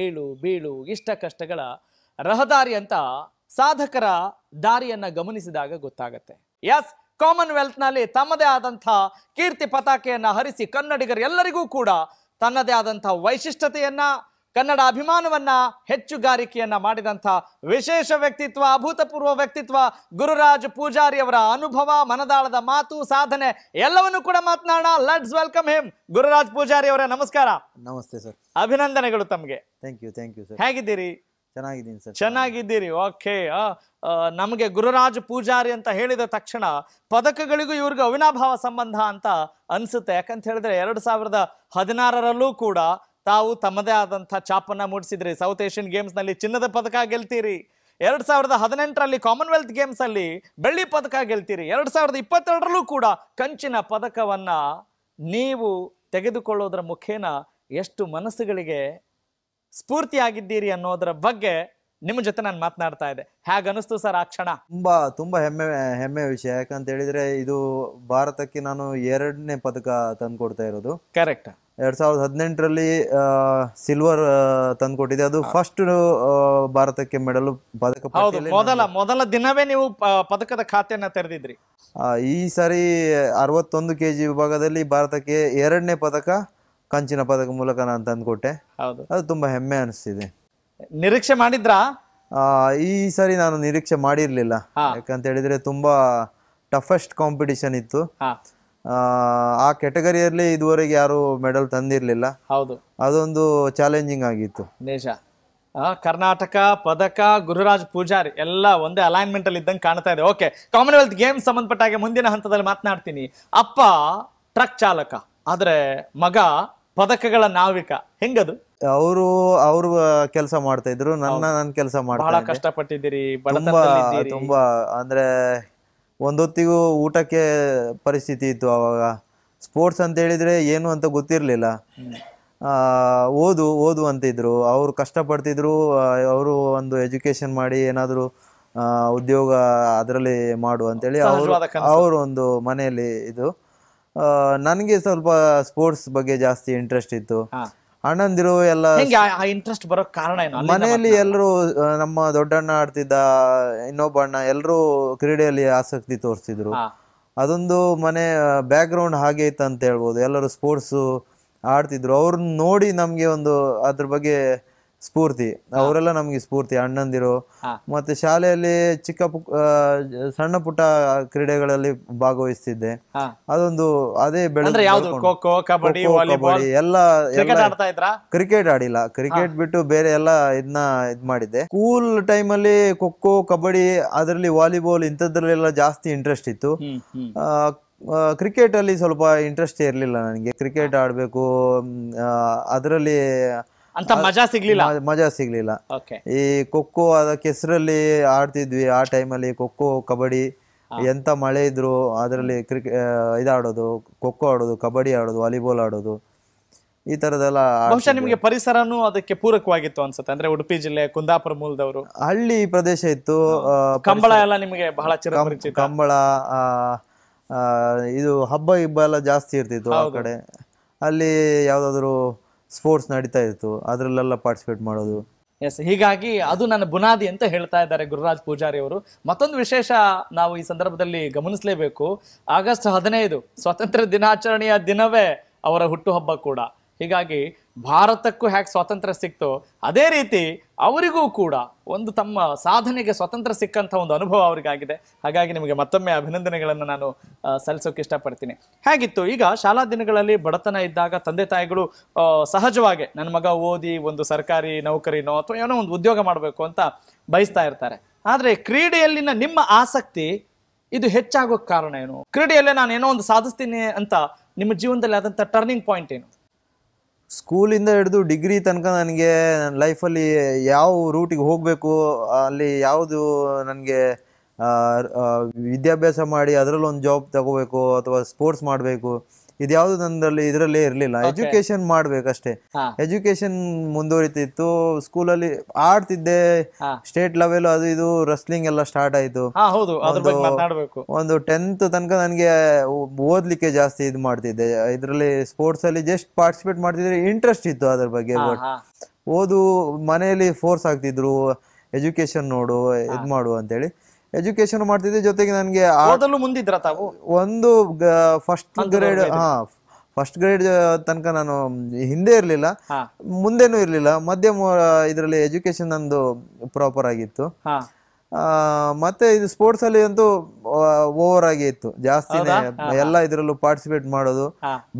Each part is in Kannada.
ಏಳು ಬೀಳು ಇಷ್ಟ ಕಷ್ಟಗಳ ರಹದಾರಿ ಅಂತ ಸಾಧಕರ ದಾರಿಯನ್ನ ಗಮನಿಸಿದಾಗ ಗೊತ್ತಾಗತ್ತೆ ಎಸ್ ಕಾಮನ್ವೆಲ್ತ್ ನಲ್ಲಿ ತಮ್ಮದೇ ಆದಂತಹ ಕೀರ್ತಿ ಪತಾಕೆಯನ್ನ ಹರಿಸಿ ಎಲ್ಲರಿಗೂ ಕೂಡ ತನ್ನದೇ ಆದಂತಹ ವೈಶಿಷ್ಟ್ಯತೆಯನ್ನ ಕನ್ನಡ ಅಭಿಮಾನವನ್ನ ಹೆಚ್ಚುಗಾರಿಕೆಯನ್ನ ಮಾಡಿದಂಥ ವಿಶೇಷ ವ್ಯಕ್ತಿತ್ವ ಅಭೂತಪೂರ್ವ ವ್ಯಕ್ತಿತ್ವ ಗುರುರಾಜ್ ಪೂಜಾರಿ ಅವರ ಅನುಭವ ಮನದಾಳದ ಮಾತು ಸಾಧನೆ ಎಲ್ಲವನ್ನು ಕೂಡ ಮಾತನಾಡೋಣ let's welcome him Gururaj Poojary ಅವರ ನಮಸ್ಕಾರ ನಮಸ್ತೆ ಸರ್ ಅಭಿನಂದನೆಗಳು ತಮಗೆ thank you thank you sir ಹೇಗಿದ್ದೀರಿ ಚೆನ್ನಾಗಿದ್ದೀನಿ ಸರ್ ಚೆನ್ನಾಗಿದ್ದೀರಿ ಓಕೆ ನಮಗೆ ಗುರುರಾಜ್ ಪೂಜಾರಿ ಅಂತ ಹೇಳಿದ ತಕ್ಷಣ ಪದಕಗಳಿಗೂ ಇವ್ರಿಗೆ ಅವಿನಾಭಾವ ಸಂಬಂಧ ಅಂತ ಅನ್ಸುತ್ತೆ ಯಾಕಂತ ಹೇಳಿದ್ರೆ ಎರಡು ಸಾವಿರದ ಹದಿನಾರರಲ್ಲೂ ಕೂಡ ತಾವು ತಮ್ಮದೇ ಆದಂಥ ಛಾಪನ್ನು ಮೂಡಿಸಿದ್ರಿ ಸೌತ್ ಏಷ್ಯನ್ ಗೇಮ್ಸ್ನಲ್ಲಿ ಚಿನ್ನದ ಪದಕ ಗೆಲ್ತೀರಿ ಎರಡು ಸಾವಿರದ ಹದಿನೆಂಟರಲ್ಲಿ ಕಾಮನ್ವೆಲ್ತ್ ಗೇಮ್ಸಲ್ಲಿ ಬೆಳ್ಳಿ ಪದಕ ಗೆಲ್ತೀರಿ ಎರಡು ಸಾವಿರದ ಇಪ್ಪತ್ತೆರಡರಲ್ಲೂ ಕೂಡ ಕಂಚಿನ ಪದಕವನ್ನು ನೀವು ತೆಗೆದುಕೊಳ್ಳೋದ್ರ ಮುಖೇನ ಎಷ್ಟು ಮನಸ್ಸುಗಳಿಗೆ ಸ್ಫೂರ್ತಿಯಾಗಿದ್ದೀರಿ ಅನ್ನೋದರ ಬಗ್ಗೆ ನಿಮ್ಮ ಜೊತೆ ನಾನು ಮಾತನಾಡ್ತಾ ಇದೆ ಹೇಗೆ ಅನಿಸ್ತು ಸರ್ ಆ ಕ್ಷಣ ತುಂಬಾ ತುಂಬಾ ಹೆಮ್ಮೆ ಹೆಮ್ಮೆ ವಿಷಯ ಯಾಕಂತ ಹೇಳಿದ್ರೆ ಇದು ಭಾರತಕ್ಕೆ ನಾನು ಎರಡನೇ ಪದಕ ತಂದ್ಕೊಡ್ತಾ ಇರೋದು ಕರೆಕ್ಟ್ ಎರಡ್ ಸಾವಿರದ ಹದಿನೆಂಟರಲ್ಲಿ ಸಿಲ್ವರ್ ತಂದ್ಕೊಟ್ಟಿದೆ ಅದು ಫಸ್ಟ್ ಭಾರತಕ್ಕೆ ಮೆಡಲ್ ಪದಕ ಮೊದಲ ಮೊದಲ ದಿನವೇ ನೀವು ಪದಕದ ಖಾತೆಯನ್ನ ತೆರೆದಿದ್ರಿ ಈ ಸಾರಿ ಅರವತ್ತೊಂದು ಕೆಜಿ ವಿಭಾಗದಲ್ಲಿ ಭಾರತಕ್ಕೆ ಎರಡನೇ ಪದಕ ಕಂಚಿನ ಪದಕ ಮೂಲಕ ನಾನು ತಂದ್ಕೊಟ್ಟೆ ಹೌದು ಅದು ತುಂಬಾ ಹೆಮ್ಮೆ ಅನಿಸ್ತಿದೆ ನಿರೀಕ್ಷೆ ಮಾಡಿದ್ರಾ ಈ ಸಾರಿ ನಾನು ನಿರೀಕ್ಷೆ ಮಾಡಿರ್ಲಿಲ್ಲ ಯಾಕಂತ ಹೇಳಿದ್ರೆ ತುಂಬಾ ಟಫೆಸ್ಟ್ ಕಾಂಪಿಟಿಷನ್ ಇತ್ತು ಆ, ಕೆಟಗರಿಯಲ್ಲಿ ಇದುವರೆಗೆ ಯಾರು ಮೆಡಲ್ ತಂದಿರಲಿಲ್ಲ ಹೌದು ಅದೊಂದು ಚಾಲೆಂಜಿಂಗ್ ಆಗಿತ್ತು ನಿಜ ಆ, ಕರ್ನಾಟಕ ಪದಕ ಗುರುರಾಜ್ ಪೂಜಾರಿ ಎಲ್ಲ ಒಂದೇ ಅಲೈನ್ಮೆಂಟ್ ಅಲ್ಲಿ ಇದ್ದಂಗೆ ಕಾಣ್ತಾ ಇದೆ ಓಕೆ ಕಾಮನ್ವೆಲ್ತ್ ಗೇಮ್ ಸಂಬಂಧಪಟ್ಟ ಹಾಗೆ ಮುಂದಿನ ಹಂತದಲ್ಲಿ ಮಾತನಾಡ್ತೀನಿ ಅಪ್ಪ ಟ್ರಕ್ ಚಾಲಕ ಆದ್ರೆ ಮಗ ಪದಕಗಳ ನಾವಿಕ ಹೆಂಗದು ಅವರು ಅವ್ರು ಕೆಲಸ ಮಾಡ್ತಾ ಇದ್ರು ನನ್ನ ನನ್ ಕೆಲಸ ಮಾಡ್ತಾ ಕಷ್ಟಪಟ್ಟಿದ್ದೀರಿ ತುಂಬಾ ತುಂಬಾ ಅಂದ್ರೆ ಒಂದೊತ್ತಿಗೂ ಊಟಕ್ಕೆ ಪರಿಸ್ಥಿತಿ ಇತ್ತು ಅವಾಗ ಸ್ಪೋರ್ಟ್ಸ್ ಅಂತ ಹೇಳಿದ್ರೆ ಏನು ಅಂತ ಗೊತ್ತಿರಲಿಲ್ಲ ಓದು ಓದು ಅಂತಿದ್ರು ಅವರು ಕಷ್ಟಪಡ್ತಿದ್ರು ಅವರು ಒಂದು ಎಜುಕೇಶನ್ ಮಾಡಿ ಏನಾದರೂ ಉದ್ಯೋಗ ಅದರಲ್ಲಿ ಮಾಡು ಅಂತೇಳಿ ಅವರು ಅವರು ಒಂದು ಮನೆಯಲ್ಲಿ ಇದು ನನಗೆ ಸ್ವಲ್ಪ ಸ್ಪೋರ್ಟ್ಸ್ ಬಗ್ಗೆ ಜಾಸ್ತಿ ಇಂಟ್ರೆಸ್ಟ್ ಇತ್ತು ಅಣ್ಣಂದಿರು ಎಲ್ಲ ಇಂಟ್ರೆಸ್ಟ್ ಬರೋ ಕಾರಣ ಮನೆಯಲ್ಲಿ ಎಲ್ಲರೂ ನಮ್ಮ ದೊಡ್ಡಣ್ಣ ಆಡ್ತಿದ್ದ ಇನ್ನೊಬ್ಬ ಅಣ್ಣ ಎಲ್ಲರೂ ಕ್ರೀಡೆಯಲ್ಲಿ ಆಸಕ್ತಿ ತೋರಿಸಿದ್ರು ಅದೊಂದು ಮನೆ ಬ್ಯಾಕ್ ಗ್ರೌಂಡ್ ಹಾಗೆ ಇತ್ತು ಅಂತ ಹೇಳ್ಬೋದು ಎಲ್ಲರೂ ಸ್ಪೋರ್ಟ್ಸು ಆಡ್ತಿದ್ರು ಅವ್ರನ್ನ ನೋಡಿ ನಮಗೆ ಒಂದು ಅದ್ರ ಬಗ್ಗೆ ಸ್ಫೂರ್ತಿ ಅವರೆಲ್ಲ ನಮ್ಗೆ ಸ್ಫೂರ್ತಿ ಅಣ್ಣಂದಿರು ಮತ್ತೆ ಶಾಲೆಯಲ್ಲಿ ಚಿಕ್ಕ ಪುಕ್ಕ ಸಣ್ಣ ಪುಟ್ಟ ಕ್ರೀಡೆಗಳಲ್ಲಿ ಭಾಗವಹಿಸ್ತಿದ್ದೆ ಅದೊಂದು ಅದೇ ಬೆಳೆ ಎಲ್ಲ ಕ್ರಿಕೆಟ್ ಆಡಿಲ್ಲ ಕ್ರಿಕೆಟ್ ಬಿಟ್ಟು ಬೇರೆ ಎಲ್ಲ ಇದನ್ನ ಇದ್ ಮಾಡಿದ್ದೆ ಸ್ಕೂಲ್ ಟೈಮ್ ಅಲ್ಲಿ ಖೋ ಕಬಡ್ಡಿ ಅದರಲ್ಲಿ ವಾಲಿಬಾಲ್ ಇಂಥದ್ರಲ್ಲೆಲ್ಲ ಜಾಸ್ತಿ ಇಂಟ್ರೆಸ್ಟ್ ಇತ್ತು ಕ್ರಿಕೆಟ್ ಅಲ್ಲಿ ಸ್ವಲ್ಪ ಇಂಟ್ರೆಸ್ಟ್ ಇರಲಿಲ್ಲ ನನಗೆ ಕ್ರಿಕೆಟ್ ಆಡಬೇಕು ಅದರಲ್ಲಿ ಅಂತ ಮಜಾ ಸಿಗ್ಲಿಲ್ಲ ಮಜಾ ಸಿಗ್ಲಿಲ್ಲ ಈ ಖೋಖೋ ಅದಕ್ಕೆ ಹೆಸರಲ್ಲಿ ಆಡ್ತಿದ್ವಿ ಆ ಟೈಮಲ್ಲಿ ಖೋಖೋ ಕಬಡ್ಡಿ ಎಂತ ಮಳೆ ಇದ್ರು ಅದರಲ್ಲಿ ಕ್ರಿಕೆಟ್ ಇದಾಡೋದು ಖೋಖೋ ಆಡೋದು ಕಬಡ್ಡಿ ಆಡೋದು ವಾಲಿಬಾಲ್ ಆಡೋದು ಈ ತರದೆಲ್ಲ ಬಹುಶಃ ನಿಮಗೆ ಪರಿಸರನು ಅದಕ್ಕೆ ಪೂರಕವಾಗಿತ್ತು ಅನ್ಸುತ್ತೆ ಅಂದ್ರೆ ಉಡುಪಿ ಜಿಲ್ಲೆ ಕುಂದಾಪುರ ಮೂಲದವರು ಹಳ್ಳಿ ಪ್ರದೇಶ ಇತ್ತು ಕಂಬಳ ಎಲ್ಲ ನಿಮಗೆ ಬಹಳ ಚಿರ ಕಂಬಳ ಇದು ಹಬ್ಬ ಇಬ್ಬ ಎಲ್ಲ ಜಾಸ್ತಿ ಇರ್ತಿತ್ತು ಆ ಕಡೆ ಅಲ್ಲಿ ಯಾವ್ದಾದ್ರು ಸ್ಪೋರ್ಟ್ಸ್ ನಡೀತಾ ಇತ್ತು ಅದರಲ್ಲೆಲ್ಲ ಪಾರ್ಟಿಸಿಪೇಟ್ ಮಾಡೋದು ಎಸ್ ಹೀಗಾಗಿ ಅದು ನನ್ನ ಬುನಾದಿ ಅಂತ ಹೇಳ್ತಾ ಇದ್ದಾರೆ ಗುರುರಾಜ್ ಪೂಜಾರಿ ಅವರು ಮತ್ತೊಂದು ವಿಶೇಷ ನಾವು ಈ ಸಂದರ್ಭದಲ್ಲಿ ಗಮನಿಸಲೇಬೇಕು ಆಗಸ್ಟ್ ಹದಿನೈದು ಸ್ವಾತಂತ್ರ್ಯ ದಿನಾಚರಣೆಯ ದಿನವೇ ಅವರ ಹುಟ್ಟುಹಬ್ಬ ಕೂಡ ಹೀಗಾಗಿ ಭಾರತಕ್ಕೂ ಹೇಗೆ ಸ್ವಾತಂತ್ರ್ಯ ಸಿಕ್ತೋ ಅದೇ ರೀತಿ ಅವರಿಗೂ ಕೂಡ ಒಂದು ತಮ್ಮ ಸಾಧನೆಗೆ ಸ್ವಾತಂತ್ರ್ಯ ಸಿಕ್ಕಂಥ ಒಂದು ಅನುಭವ ಅವರಿಗಾಗಿದೆ ಹಾಗಾಗಿ ನಿಮಗೆ ಮತ್ತೊಮ್ಮೆ ಅಭಿನಂದನೆಗಳನ್ನು ನಾನು ಸಲ್ಲಿಸೋಕೆ ಇಷ್ಟಪಡ್ತೀನಿ ಹೇಗಿತ್ತು ಈಗ ಶಾಲಾ ದಿನಗಳಲ್ಲಿ ಬಡತನ ಇದ್ದಾಗ ತಂದೆ ತಾಯಿಗಳು ಸಹಜವಾಗಿ ನನ್ನ ಮಗ ಓದಿ ಒಂದು ಸರ್ಕಾರಿ ನೌಕರಿನೋ ಅಥವಾ ಏನೋ ಒಂದು ಉದ್ಯೋಗ ಮಾಡಬೇಕು ಅಂತ ಬಯಸ್ತಾ ಇರ್ತಾರೆ ಆದರೆ ಕ್ರೀಡೆಯಲ್ಲಿನ ನಿಮ್ಮ ಆಸಕ್ತಿ ಇದು ಹೆಚ್ಚಾಗೋಕ್ಕೆ ಕಾರಣ ಏನು ಕ್ರೀಡೆಯಲ್ಲೇ ನಾನು ಏನೋ ಒಂದು ಸಾಧಿಸ್ತೀನಿ ಅಂತ ನಿಮ್ಮ ಜೀವನದಲ್ಲಿ ಆದಂಥ ಟರ್ನಿಂಗ್ ಪಾಯಿಂಟ್ ಏನು ಸ್ಕೂಲಿಂದ ಹಿಡಿದು ಡಿಗ್ರಿ ತನಕ ನನಗೆ ನನ್ನ ಲೈಫಲ್ಲಿ ಯಾವ ರೂಟಿಗೆ ಹೋಗಬೇಕು ಅಲ್ಲಿ ಯಾವುದು ನನಗೆ ವಿದ್ಯಾಭ್ಯಾಸ ಮಾಡಿ ಅದರಲ್ಲೊಂದು ಜಾಬ್ ತಗೋಬೇಕು ಅಥವಾ ಸ್ಪೋರ್ಟ್ಸ್ ಮಾಡಬೇಕು ಇದ್ಯಾವುದು ನನ್ನಲ್ಲಿ ಇದರಲ್ಲೇ ಇರಲಿಲ್ಲ ಎಜುಕೇಶನ್ ಮಾಡ್ಬೇಕಷ್ಟೇ ಎಜುಕೇಶನ್ ಮುಂದುವರಿತಿತ್ತು ಸ್ಕೂಲಲ್ಲಿ ಆಡ್ತಿದ್ದೆ ಸ್ಟೇಟ್ ಲೆವೆಲ್ ಅದು ಇದು ರಸ್ಲಿಂಗ್ ಎಲ್ಲ ಸ್ಟಾರ್ಟ್ ಆಯ್ತು ಒಂದು ಟೆಂತ್ ತನಕ ನನಗೆ ಓದ್ಲಿಕ್ಕೆ ಜಾಸ್ತಿ ಇದು ಮಾಡ್ತಿದ್ದೆ ಇದ್ರಲ್ಲಿ ಸ್ಪೋರ್ಟ್ಸ್ ಅಲ್ಲಿ ಜಸ್ಟ್ ಪಾರ್ಟಿಸಿಪೇಟ್ ಮಾಡ್ತಿದ್ರೆ ಇಂಟ್ರೆಸ್ಟ್ ಇತ್ತು ಅದ್ರ ಬಗ್ಗೆ ಬಟ್ ಓದು ಮನೆಯಲ್ಲಿ ಫೋರ್ಸ್ ಆಗ್ತಿದ್ರು ಎಜುಕೇಶನ್ ನೋಡು ಇದು ಮಾಡು ಅಂತೇಳಿ ಎಜುಕೇಶನ್ ಮಾಡ್ತಿದ್ದೆ ಜೊತೆಗೆ ನನಗೆ ಮುಂದಿದ್ರ ತಾವು ಒಂದು ಫಸ್ಟ್ ಗ್ರೇಡ್ ಹಾ ಫಸ್ಟ್ ಗ್ರೇಡ್ ತನಕ ನಾನು ಹಿಂದೆ ಇರಲಿಲ್ಲ ಮುಂದೆನೂ ಇರಲಿಲ್ಲ ಮಧ್ಯಮ ಇದರಲ್ಲಿ ಎಜುಕೇಶನ್ ನಂದು ಪ್ರಾಪರ್ ಆಗಿತ್ತು ಮತ್ತೆ ಇದು ಸ್ಪೋರ್ಟ್ಸ್ ಅಲ್ಲಿ ಅಂತೂ ಓವರ್ ಆಗಿ ಇತ್ತು ಜಾಸ್ತಿನೇ ಎಲ್ಲ ಇದ್ರಲ್ಲೂ ಪಾರ್ಟಿಸಿಪೇಟ್ ಮಾಡೋದು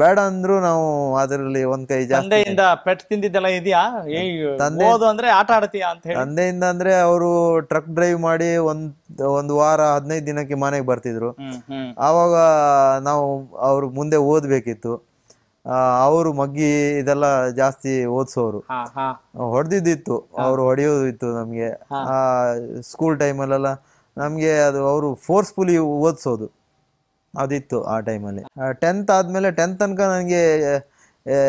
ಬೇಡ ಅಂದ್ರು ನಾವು ಅದರಲ್ಲಿ ಒಂದ್ ಕೈ ಜಾಸ್ತಿ ಪೆಟ್ ತಿಂದಿದ್ದೆಲ್ಲ ಇದೆಯಾ ಅಂದ್ರೆ ಅಂತ ತಂದೆಯಿಂದ ಅಂದ್ರೆ ಅವರು ಟ್ರಕ್ ಡ್ರೈವ್ ಮಾಡಿ ಒಂದ್ ಒಂದ್ ವಾರ ಹದಿನೈದು ದಿನಕ್ಕೆ ಮನೆಗೆ ಬರ್ತಿದ್ರು ಅವಾಗ ನಾವು ಅವ್ರ ಮುಂದೆ ಓದ್ಬೇಕಿತ್ತು ಅವರು ಮಗ್ಗಿ ಇದೆಲ್ಲ ಜಾಸ್ತಿ ಓದಿಸೋರು ಹೊಡೆದಿದ್ದಿತ್ತು ಅವರು ಹೊಡೆಯೋದು ಇತ್ತು ನಮ್ಗೆ ಆ ಸ್ಕೂಲ್ ಟೈಮಲ್ಲೆಲ್ಲ ನಮ್ಗೆ ಅದು ಅವರು ಫೋರ್ಸ್ಫುಲಿ ಓದಿಸೋದು ಅದಿತ್ತು ಆ ಟೈಮಲ್ಲಿ ಟೆಂತ್ ಆದ್ಮೇಲೆ ಟೆಂತ್ ತನಕ ನನಗೆ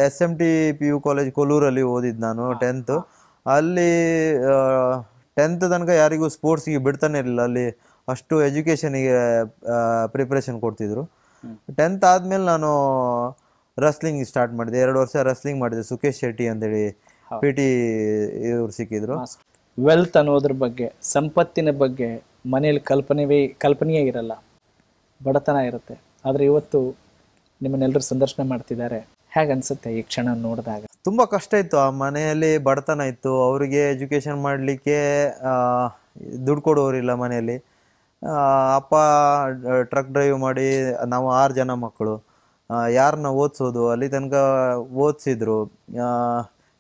S M T P U college ಕೊಲ್ಲೂರಲ್ಲಿ ಓದಿದ್ದು ನಾನು ಟೆಂತ್ ಅಲ್ಲಿ ಟೆಂತ್ ತನಕ ಯಾರಿಗೂ ಸ್ಪೋರ್ಟ್ಸ್ಗೆ ಬಿಡ್ತಾನೆ ಇರಲಿಲ್ಲ ಅಲ್ಲಿ ಅಷ್ಟು ಎಜುಕೇಷನಿಗೆ ಪ್ರಿಪ್ರೇಷನ್ ಕೊಡ್ತಿದ್ರು ಟೆಂತ್ ಆದ್ಮೇಲೆ ನಾನು ರಸ್ಲಿಂಗ್ ಸ್ಟಾರ್ಟ್ ಮಾಡಿದೆ ಎರಡು ವರ್ಷ ರಸ್ಲಿಂಗ್ ಮಾಡಿದೆ ಸುಖೇಶ್ ಶೆಟ್ಟಿ ಅಂತೇಳಿ ಪಿ ಟಿ ಇವ್ರು ಸಿಕ್ಕಿದ್ರು ವೆಲ್ತ್ ಅನ್ನೋದ್ರ ಬಗ್ಗೆ ಸಂಪತ್ತಿನ ಬಗ್ಗೆ ಮನೆಯಲ್ಲಿ ಕಲ್ಪನೆವೇ ಕಲ್ಪನೆಯೇ ಇರಲ್ಲ ಬಡತನ ಇರುತ್ತೆ ಆದ್ರೆ ಇವತ್ತು ನಿಮ್ಮನ್ನೆಲ್ಲರೂ ಸಂದರ್ಶನ ಮಾಡ್ತಿದ್ದಾರೆ ಹೇಗೆ ಅನ್ಸುತ್ತೆ ಈ ಕ್ಷಣ ನೋಡಿದಾಗ ತುಂಬ ಕಷ್ಟ ಇತ್ತು ಆ ಮನೆಯಲ್ಲಿ ಬಡತನ ಇತ್ತು ಅವರಿಗೆ ಎಜುಕೇಷನ್ ಮಾಡಲಿಕ್ಕೆ ದುಡ್ಡು ಕೊಡೋರಿಲ್ಲ ಮನೆಯಲ್ಲಿ ಅಪ್ಪ ಟ್ರಕ್ ಡ್ರೈವ್ ಮಾಡಿ ನಾವು ಆರು ಜನ ಮಕ್ಕಳು ಯಾರನ್ನ ಓದಿಸೋದು ಅಲ್ಲಿ ತನಕ ಓದಿಸಿದ್ರು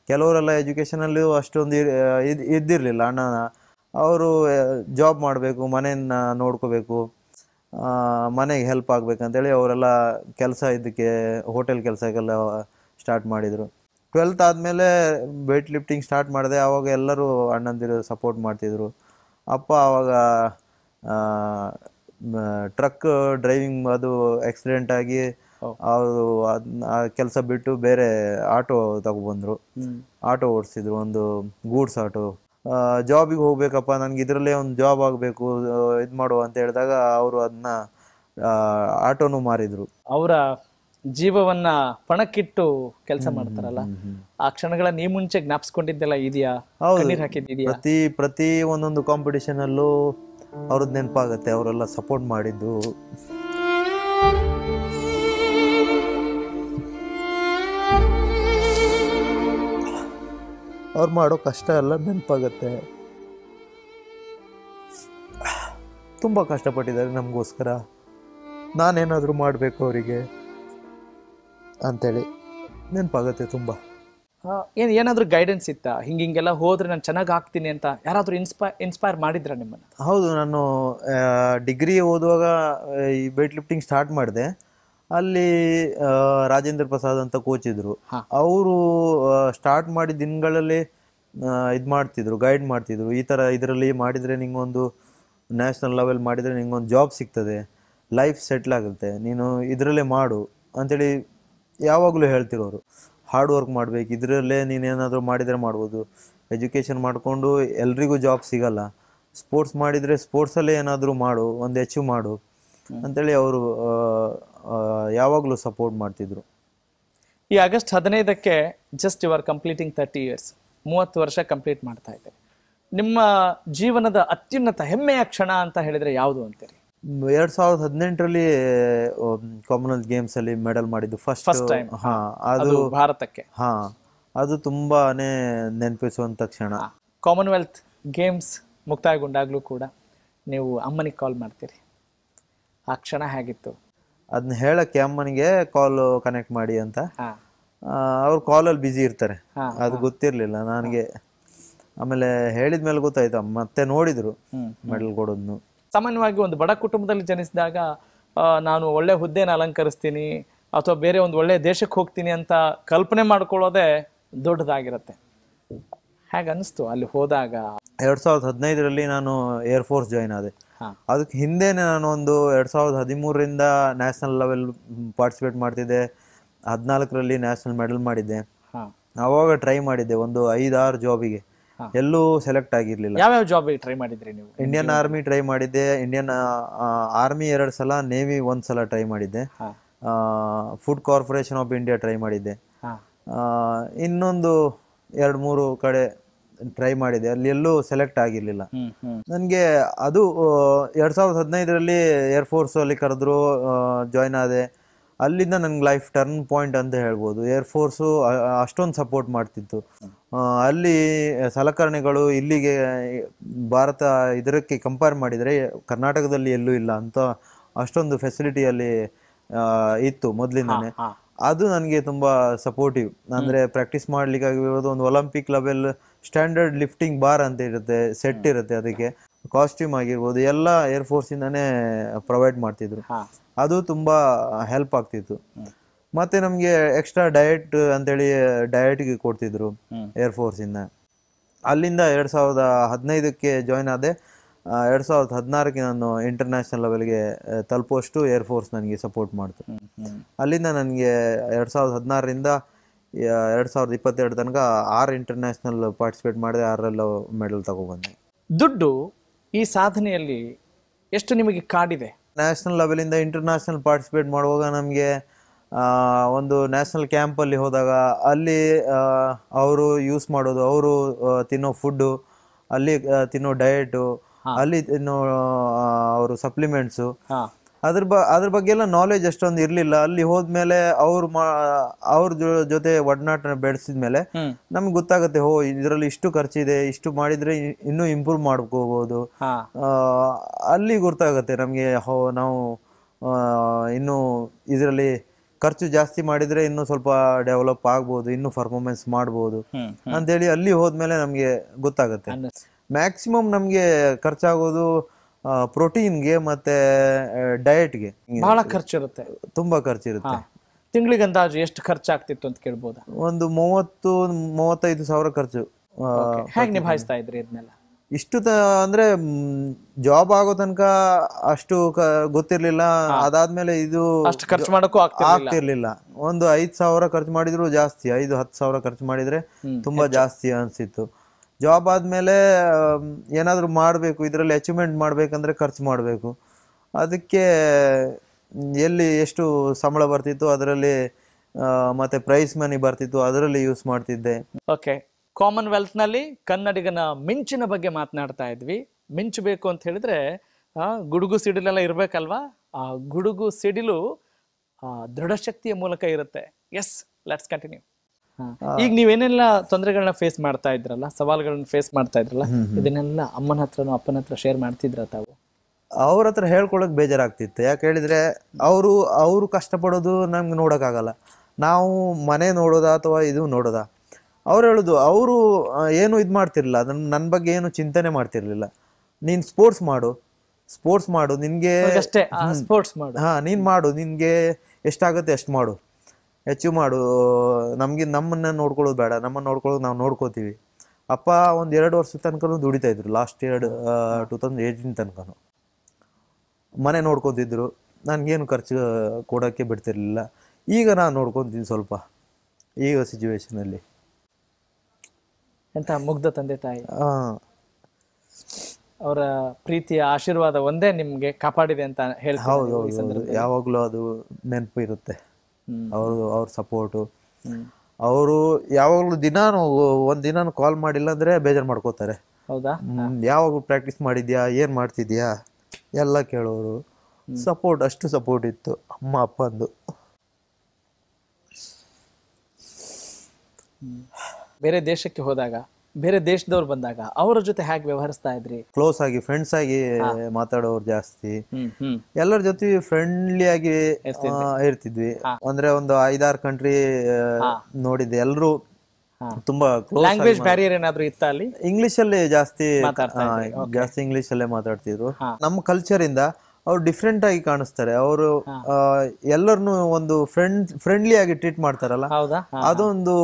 ಕೆಲವರೆಲ್ಲ ಎಜುಕೇಷನಲ್ಲಿ ಅಷ್ಟೊಂದು ಇದು ಇದ್ದಿರಲಿಲ್ಲ ಅಣ್ಣನ ಅವರು ಜಾಬ್ ಮಾಡಬೇಕು ಮನೆಯನ್ನ ನೋಡ್ಕೋಬೇಕು ಮನೆಗೆ ಹೆಲ್ಪ್ ಆಗಬೇಕಂತೇಳಿ ಅವರೆಲ್ಲ ಕೆಲಸ ಇದಕ್ಕೆ ಹೋಟೆಲ್ ಕೆಲಸಕ್ಕೆಲ್ಲ ಸ್ಟಾರ್ಟ್ ಮಾಡಿದರು ಟ್ವೆಲ್ತ್ ಆದಮೇಲೆ ವೇಟ್ ಲಿಫ್ಟಿಂಗ್ ಸ್ಟಾರ್ಟ್ ಮಾಡಿದೆ ಆವಾಗ ಎಲ್ಲರೂ ಅಣ್ಣಂದಿರು ಸಪೋರ್ಟ್ ಮಾಡ್ತಿದ್ರು ಅಪ್ಪ ಆವಾಗ ಟ್ರಕ್ ಡ್ರೈವಿಂಗ್ ಅದು ಆಕ್ಸಿಡೆಂಟ್ ಆಗಿ ಅವರು ಕೆಲಸ ಬಿಟ್ಟು ಬೇರೆ ಆಟೋ ತಗೊಬಂದ್ರು ಆಟೋ ಓಡಿಸಿದ್ರು ಒಂದು ಗೂಡ್ಸ್ ಆಟೋ ಜಾಬಿಗೆ ಹೋಗ್ಬೇಕಪ್ಪ ನನ್ಗೆ ಇದ್ರಲ್ಲೇ ಒಂದು ಜಾಬ್ ಆಗಬೇಕು ಇದು ಮಾಡು ಅಂತ ಹೇಳಿದಾಗ ಅವರು ಅದನ್ನ ಆಟೋನು ಮಾರಿದ್ರು ಅವರ ಜೀವವನ್ನ ಪಣಕ್ಕಿಟ್ಟು ಕೆಲಸ ಮಾಡ್ತಾರಲ್ಲ ಆ ಕ್ಷಣಗಳ ನೀ ಮುಂಚೆ ಜ್ಞಾಪಿಸ್ಕೊಂಡಿದ್ದೆಲ್ಲ ಇದೆಯಾ ಪ್ರತಿ ಪ್ರತಿ ಒಂದೊಂದು ಕಾಂಪಿಟೇಷನ್ ಅಲ್ಲೂ ಅವ್ರದ್ದು ನೆನಪಾಗತ್ತೆ ಅವರೆಲ್ಲ ಸಪೋರ್ಟ್ ಮಾಡಿದ್ದು ಅವ್ರು ಮಾಡೋ ಕಷ್ಟ ಎಲ್ಲ ನೆನಪಾಗತ್ತೆ ತುಂಬ ಕಷ್ಟಪಟ್ಟಿದ್ದಾರೆ ನಮಗೋಸ್ಕರ ನಾನೇನಾದರೂ ಮಾಡಬೇಕು ಅವರಿಗೆ ಅಂಥೇಳಿ ನೆನಪಾಗತ್ತೆ ತುಂಬ ಏನು ಏನಾದರೂ ಗೈಡೆನ್ಸ್ ಇತ್ತಾ ಹಿಂಗೆ ಹಿಂಗೆಲ್ಲ ಹೋದರೆ ನಾನು ಚೆನ್ನಾಗಿ ಆಗ್ತೀನಿ ಅಂತ ಯಾರಾದರೂ ಇನ್ಸ್ಪೈ ಇನ್ಸ್ಪೈರ್ ಮಾಡಿದ್ರ ನಿಮ್ಮನ್ನು ಹೌದು ನಾನು ಡಿಗ್ರಿ ಓದುವಾಗ ಈ ವೇಟ್ ಲಿಫ್ಟಿಂಗ್ ಸ್ಟಾರ್ಟ್ ಮಾಡಿದೆ ಅಲ್ಲಿ ರಾಜೇಂದ್ರ ಪ್ರಸಾದ್ ಅಂತ ಕೋಚ್ ಇದ್ರು ಅವರು ಸ್ಟಾರ್ಟ್ ಮಾಡಿದ ದಿನಗಳಲ್ಲಿ ಇದು ಮಾಡ್ತಿದ್ರು ಗೈಡ್ ಮಾಡ್ತಿದ್ರು ಈ ಥರ ಇದರಲ್ಲಿ ಮಾಡಿದರೆ ನಿಂಗೊಂದು ನ್ಯಾಷನಲ್ ಲೆವೆಲ್ ಮಾಡಿದರೆ ನಿಮಗೊಂದು ಜಾಬ್ ಸಿಗ್ತದೆ ಲೈಫ್ ಸೆಟ್ಲ್ ಆಗುತ್ತೆ ನೀನು ಇದರಲ್ಲೇ ಮಾಡು ಅಂಥೇಳಿ ಯಾವಾಗಲೂ ಹೇಳ್ತಿರೋರು ಹಾರ್ಡ್ ವರ್ಕ್ ಮಾಡಬೇಕು ಇದರಲ್ಲೇ ನೀನೇನಾದರೂ ಮಾಡಿದರೆ ಮಾಡ್ಬೋದು ಎಜುಕೇಷನ್ ಮಾಡಿಕೊಂಡು ಎಲ್ರಿಗೂ ಜಾಬ್ ಸಿಗಲ್ಲ ಸ್ಪೋರ್ಟ್ಸ್ ಮಾಡಿದರೆ ಸ್ಪೋರ್ಟ್ಸಲ್ಲೇ ಏನಾದರೂ ಮಾಡು ಒಂದು ಅಚೀವ್ ಮಾಡು ಅಂಥೇಳಿ ಅವರು ಯಾವಾಗಲೂ ಸಪೋರ್ಟ್ ಮಾಡ್ತಿದ್ರು ಈ ಆಗಸ್ಟ್ ಹದಿನೈದಕ್ಕೆ just you are completing thirty years ಮೂವತ್ತು ವರ್ಷ ಕಂಪ್ಲೀಟ್ ಮಾಡ್ತಾ ಇದ್ದಾರೆ ನಿಮ್ಮ ಜೀವನದ ಅತ್ಯುನ್ನತ ಹೆಮ್ಮೆಯ ಕ್ಷಣ ಅಂತ ಹೇಳಿದರೆ ಯಾವುದು ಅಂತೀರಿ ಎರಡು ಸಾವಿರದ ಹದಿನೆಂಟರಲ್ಲಿ ಕಾಮನ್ವೆಲ್ತ್ ಗೇಮ್ಸ್ ಅಲ್ಲಿ ಮೆಡಲ್ ಮಾಡಿದ್ದು ಫಸ್ಟ್ ಫಸ್ಟ್ ಟೈಮ್ ಹಾ ಅದು ಭಾರತಕ್ಕೆ ಹಾ ಅದು ತುಂಬಾನೇ ನೆನಪಿಸುವಂತ ಕ್ಷಣ ಕಾಮನ್ವೆಲ್ತ್ ಗೇಮ್ಸ್ ಮುಕ್ತಾಯಗೊಂಡಾಗಲೂ ಕೂಡ ನೀವು ಅಮ್ಮನಿಗೆ ಕಾಲ್ ಮಾಡ್ತೀರಿ ಆ ಕ್ಷಣ ಹೇಗಿತ್ತು ಅದನ್ನ ಹೇಳಕ್ಕೆ ಅಮ್ಮನಿಗೆ ಕಾಲ್ ಕನೆಕ್ಟ್ ಮಾಡಿ ಅಂತ ಅವ್ರು ಕಾಲಲ್ಲಿ ಬ್ಯುಸಿ ಇರ್ತಾರೆ ಅದು ಗೊತ್ತಿರಲಿಲ್ಲ ನನಗೆ ಆಮೇಲೆ ಹೇಳಿದ್ಮೇಲೆ ಗೊತ್ತಾಯ್ತು ಮತ್ತೆ ನೋಡಿದ್ರು ಮೆಡಲ್ ಸಾಮಾನ್ಯವಾಗಿ ಒಂದು ಬಡ ಕುಟುಂಬದಲ್ಲಿ ಜನಿಸಿದಾಗ ನಾನು ಒಳ್ಳೆ ಹುದ್ದೆನ ಅಲಂಕರಿಸ್ತೀನಿ ಅಥವಾ ಬೇರೆ ಒಂದು ಒಳ್ಳೆ ದೇಶಕ್ಕೆ ಹೋಗ್ತೀನಿ ಅಂತ ಕಲ್ಪನೆ ಮಾಡ್ಕೊಳ್ಳೋದೇ ದೊಡ್ಡದಾಗಿರುತ್ತೆ ಹೇಗೆ ಅನಿಸ್ತು ಅಲ್ಲಿ ಹೋದಾಗ ಎರಡು ಸಾವಿರದ ಹದಿನೈದರಲ್ಲಿ ನಾನು ಏರ್ಫೋರ್ಸ್ ಜಾಯಿನ್ ಆದೆ ಅದಕ್ಕೆ ಹಿಂದೆನೆ ನಾನು ಒಂದು ಎರಡ್ ಸಾವಿರದ ಹದಿಮೂರರಿಂದ ನ್ಯಾಷನಲ್ ಲೆವೆಲ್ ಪಾರ್ಟಿಸಿಪೇಟ್ ಮಾಡ್ತಿದ್ದೆ ಹದಿನಾಲ್ಕರಲ್ಲಿ ನ್ಯಾಷನಲ್ ಮೆಡಲ್ ಮಾಡಿದ್ದೆ ಅವಾಗ ಟ್ರೈ ಮಾಡಿದ್ದೆ ಒಂದು ಐದಾರು ಜಾಬಿಗೆ ಎಲ್ಲೂ ಸೆಲೆಕ್ಟ್ ಆಗಿರ್ಲಿಲ್ಲ ಯಾವ ಜಾಬ್ ಟ್ರೈ ಮಾಡಿದ್ರಿ ನೀವು ಇಂಡಿಯನ್ ಆರ್ಮಿ ಟ್ರೈ ಮಾಡಿದ್ದೆ ಇಂಡಿಯನ್ ಆರ್ಮಿ ಎರಡು ಸಲ ನೇವಿ ಒಂದ್ ಸಲ ಟ್ರೈ ಮಾಡಿದ್ದೆ food corporation of India try ಮಾಡಿದ್ದೆ ಇನ್ನೊಂದು ಎರಡು ಮೂರು ಕಡೆ ಟ್ರೈ ಮಾಡಿದೆ ಅಲ್ಲಿ ಎಲ್ಲೂ ಸೆಲೆಕ್ಟ್ ಆಗಿರ್ಲಿಲ್ಲ ನನಗೆ ಅದು ಎರಡ್ ಸಾವಿರದ ಹದಿನೈದರಲ್ಲಿ ಏರ್ಫೋರ್ಸ್ ಅಲ್ಲಿ ಕರೆದ್ರು ಜಾಯ್ನ್ ಆದೆ ಅಲ್ಲಿಂದ ನನ್ಗೆ ಲೈಫ್ ಟರ್ನ್ ಪಾಯಿಂಟ್ ಅಂತ ಹೇಳ್ಬೋದು ಏರ್ಫೋರ್ಸು ಅಷ್ಟೊಂದು ಸಪೋರ್ಟ್ ಮಾಡ್ತಿತ್ತು ಅಲ್ಲಿ ಸಲಕರಣೆಗಳು ಇಲ್ಲಿಗೆ ಭಾರತ ಇದಕ್ಕೆ ಕಂಪೇರ್ ಮಾಡಿದರೆ ಕರ್ನಾಟಕದಲ್ಲಿ ಎಲ್ಲೂ ಇಲ್ಲ ಅಂತ ಅಷ್ಟೊಂದು ಫೆಸಿಲಿಟಿ ಅಲ್ಲಿ ಇತ್ತು ಮೊದಲಿಂದನೇ ಅದು ನನಗೆ ತುಂಬ ಸಪೋರ್ಟಿವ್ ಅಂದರೆ ಪ್ರಾಕ್ಟೀಸ್ ಮಾಡ್ಲಿಕ್ಕಾಗಿರ್ಬೋದು ಒಂದು Olympic level standard lifting bar ಅಂತ ಇರುತ್ತೆ ಸೆಟ್ ಇರುತ್ತೆ ಅದಕ್ಕೆ ಕಾಸ್ಟ್ಯೂಮ್ ಆಗಿರ್ಬೋದು ಎಲ್ಲ ಏರ್ ಇಂದಾನೇ ಪ್ರೊವೈಡ್ ಮಾಡ್ತಿದ್ರು ಅದು ತುಂಬಾ ಹೆಲ್ಪ್ ಆಗ್ತಿತ್ತು ಮತ್ತೆ ನಮ್ಗೆ ಎಕ್ಸ್ಟ್ರಾ ಡಯಟ್ ಅಂತೇಳಿ ಡಯಟ್ಗೆ ಕೊಡ್ತಿದ್ರು ಏರ್ ಫೋರ್ಸಿಂದ ಅಲ್ಲಿಂದ ಎರಡು ಸಾವಿರದ ಹದಿನೈದಕ್ಕೆ ಜಾಯ್ನ್ ಆದೆ ಎರಡ್ ಸಾವಿರದ ಹದಿನಾರಕ್ಕೆ ನಾನು ಇಂಟರ್ನ್ಯಾಷನಲ್ ಲೆವೆಲ್ಗೆ ತಲುಪೋಷ್ಟು ಏರ್ ಫೋರ್ಸ್ ನನಗೆ ಸಪೋರ್ಟ್ ಮಾಡ್ತು ಅಲ್ಲಿಂದ ನನಗೆ ಎರಡ್ ಸಾವಿರದ ಹದಿನಾರರಿಂದ ಎರಡ್ ಸಾವಿರದ ಇಪ್ಪತ್ತೆರಡು ತನಕ ಆರು ಇಂಟರ್ನ್ಯಾಷನಲ್ ಪಾರ್ಟಿಸಿಪೇಟ್ ಮಾಡಿದೆ ಆರಲ್ಲೂ ಮೆಡಲ್ ತಗೊಬಂದೆ ದುಡ್ಡು ಈ ಸಾಧನೆಯಲ್ಲಿ ಎಷ್ಟು ನಿಮಗೆ ಕಾಡಿದೆ ನ್ಯಾಷನಲ್ ಲೆವೆಲಿಂದ ಇಂಟರ್ನ್ಯಾಷನಲ್ ಪಾರ್ಟಿಸಿಪೇಟ್ ಮಾಡುವಾಗ ನಮಗೆ ಒಂದು ನ್ಯಾಷನಲ್ ಕ್ಯಾಂಪಲ್ಲಿ ಹೋದಾಗ ಅಲ್ಲಿ ಅವರು ಯೂಸ್ ಮಾಡೋದು ಅವರು ತಿನ್ನೋ ಫುಡ್ಡು ಅಲ್ಲಿ ತಿನ್ನೋ ಡಯಟು ಅಲ್ಲಿ ತಿನ್ನೋ ಅವರು ಸಪ್ಲಿಮೆಂಟ್ಸು ಅದ್ರ ಬ ಅದ್ರ ಬಗ್ಗೆ ಎಲ್ಲ ನಾಲೆಜ್ ಅಷ್ಟೊಂದು ಇರಲಿಲ್ಲ ಅಲ್ಲಿ ಹೋದ್ಮೇಲೆ ಅವ್ರು ಮಾ ಅವ್ರ ಜೊತೆ ಒಡನಾಟ ಬೆಳೆಸಿದ್ಮೇಲೆ ನಮ್ಗೆ ಗೊತ್ತಾಗುತ್ತೆ ಹೋ ಇದರಲ್ಲಿ ಇಷ್ಟು ಖರ್ಚಿದೆ ಇಷ್ಟು ಮಾಡಿದ್ರೆ ಇನ್ನೂ ಇಂಪ್ರೂವ್ ಮಾಡ್ಕೋಬಹುದು ಅಲ್ಲಿ ಗೊತ್ತಾಗುತ್ತೆ ನಮಗೆ ಹೋ ನಾವು ಇನ್ನು ಇದರಲ್ಲಿ ಖರ್ಚು ಜಾಸ್ತಿ ಮಾಡಿದ್ರೆ ಇನ್ನು ಸ್ವಲ್ಪ ಡೆವಲಪ್ ಆಗ್ಬೋದು ಇನ್ನು ಪರ್ಫಾರ್ಮೆನ್ಸ್ ಮಾಡ್ಬೋದು ಅಂತೇಳಿ ಅಲ್ಲಿ ಹೋದ್ಮೇಲೆ ನಮಗೆ ಗೊತ್ತಾಗುತ್ತೆ ಮ್ಯಾಕ್ಸಿಮಮ್ ನಮಗೆ ಖರ್ಚಾಗೋದು ಪ್ರೋಟೀನ್ಗೆ ಮತ್ತೆ ಡಯಟ್ಗೆ ಬಹಳ ಖರ್ಚಿರುತ್ತೆ ತುಂಬಾ ಖರ್ಚಿರುತ್ತೆ ತಿಂಗಳಿಗೆ ಅಂದಾಜು ಎಷ್ಟು ಆಗ್ತಿತ್ತು ಅಂತ ಕೇಳ್ಬೋದು ಒಂದು ಮೂವತ್ತು ಮೂವತ್ತೈದು ಸಾವಿರ ಖರ್ಚು ಹೇಗೆ ನಿಭಾಯಿಸ್ತಾ ಇದ್ರಿ ಇದನ್ನೆಲ್ಲ ಇಷ್ಟು ಅಂದ್ರೆ ಜಾಬ್ ಆಗೋ ತನಕ ಅಷ್ಟು ಗೊತ್ತಿರ್ಲಿಲ್ಲ ಅದಾದ್ಮೇಲೆ ಇದು ಅಷ್ಟು ಖರ್ಚು ಮಾಡೋಕ್ಕೂ ಆಗ್ತಿರ್ಲಿಲ್ಲ ಒಂದು ಐದ್ ಸಾವಿರ ಖರ್ಚು ಮಾಡಿದ್ರು ಜಾಸ್ತಿ ಐದು ಹತ್ತು ಸಾವಿರ ಖರ್ಚು ಮಾಡಿದ್ರೆ ತುಂಬಾ ಜಾಸ್ತಿ ಅನ್ಸಿತ್ತು ಜಾಬ್ ಆದಮೇಲೆ ಏನಾದರೂ ಮಾಡಬೇಕು ಇದರಲ್ಲಿ ಅಚೀವ್ಮೆಂಟ್ ಮಾಡಬೇಕಂದ್ರೆ ಖರ್ಚು ಮಾಡಬೇಕು ಅದಕ್ಕೆ ಎಲ್ಲಿ ಎಷ್ಟು ಸಂಬಳ ಬರ್ತಿತ್ತು ಅದರಲ್ಲಿ ಮತ್ತೆ ಪ್ರೈಸ್ ಮನಿ ಬರ್ತಿತ್ತು ಅದರಲ್ಲಿ ಯೂಸ್ ಮಾಡ್ತಿದ್ದೆ ಓಕೆ ಕಾಮನ್ವೆಲ್ತ್ ನಲ್ಲಿ ಕನ್ನಡಿಗನ ಮಿಂಚಿನ ಬಗ್ಗೆ ಮಾತನಾಡ್ತಾ ಇದ್ವಿ ಮಿಂಚಬೇಕು ಅಂತ ಹೇಳಿದ್ರೆ ಗುಡುಗು ಸಿಡಿಲೆಲ್ಲ ಇರಬೇಕಲ್ವಾ ಆ ಗುಡುಗು ಸಿಡಿಲು ದೃಢಶಕ್ತಿಯ ಮೂಲಕ ಇರುತ್ತೆ ಎಸ್ ಲೆಟ್ಸ್ ಕಂಟಿನ್ಯೂ ಈಗ ನೀವೇನೆಲ್ಲ ತೊಂದರೆಗಳನ್ನ ಫೇಸ್ ಮಾಡ್ತಾ ಇದ್ರಲ್ಲ ಸವಾಲುಗಳನ್ನ ಫೇಸ್ ಮಾಡ್ತಾ ಇದ್ರಲ್ಲ ಇದನ್ನೆಲ್ಲ ಅಮ್ಮನ ಹತ್ರನು ಅಪ್ಪನ ಹತ್ರ ಶೇರ್ ಮಾಡ್ತಿದ್ರ ತಾವು ಅವ್ರ ಹತ್ರ ಹೇಳ್ಕೊಳಕ್ ಬೇಜಾರಾಗ್ತಿತ್ತು ಯಾಕೆ ಹೇಳಿದ್ರೆ ಅವರು ಅವರು ಕಷ್ಟಪಡೋದು ನಮ್ಗೆ ನೋಡೋಕ್ಕಾಗಲ್ಲ ನಾವು ಮನೆ ನೋಡೋದಾ ಅಥವಾ ಇದು ನೋಡೋದಾ ಅವ್ರು ಹೇಳೋದು ಅವರು ಏನು ಇದು ಮಾಡ್ತಿರ್ಲಿಲ್ಲ ಅದನ್ನ ನನ್ನ ಬಗ್ಗೆ ಏನು ಚಿಂತನೆ ಮಾಡ್ತಿರ್ಲಿಲ್ಲ ನೀನು ಸ್ಪೋರ್ಟ್ಸ್ ಮಾಡು ಸ್ಪೋರ್ಟ್ಸ್ ಮಾಡು ನಿನಗೆ ಅಷ್ಟೇ ಸ್ಪೋರ್ಟ್ಸ್ ಮಾಡು ಹಾಂ ನೀನು ಮಾಡು ನಿನಗೆ ಎಷ್ಟಾಗುತ್ತೆ ಅಷ್ಟು ಮಾಡು ಅಚೀವ್ ಮಾಡು ನಮಗೆ ನಮ್ಮನ್ನ ನೋಡ್ಕೊಳ್ಳೋದು ಬೇಡ ನಮ್ಮನ್ನ ನೋಡ್ಕೊಳ್ಳೋದು ನಾವು ನೋಡ್ಕೋತೀವಿ ಅಪ್ಪ ಒಂದು ಎರಡು ವರ್ಷದ ತನಕನೂ ದುಡಿತಾ ಇದ್ರು ಲಾಸ್ಟ್ ಎರಡು ಟೂ ತೌಸಂಡ್ ಏಯ್ಟೀನ್ ತನಕ ಮನೆ ನೋಡ್ಕೊತಿದ್ರು ನನಗೇನು ಖರ್ಚು ಕೊಡೋಕ್ಕೆ ಬಿಡ್ತಿರ್ಲಿಲ್ಲ ಈಗ ನಾನು ನೋಡ್ಕೊತೀನಿ ಸ್ವಲ್ಪ ಈಗ ಸಿಚುವೇಶನಲ್ಲಿ ಎಂಥ ಮುಗ್ಧ ತಂದೆ ತಾಯಿ ಅವರ ಪ್ರೀತಿಯ ಆಶೀರ್ವಾದ ಒಂದೇ ನಿಮಗೆ ಕಾಪಾಡಿದೆ ಅಂತ ಹೇಳಿ ಹೌದು ಯಾವಾಗಲೂ ಅದು ನೆನಪು ಇರುತ್ತೆ ಅವರು ಅವ್ರ ಸಪೋರ್ಟು ಅವರು ಯಾವಾಗಲೂ ದಿನ ಒಂದು ದಿನ ಕಾಲ್ ಮಾಡಿಲ್ಲ ಅಂದ್ರೆ ಬೇಜಾರು ಮಾಡ್ಕೋತಾರೆ ಹೌದಾ ಯಾವಾಗ ಪ್ರಾಕ್ಟೀಸ್ ಮಾಡಿದ್ಯಾ ಏನ್ ಮಾಡ್ತಿದ್ಯಾ ಎಲ್ಲ ಕೇಳೋರು ಸಪೋರ್ಟ್ ಅಷ್ಟು ಸಪೋರ್ಟ್ ಇತ್ತು ಅಮ್ಮ ಅಪ್ಪಂದು ಬೇರೆ ದೇಶಕ್ಕೆ ಹೋದಾಗ ಬೇರೆ ದೇಶದವ್ರು ಬಂದಾಗ ಅವರ ಜೊತೆ ಹೇಗೆ ವ್ಯವಹರಿಸ್ತಾ ಇದ್ರಿ ಕ್ಲೋಸ್ ಆಗಿ ಫ್ರೆಂಡ್ಸ್ ಆಗಿ ಮಾತಾಡೋರು ಜಾಸ್ತಿ ಎಲ್ಲರ ಜೊತೆ ಫ್ರೆಂಡ್ಲಿ ಆಗಿ ಇರ್ತಿದ್ವಿ ಅಂದ್ರೆ ಒಂದು ಐದಾರು ಕಂಟ್ರಿ ನೋಡಿದ್ದೆ ಎಲ್ಲರೂ ತುಂಬಾ ಲ್ಯಾಂಗ್ವೇಜ್ ಬ್ಯಾರಿಯರ್ ಏನಾದ್ರು ಇತ್ತ ಅಲ್ಲಿ ಇಂಗ್ಲಿಷ್ ಅಲ್ಲಿ ಜಾಸ್ತಿ ಜಾಸ್ತಿ ಇಂಗ್ಲಿಷ್ ಅಲ್ಲೇ ಮಾತಾಡ್ತಿದ್ರು ನಮ್ಮ ಕಲ್ಚರ್ ಇಂದ ಅವ್ರು ಡಿಫ್ರೆಂಟ್ ಆಗಿ ಕಾಣಿಸ್ತಾರೆ ಅವರು ಎಲ್ಲರನ್ನು ಒಂದು ಫ್ರೆಂಡ್ ಫ್ರೆಂಡ್ಲಿ ಆಗಿ ಟ್ರೀಟ್ ಮಾಡ್ತಾರಲ್ಲ ಹೌದಾ ಅದೊಂದು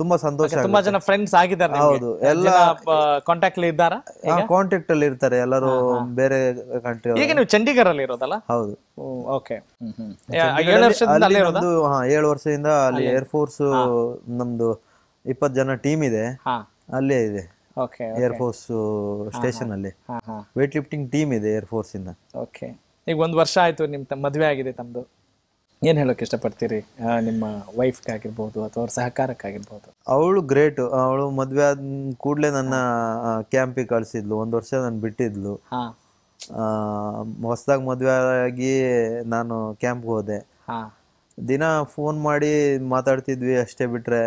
ತುಂಬಾ ಸಂತೋಷ ತುಂಬಾ ಜನ ಫ್ರೆಂಡ್ಸ್ ಆಗಿದ್ದಾರೆ ಹೌದು ಎಲ್ಲ ಕಾಂಟ್ಯಾಕ್ಟ್ ಅಲ್ಲಿ ಇದ್ದಾರಾ ಕಾಂಟ್ಯಾಕ್ಟ್ ಅಲ್ಲಿ ಇರ್ತಾರೆ ಎಲ್ಲರೂ ಬೇರೆ ಕಂಟ್ರಿ ಈಗ ನೀವು ಚಂಡೀಗಢ ಅಲ್ಲಿ ಇರೋದಲ್ಲ ಹೌದು ಓಕೆ ಏಳು ವರ್ಷದಿಂದ ಅಲ್ಲೇ ಇರೋದು ಹಾ ಏಳು ವರ್ಷದಿಂದ ಅಲ್ಲಿ ಏರ್ ಫೋರ್ಸ್ ನಮ್ದು ಇಪ್ಪತ್ತು ಜನ ಟೀಮ್ ಇದೆ ಅಲ್ಲೇ ಇದೆ ಏರ್ ಫೋರ್ಸ್ ಸ್ಟೇಷನ್ ಅಲ್ಲಿ ವೇಟ್ ಲಿಫ್ಟಿಂಗ್ ಟೀಮ್ ಇದೆ ಏರ್ ಫೋರ್ಸ್ ಇಂದ ಓಕೆ ಈಗ ಒಂದು ವರ್ಷ ಆಯ್ತು ನಿಮ್ ಮದುವೆ ಆಗಿದೆ ತಮ್ದು ಏನ್ ಹೇಳೋಕೆ ಇಷ್ಟಪಡ್ತೀರಿ ನಿಮ್ಮ ವೈಫ್ ಆಗಿರ್ಬೋದು ಅಥವಾ ಅವ್ರ ಸಹಕಾರಕ್ಕಾಗಿರ್ಬೋದು ಅವಳು ಗ್ರೇಟ್ ಅವಳು ಮದ್ವೆ ಆದ ಕೂಡಲೇ ನನ್ನ ಕ್ಯಾಂಪಿಗೆ ಕಳಿಸಿದ್ಲು ಒಂದು ವರ್ಷ ನಾನು ಬಿಟ್ಟಿದ್ಲು ಹೊಸದಾಗಿ ಮದ್ವೆ ಆಗಿ ನಾನು ಕ್ಯಾಂಪ್ಗೆ ಹೋದೆ ದಿನ ಫೋನ್ ಮಾಡಿ ಮಾತಾಡ್ತಿದ್ವಿ ಅಷ್ಟೇ ಬಿಟ್ರೆ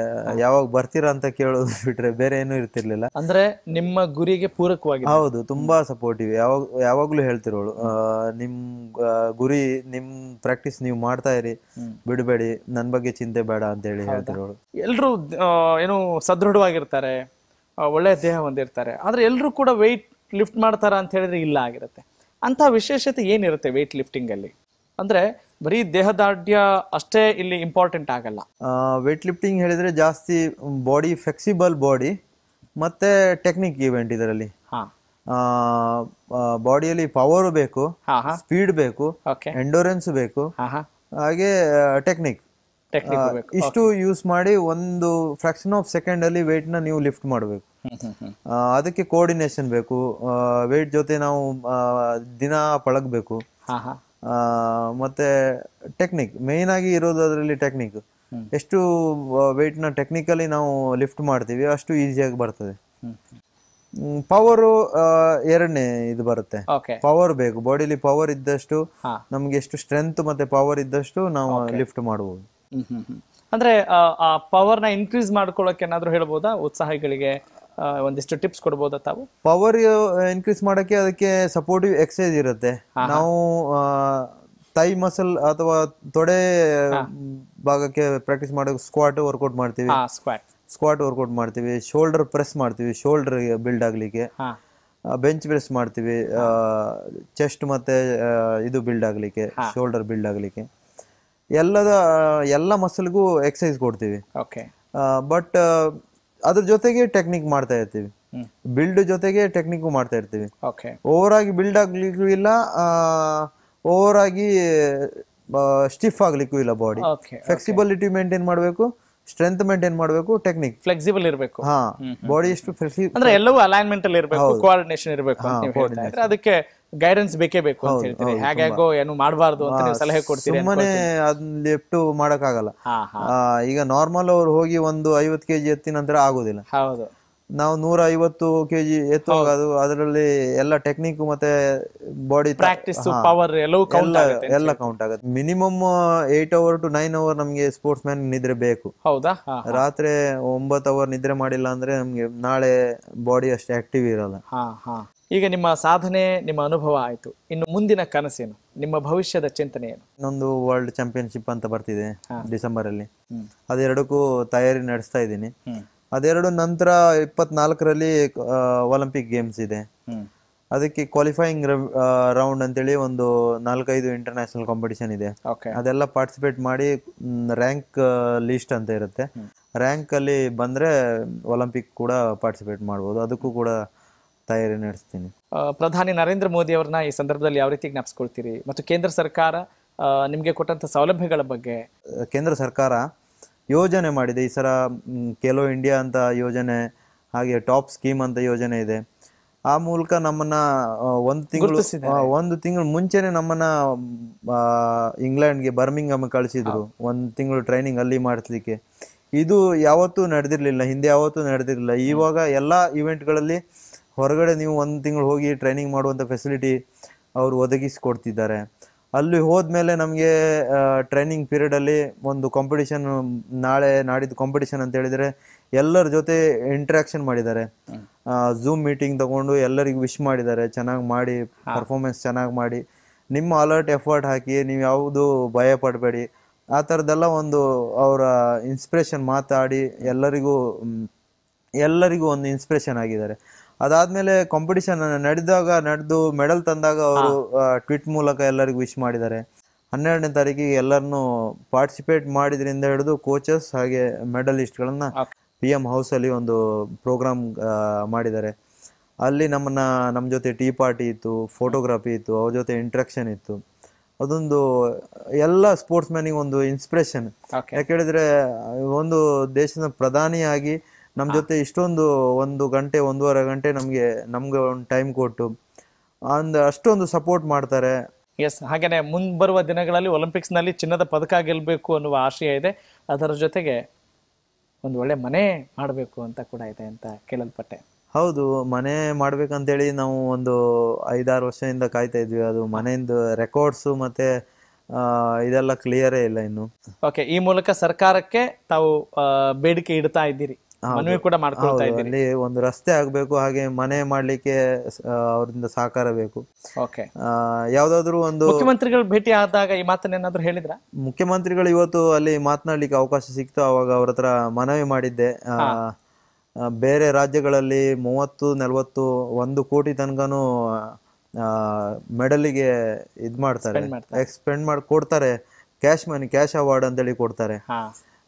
ಯಾವಾಗ ಬರ್ತೀರಾ ಅಂತ ಕೇಳೋದು ಬಿಟ್ರೆ ಬೇರೆ ಏನು ಇರ್ತಿರ್ಲಿಲ್ಲ ಅಂದ್ರೆ ನಿಮ್ಮ ಗುರಿಗೆ ಪೂರಕವಾಗಿ ಹೌದು ತುಂಬಾ ಸಪೋರ್ಟಿವ್ ಯಾವಾಗ ಯಾವಾಗ್ಲೂ ಹೇಳ್ತಿರೋಳು ನಿಮ್ ಗುರಿ ನಿಮ್ ಪ್ರಾಕ್ಟೀಸ್ ನೀವು ಮಾಡ್ತಾ ಇರಿ ಬಿಡಬೇಡಿ ನನ್ ಬಗ್ಗೆ ಚಿಂತೆ ಬೇಡ ಅಂತ ಹೇಳಿ ಹೇಳ್ತಿರೋಳು ಎಲ್ರು ಏನು ಸದೃಢವಾಗಿರ್ತಾರೆ ಒಳ್ಳೆ ದೇಹ ಹೊಂದಿರ್ತಾರೆ ಆದ್ರೆ ಎಲ್ರು ಕೂಡ ವೆಯ್ಟ್ ಲಿಫ್ಟ್ ಮಾಡ್ತಾರ ಅಂತ ಹೇಳಿದ್ರೆ ಇಲ್ಲ ಆಗಿರುತ್ತೆ ಅಂತ ವಿಶೇಷತೆ ಏನಿರುತ್ತೆ ವೆಯ್ಟ್ ಲಿಫ್ಟಿಂಗ್ ಅಲ್ಲಿ ಅಂದ್ರೆ ಬರೀ ದೇಹದಾಢ್ಯ ಅಷ್ಟೇ ಇಲ್ಲಿ ಇಂಪಾರ್ಟೆಂಟ್ ಆಗಲ್ಲ ವೆಯ್ಟ್ ಲಿಫ್ಟಿಂಗ್ ಹೇಳಿದ್ರೆ ಜಾಸ್ತಿ ಬಾಡಿ ಫ್ಲೆಕ್ಸಿಬಲ್ ಬಾಡಿ ಮತ್ತೆ ಟೆಕ್ನಿಕ್ ಇವೆಂಟ್ ಇದರಲ್ಲಿ ಬಾಡಿಯಲ್ಲಿ ಪವರ್ ಬೇಕು ಸ್ಪೀಡ್ ಬೇಕು ಎಂಡೋರೆನ್ಸ್ ಬೇಕು ಹಾಗೆ ಟೆಕ್ನಿಕ್ ಇಷ್ಟು ಯೂಸ್ ಮಾಡಿ ಒಂದು ಫ್ರಾಕ್ಷನ್ ಆಫ್ ಸೆಕೆಂಡ್ ಅಲ್ಲಿ ವೆಯ್ಟ್ ನ ನೀವು ಲಿಫ್ಟ್ ಮಾಡಬೇಕು ಅದಕ್ಕೆ ಕೋಆರ್ಡಿನೇಷನ್ ಬೇಕು ವೇಟ್ ಜೊತೆ ನಾವು ದಿನ ಪಳಗಬೇಕು ಮತ್ತೆ ಟೆಕ್ನಿಕ್ ಮೇನ್ ಆಗಿ ಇರೋದು ಅದರಲ್ಲಿ ಟೆಕ್ನಿಕ್ ಎಷ್ಟು ವೆಯ್ಟ್ನ ಟೆಕ್ನಿಕಲಿ ನಾವು ಲಿಫ್ಟ್ ಮಾಡ್ತೀವಿ ಅಷ್ಟು ಈಸಿಯಾಗಿ ಬರ್ತದೆ ಪವರ್ ಎರಡನೇ ಇದು ಬರುತ್ತೆ ಪವರ್ ಬೇಕು ಬಾಡಿಲಿ ಪವರ್ ಇದ್ದಷ್ಟು ನಮ್ಗೆ ಎಷ್ಟು ಸ್ಟ್ರೆಂತ್ ಮತ್ತೆ ಪವರ್ ಇದ್ದಷ್ಟು ನಾವು ಲಿಫ್ಟ್ ಮಾಡಬಹುದು ಅಂದ್ರೆ ಆ ಪವರ್ನ ಇನ್ಕ್ರೀಸ್ ಮಾಡ್ಕೊಳ್ಳೋಕೆ ಏನಾದ್ರು ಹೇಳ್ಬೋದಾ ಉತ್ಸಾಹಿಗಳಿಗೆ ಒಂದಿಷ್ಟು ಟಿಪ್ಸ್ ಕೊಡ್ಬೋದಾ ತಾವು ಪವರ್ ಇನ್ಕ್ರೀಸ್ ಮಾಡೋಕ್ಕೆ ಅದಕ್ಕೆ ಸಪೋರ್ಟಿವ್ ಎಕ್ಸೈಸ್ ಇರುತ್ತೆ ನಾವು ತೈ ಮಸಲ್ ಅಥವಾ ತೊಡೆ ಭಾಗಕ್ಕೆ ಪ್ರಾಕ್ಟೀಸ್ ಮಾಡೋ ಸ್ಕ್ವಾಟ್ ವರ್ಕೌಟ್ ಮಾಡ್ತೀವಿ ಸ್ಕ್ವಾಟ್ ವರ್ಕೌಟ್ ಮಾಡ್ತೀವಿ ಶೋಲ್ಡರ್ ಪ್ರೆಸ್ ಮಾಡ್ತೀವಿ ಶೋಲ್ಡರ್ ಬಿಲ್ಡ್ ಆಗ್ಲಿಕ್ಕೆ ಬೆಂಚ್ ಪ್ರೆಸ್ ಮಾಡ್ತೀವಿ ಚೆಸ್ಟ್ ಮತ್ತೆ ಇದು ಬಿಲ್ಡ್ ಆಗ್ಲಿಕ್ಕೆ ಶೋಲ್ಡರ್ ಬಿಲ್ಡ್ ಆಗ್ಲಿಕ್ಕೆ ಎಲ್ಲದ ಎಲ್ಲ ಮಸಲ್ಗೂ ಎಕ್ಸಸೈಸ್ ಕೊಡ್ತೀವಿ ಬಟ್ ಅದ್ರ ಜೊತೆಗೆ ಟೆಕ್ನಿಕ್ ಮಾಡ್ತಾ ಇರ್ತೀವಿ ಬಿಲ್ಡ್ ಜೊತೆಗೆ ಟೆಕ್ನಿಕ್ ಮಾಡ್ತಾ ಇರ್ತೀವಿ ಓವರ್ ಆಗಿ ಬಿಲ್ಡ್ ಆಗ್ಲಿಕ್ಕೂ ಇಲ್ಲ ಓವರ್ ಆಗಿ ಸ್ಟಿಫ್ ಆಗ್ಲಿಕ್ಕೂ ಇಲ್ಲ ಬಾಡಿ ಫ್ಲೆಕ್ಸಿಬಿಲಿಟಿ ಮೇಂಟೈನ್ ಮಾಡಬೇಕು ಸ್ಟ್ರೆಂತ್ ಮೇಂಟೈನ್ ಮಾಡಬೇಕು ಟೆಕ್ನಿಕ್ ಫ್ಲೆಕ್ಸಿಬಲ್ ಇರಬೇಕು ಹಾ ಬಾಡಿ ಎಷ್ಟು ಅಂದ್ರೆ ಎಲ್ಲವೂ ಅಲೈನ್ಮೆಂಟ್ ಅಲ್ಲಿ ಇರಬೇಕು ಕೋಆರ್ಡಿನೇಷನ್ ಇರಬೇಕು ಅದಕ್ಕೆ ಗೈಡೆನ್ಸ್ ಬೇಕೇ ಬೇಕು ಅಂತ ಹೇಳ್ತೀರಿ ಹೇಗ್ಯಾಗೋ ಏನು ಮಾಡಬಾರ್ದು ಅಂತ ನೀವು ಸಲಹೆ ಕೊಡ್ತೀರಿ ಸುಮ್ಮನೆ ಅಲ್ಲಿ ಲಿಫ್ಟು ಮಾಡಕ್ಕಾಗಲ್ಲ ಈಗ ನಾರ್ಮಲ್ ಅವ್ರು ಹೋಗಿ ಒಂದು ಐವತ್ತು ಕೆಜಿ ಎತ್ತಿನ ನಂತರ ಆಗೋದಿಲ್ಲ ಹೌದು ನಾವು ನೂರ ಐವತ್ತು ಕೆಜಿ ಎತ್ತುವಾಗ ಅದು ಅದರಲ್ಲಿ ಎಲ್ಲ ಟೆಕ್ನಿಕ್ ಮತ್ತೆ ಬಾಡಿ ಪ್ರಾಕ್ಟೀಸ್ ಪವರ್ ಎಲ್ಲವೂ ಎಲ್ಲ ಕೌಂಟ್ ಆಗುತ್ತೆ minimum eight hour to nine hour ನಮಗೆ ಸ್ಪೋರ್ಟ್ಸ್ ಮ್ಯಾನ್ ನಿದ್ರೆ ಬೇಕು ಹೌದಾ ರಾತ್ರಿ ಒಂಬತ್ತು ಅವರ್ ನಿದ್ರೆ ಮಾಡಿಲ್ಲ ಅಂದ್ರೆ ನಮ್ಗೆ ನಾಳೆ ಬಾಡಿ ಅಷ್ಟು ಆಕ್ಟಿವ್ ಇರಲ್ಲ ಈಗ ನಿಮ್ಮ ಸಾಧನೆ ನಿಮ್ಮ ಅನುಭವ ಆಯಿತು ಇನ್ನು ಮುಂದಿನ ಕನಸೇನು ನಿಮ್ಮ ಭವಿಷ್ಯದ ಚಿಂತನೆ ಏನು ಇನ್ನೊಂದು ವರ್ಲ್ಡ್ ಚಾಂಪಿಯನ್ಶಿಪ್ ಅಂತ ಬರ್ತಿದೆ ಡಿಸೆಂಬರ್ ಅಲ್ಲಿ ಅದೆರಡಕ್ಕೂ ತಯಾರಿ ನಡೆಸ್ತಾ ಇದ್ದೀನಿ ಅದೆರಡು ನಂತರ ಇಪ್ಪತ್ನಾಲ್ಕರಲ್ಲಿ ಒಲಿಂಪಿಕ್ ಗೇಮ್ಸ್ ಇದೆ ಅದಕ್ಕೆ ಕ್ವಾಲಿಫೈಯಿಂಗ್ ರೌಂಡ್ ಅಂತೇಳಿ ಒಂದು ನಾಲ್ಕೈದು ಇಂಟರ್ನ್ಯಾಷನಲ್ ಕಾಂಪಿಟಿಷನ್ ಇದೆ ಅದೆಲ್ಲ ಪಾರ್ಟಿಸಿಪೇಟ್ ಮಾಡಿ ರ್ಯಾಂಕ್ ಲಿಸ್ಟ್ ಅಂತ ಇರುತ್ತೆ ರ್ಯಾಂಕ್ ಅಲ್ಲಿ ಬಂದ್ರೆ ಒಲಿಂಪಿಕ್ ಕೂಡ ಪಾರ್ಟಿಸಿಪೇಟ್ ಮಾಡ್ಬೋದು ಅದಕ್ಕೂ ಕೂಡ ತಯಾರಿ ನಡೆಸ್ತೀನಿ ಪ್ರಧಾನಿ ನರೇಂದ್ರ ಮೋದಿ ಅವ್ರನ್ನ ಈ ಸಂದರ್ಭದಲ್ಲಿ ಯಾವ ರೀತಿ ಜ್ಞಾಪಿಸ್ಕೊಳ್ತೀರಿ ಮತ್ತು ಕೇಂದ್ರ ಸರ್ಕಾರ ನಿಮಗೆ ಕೊಟ್ಟಂತ ಸೌಲಭ್ಯಗಳ ಬಗ್ಗೆ ಕೇಂದ್ರ ಸರ್ಕಾರ ಯೋಜನೆ ಮಾಡಿದೆ ಈ ಸಲ ಕೆಲೋ ಇಂಡಿಯಾ ಅಂತ ಯೋಜನೆ ಹಾಗೆ ಟಾಪ್ ಸ್ಕೀಮ್ ಅಂತ ಯೋಜನೆ ಇದೆ ಆ ಮೂಲಕ ನಮ್ಮನ್ನ ಒಂದು ತಿಂಗಳು ಒಂದು ತಿಂಗಳು ಮುಂಚೆನೆ ನಮ್ಮನ್ನ ಇಂಗ್ಲೆಂಡ್ಗೆ ಬರ್ಮಿಂಗಮ್ ಕಳಿಸಿದ್ರು ಒಂದು ತಿಂಗಳು ಟ್ರೈನಿಂಗ್ ಅಲ್ಲಿ ಮಾಡಿಸ್ಲಿಕ್ಕೆ ಇದು ಯಾವತ್ತೂ ನಡೆದಿರ್ಲಿಲ್ಲ ಹಿಂದೆ ಯಾವತ್ತೂ ನಡೆದಿರಲಿಲ್ಲ ಇವಾಗ ಎಲ್ಲ ಇವೆಂಟ್ಗಳಲ್ಲಿ ಹೊರಗಡೆ ನೀವು ಒಂದು ತಿಂಗಳು ಹೋಗಿ ಟ್ರೈನಿಂಗ್ ಮಾಡುವಂಥ ಫೆಸಿಲಿಟಿ ಅವರು ಒದಗಿಸಿಕೊಡ್ತಿದ್ದಾರೆ ಅಲ್ಲಿ ಹೋದ್ಮೇಲೆ ನಮಗೆ ಟ್ರೈನಿಂಗ್ ಪೀರಿಯಡಲ್ಲಿ ಒಂದು ಕಾಂಪಿಟೇಷನ್ ನಾಳೆ ನಾಡಿದ್ದು ಕಾಂಪಿಟೇಷನ್ ಅಂತ ಹೇಳಿದರೆ ಎಲ್ಲರ ಜೊತೆ ಇಂಟ್ರಾಕ್ಷನ್ ಮಾಡಿದ್ದಾರೆ ಝೂಮ್ ಮೀಟಿಂಗ್ ತಗೊಂಡು ಎಲ್ಲರಿಗೂ ವಿಶ್ ಮಾಡಿದ್ದಾರೆ ಚೆನ್ನಾಗಿ ಮಾಡಿ ಪರ್ಫಾರ್ಮೆನ್ಸ್ ಚೆನ್ನಾಗಿ ಮಾಡಿ ನಿಮ್ಮ ಅಲರ್ಟ್ ಎಫರ್ಟ್ ಹಾಕಿ ನೀವು ಯಾವುದು ಭಯ ಪಡಬೇಡಿ ಆ ಥರದ್ದೆಲ್ಲ ಒಂದು ಅವರ ಇನ್ಸ್ಪಿರೇಷನ್ ಮಾತಾಡಿ ಎಲ್ಲರಿಗೂ ಎಲ್ಲರಿಗೂ ಒಂದು ಇನ್ಸ್ಪಿರೇಷನ್ ಆಗಿದ್ದಾರೆ ಅದಾದ್ಮೇಲೆ ಕಾಂಪಿಟಿಷನ್ ನಡೆದಾಗ ನಡೆದು ಮೆಡಲ್ ತಂದಾಗ ಅವರು ಟ್ವಿಟ್ ಮೂಲಕ ಎಲ್ಲರಿಗೂ ವಿಶ್ ಮಾಡಿದ್ದಾರೆ ಹನ್ನೆರಡನೇ ತಾರೀಕಿಗೆ ಎಲ್ಲರನ್ನು ಪಾರ್ಟಿಸಿಪೇಟ್ ಮಾಡಿದ್ರಿಂದ ಹಿಡಿದು ಕೋಚಸ್ ಹಾಗೆ ಮೆಡಲಿಸ್ಟ್ಗಳನ್ನ ಪಿ ಎಂ ಹೌಸ್ ಅಲ್ಲಿ ಒಂದು ಪ್ರೋಗ್ರಾಮ್ ಮಾಡಿದ್ದಾರೆ ಅಲ್ಲಿ ನಮ್ಮನ್ನ ನಮ್ಮ ಜೊತೆ ಟೀ ಪಾರ್ಟಿ ಇತ್ತು ಫೋಟೋಗ್ರಫಿ ಇತ್ತು ಅವ್ರ ಜೊತೆ ಇಂಟ್ರಾಕ್ಷನ್ ಇತ್ತು ಅದೊಂದು ಎಲ್ಲ ಸ್ಪೋರ್ಟ್ಸ್ ಮ್ಯಾನಿಗೆ ಒಂದು ಇನ್ಸ್ಪಿರೇಷನ್ ಯಾಕೆ ಹೇಳಿದ್ರೆ ಒಂದು ದೇಶದ ಪ್ರಧಾನಿಯಾಗಿ ನಮ್ಮ ಜೊತೆ ಇಷ್ಟೊಂದು ಒಂದು ಗಂಟೆ ಒಂದೂವರೆ ಗಂಟೆ ನಮಗೆ ನಮಗೆ ಒಂದು ಟೈಮ್ ಕೊಟ್ಟು ಅಂದ ಅಷ್ಟೊಂದು ಸಪೋರ್ಟ್ ಮಾಡ್ತಾರೆ ಎಸ್ ಹಾಗೆಯೇ ಮುಂದೆ ಬರುವ ದಿನಗಳಲ್ಲಿ ನಲ್ಲಿ ಚಿನ್ನದ ಪದಕ ಗೆಲ್ಬೇಕು ಅನ್ನುವ ಆಶಯ ಇದೆ ಅದರ ಜೊತೆಗೆ ಒಂದು ಒಳ್ಳೆ ಮನೆ ಮಾಡಬೇಕು ಅಂತ ಕೂಡ ಇದೆ ಅಂತ ಕೇಳಲ್ಪಟ್ಟೆ ಹೌದು ಮನೆ ಹೇಳಿ ನಾವು ಒಂದು ಐದಾರು ವರ್ಷದಿಂದ ಕಾಯ್ತಾ ಇದ್ವಿ ಅದು ಮನೆಯಿಂದ ರೆಕಾರ್ಡ್ಸು ಮತ್ತೆ ಇದೆಲ್ಲ ಕ್ಲಿಯರೇ ಇಲ್ಲ ಇನ್ನು ಓಕೆ ಈ ಮೂಲಕ ಸರ್ಕಾರಕ್ಕೆ ತಾವು ಬೇಡಿಕೆ ಇಡ್ತಾ ಇದ್ದೀರಿ ಮನವಿ ಕೂಡ ಅಲ್ಲಿ ಒಂದು ರಸ್ತೆ ಆಗಬೇಕು ಹಾಗೆ ಮನೆ ಮಾಡಲಿಕ್ಕೆ ಅವರಿಂದ ಸಹಕಾರ ಬೇಕು ಓಕೆ ಯಾವ್ದಾದ್ರು ಒಂದು ಮುಖ್ಯಮಂತ್ರಿಗಳು ಭೇಟಿ ಆದಾಗ ಈ ಮಾತನ್ನೇನಾದ್ರೂ ಹೇಳಿದ್ರ ಮುಖ್ಯಮಂತ್ರಿಗಳು ಇವತ್ತು ಅಲ್ಲಿ ಮಾತನಾಡ್ಲಿಕ್ಕೆ ಅವಕಾಶ ಸಿಕ್ತು ಅವಾಗ ಅವ್ರ ಹತ್ರ ಮನವಿ ಮಾಡಿದ್ದೆ ಬೇರೆ ರಾಜ್ಯಗಳಲ್ಲಿ ಮೂವತ್ತು ನಲವತ್ತು ಒಂದು ಕೋಟಿ ತನಕನೂ ಮೆಡಲಿಗೆ ಇದು ಮಾಡ್ತಾರೆ ಎಕ್ಸ್ಪೆಂಡ್ ಮಾಡಿ ಕೊಡ್ತಾರೆ ಕ್ಯಾಶ್ ಮನಿ ಕ್ಯಾಶ್ ಅವಾರ್ಡ್ ಅಂತೇಳಿ ಕೊಡ್ತಾರೆ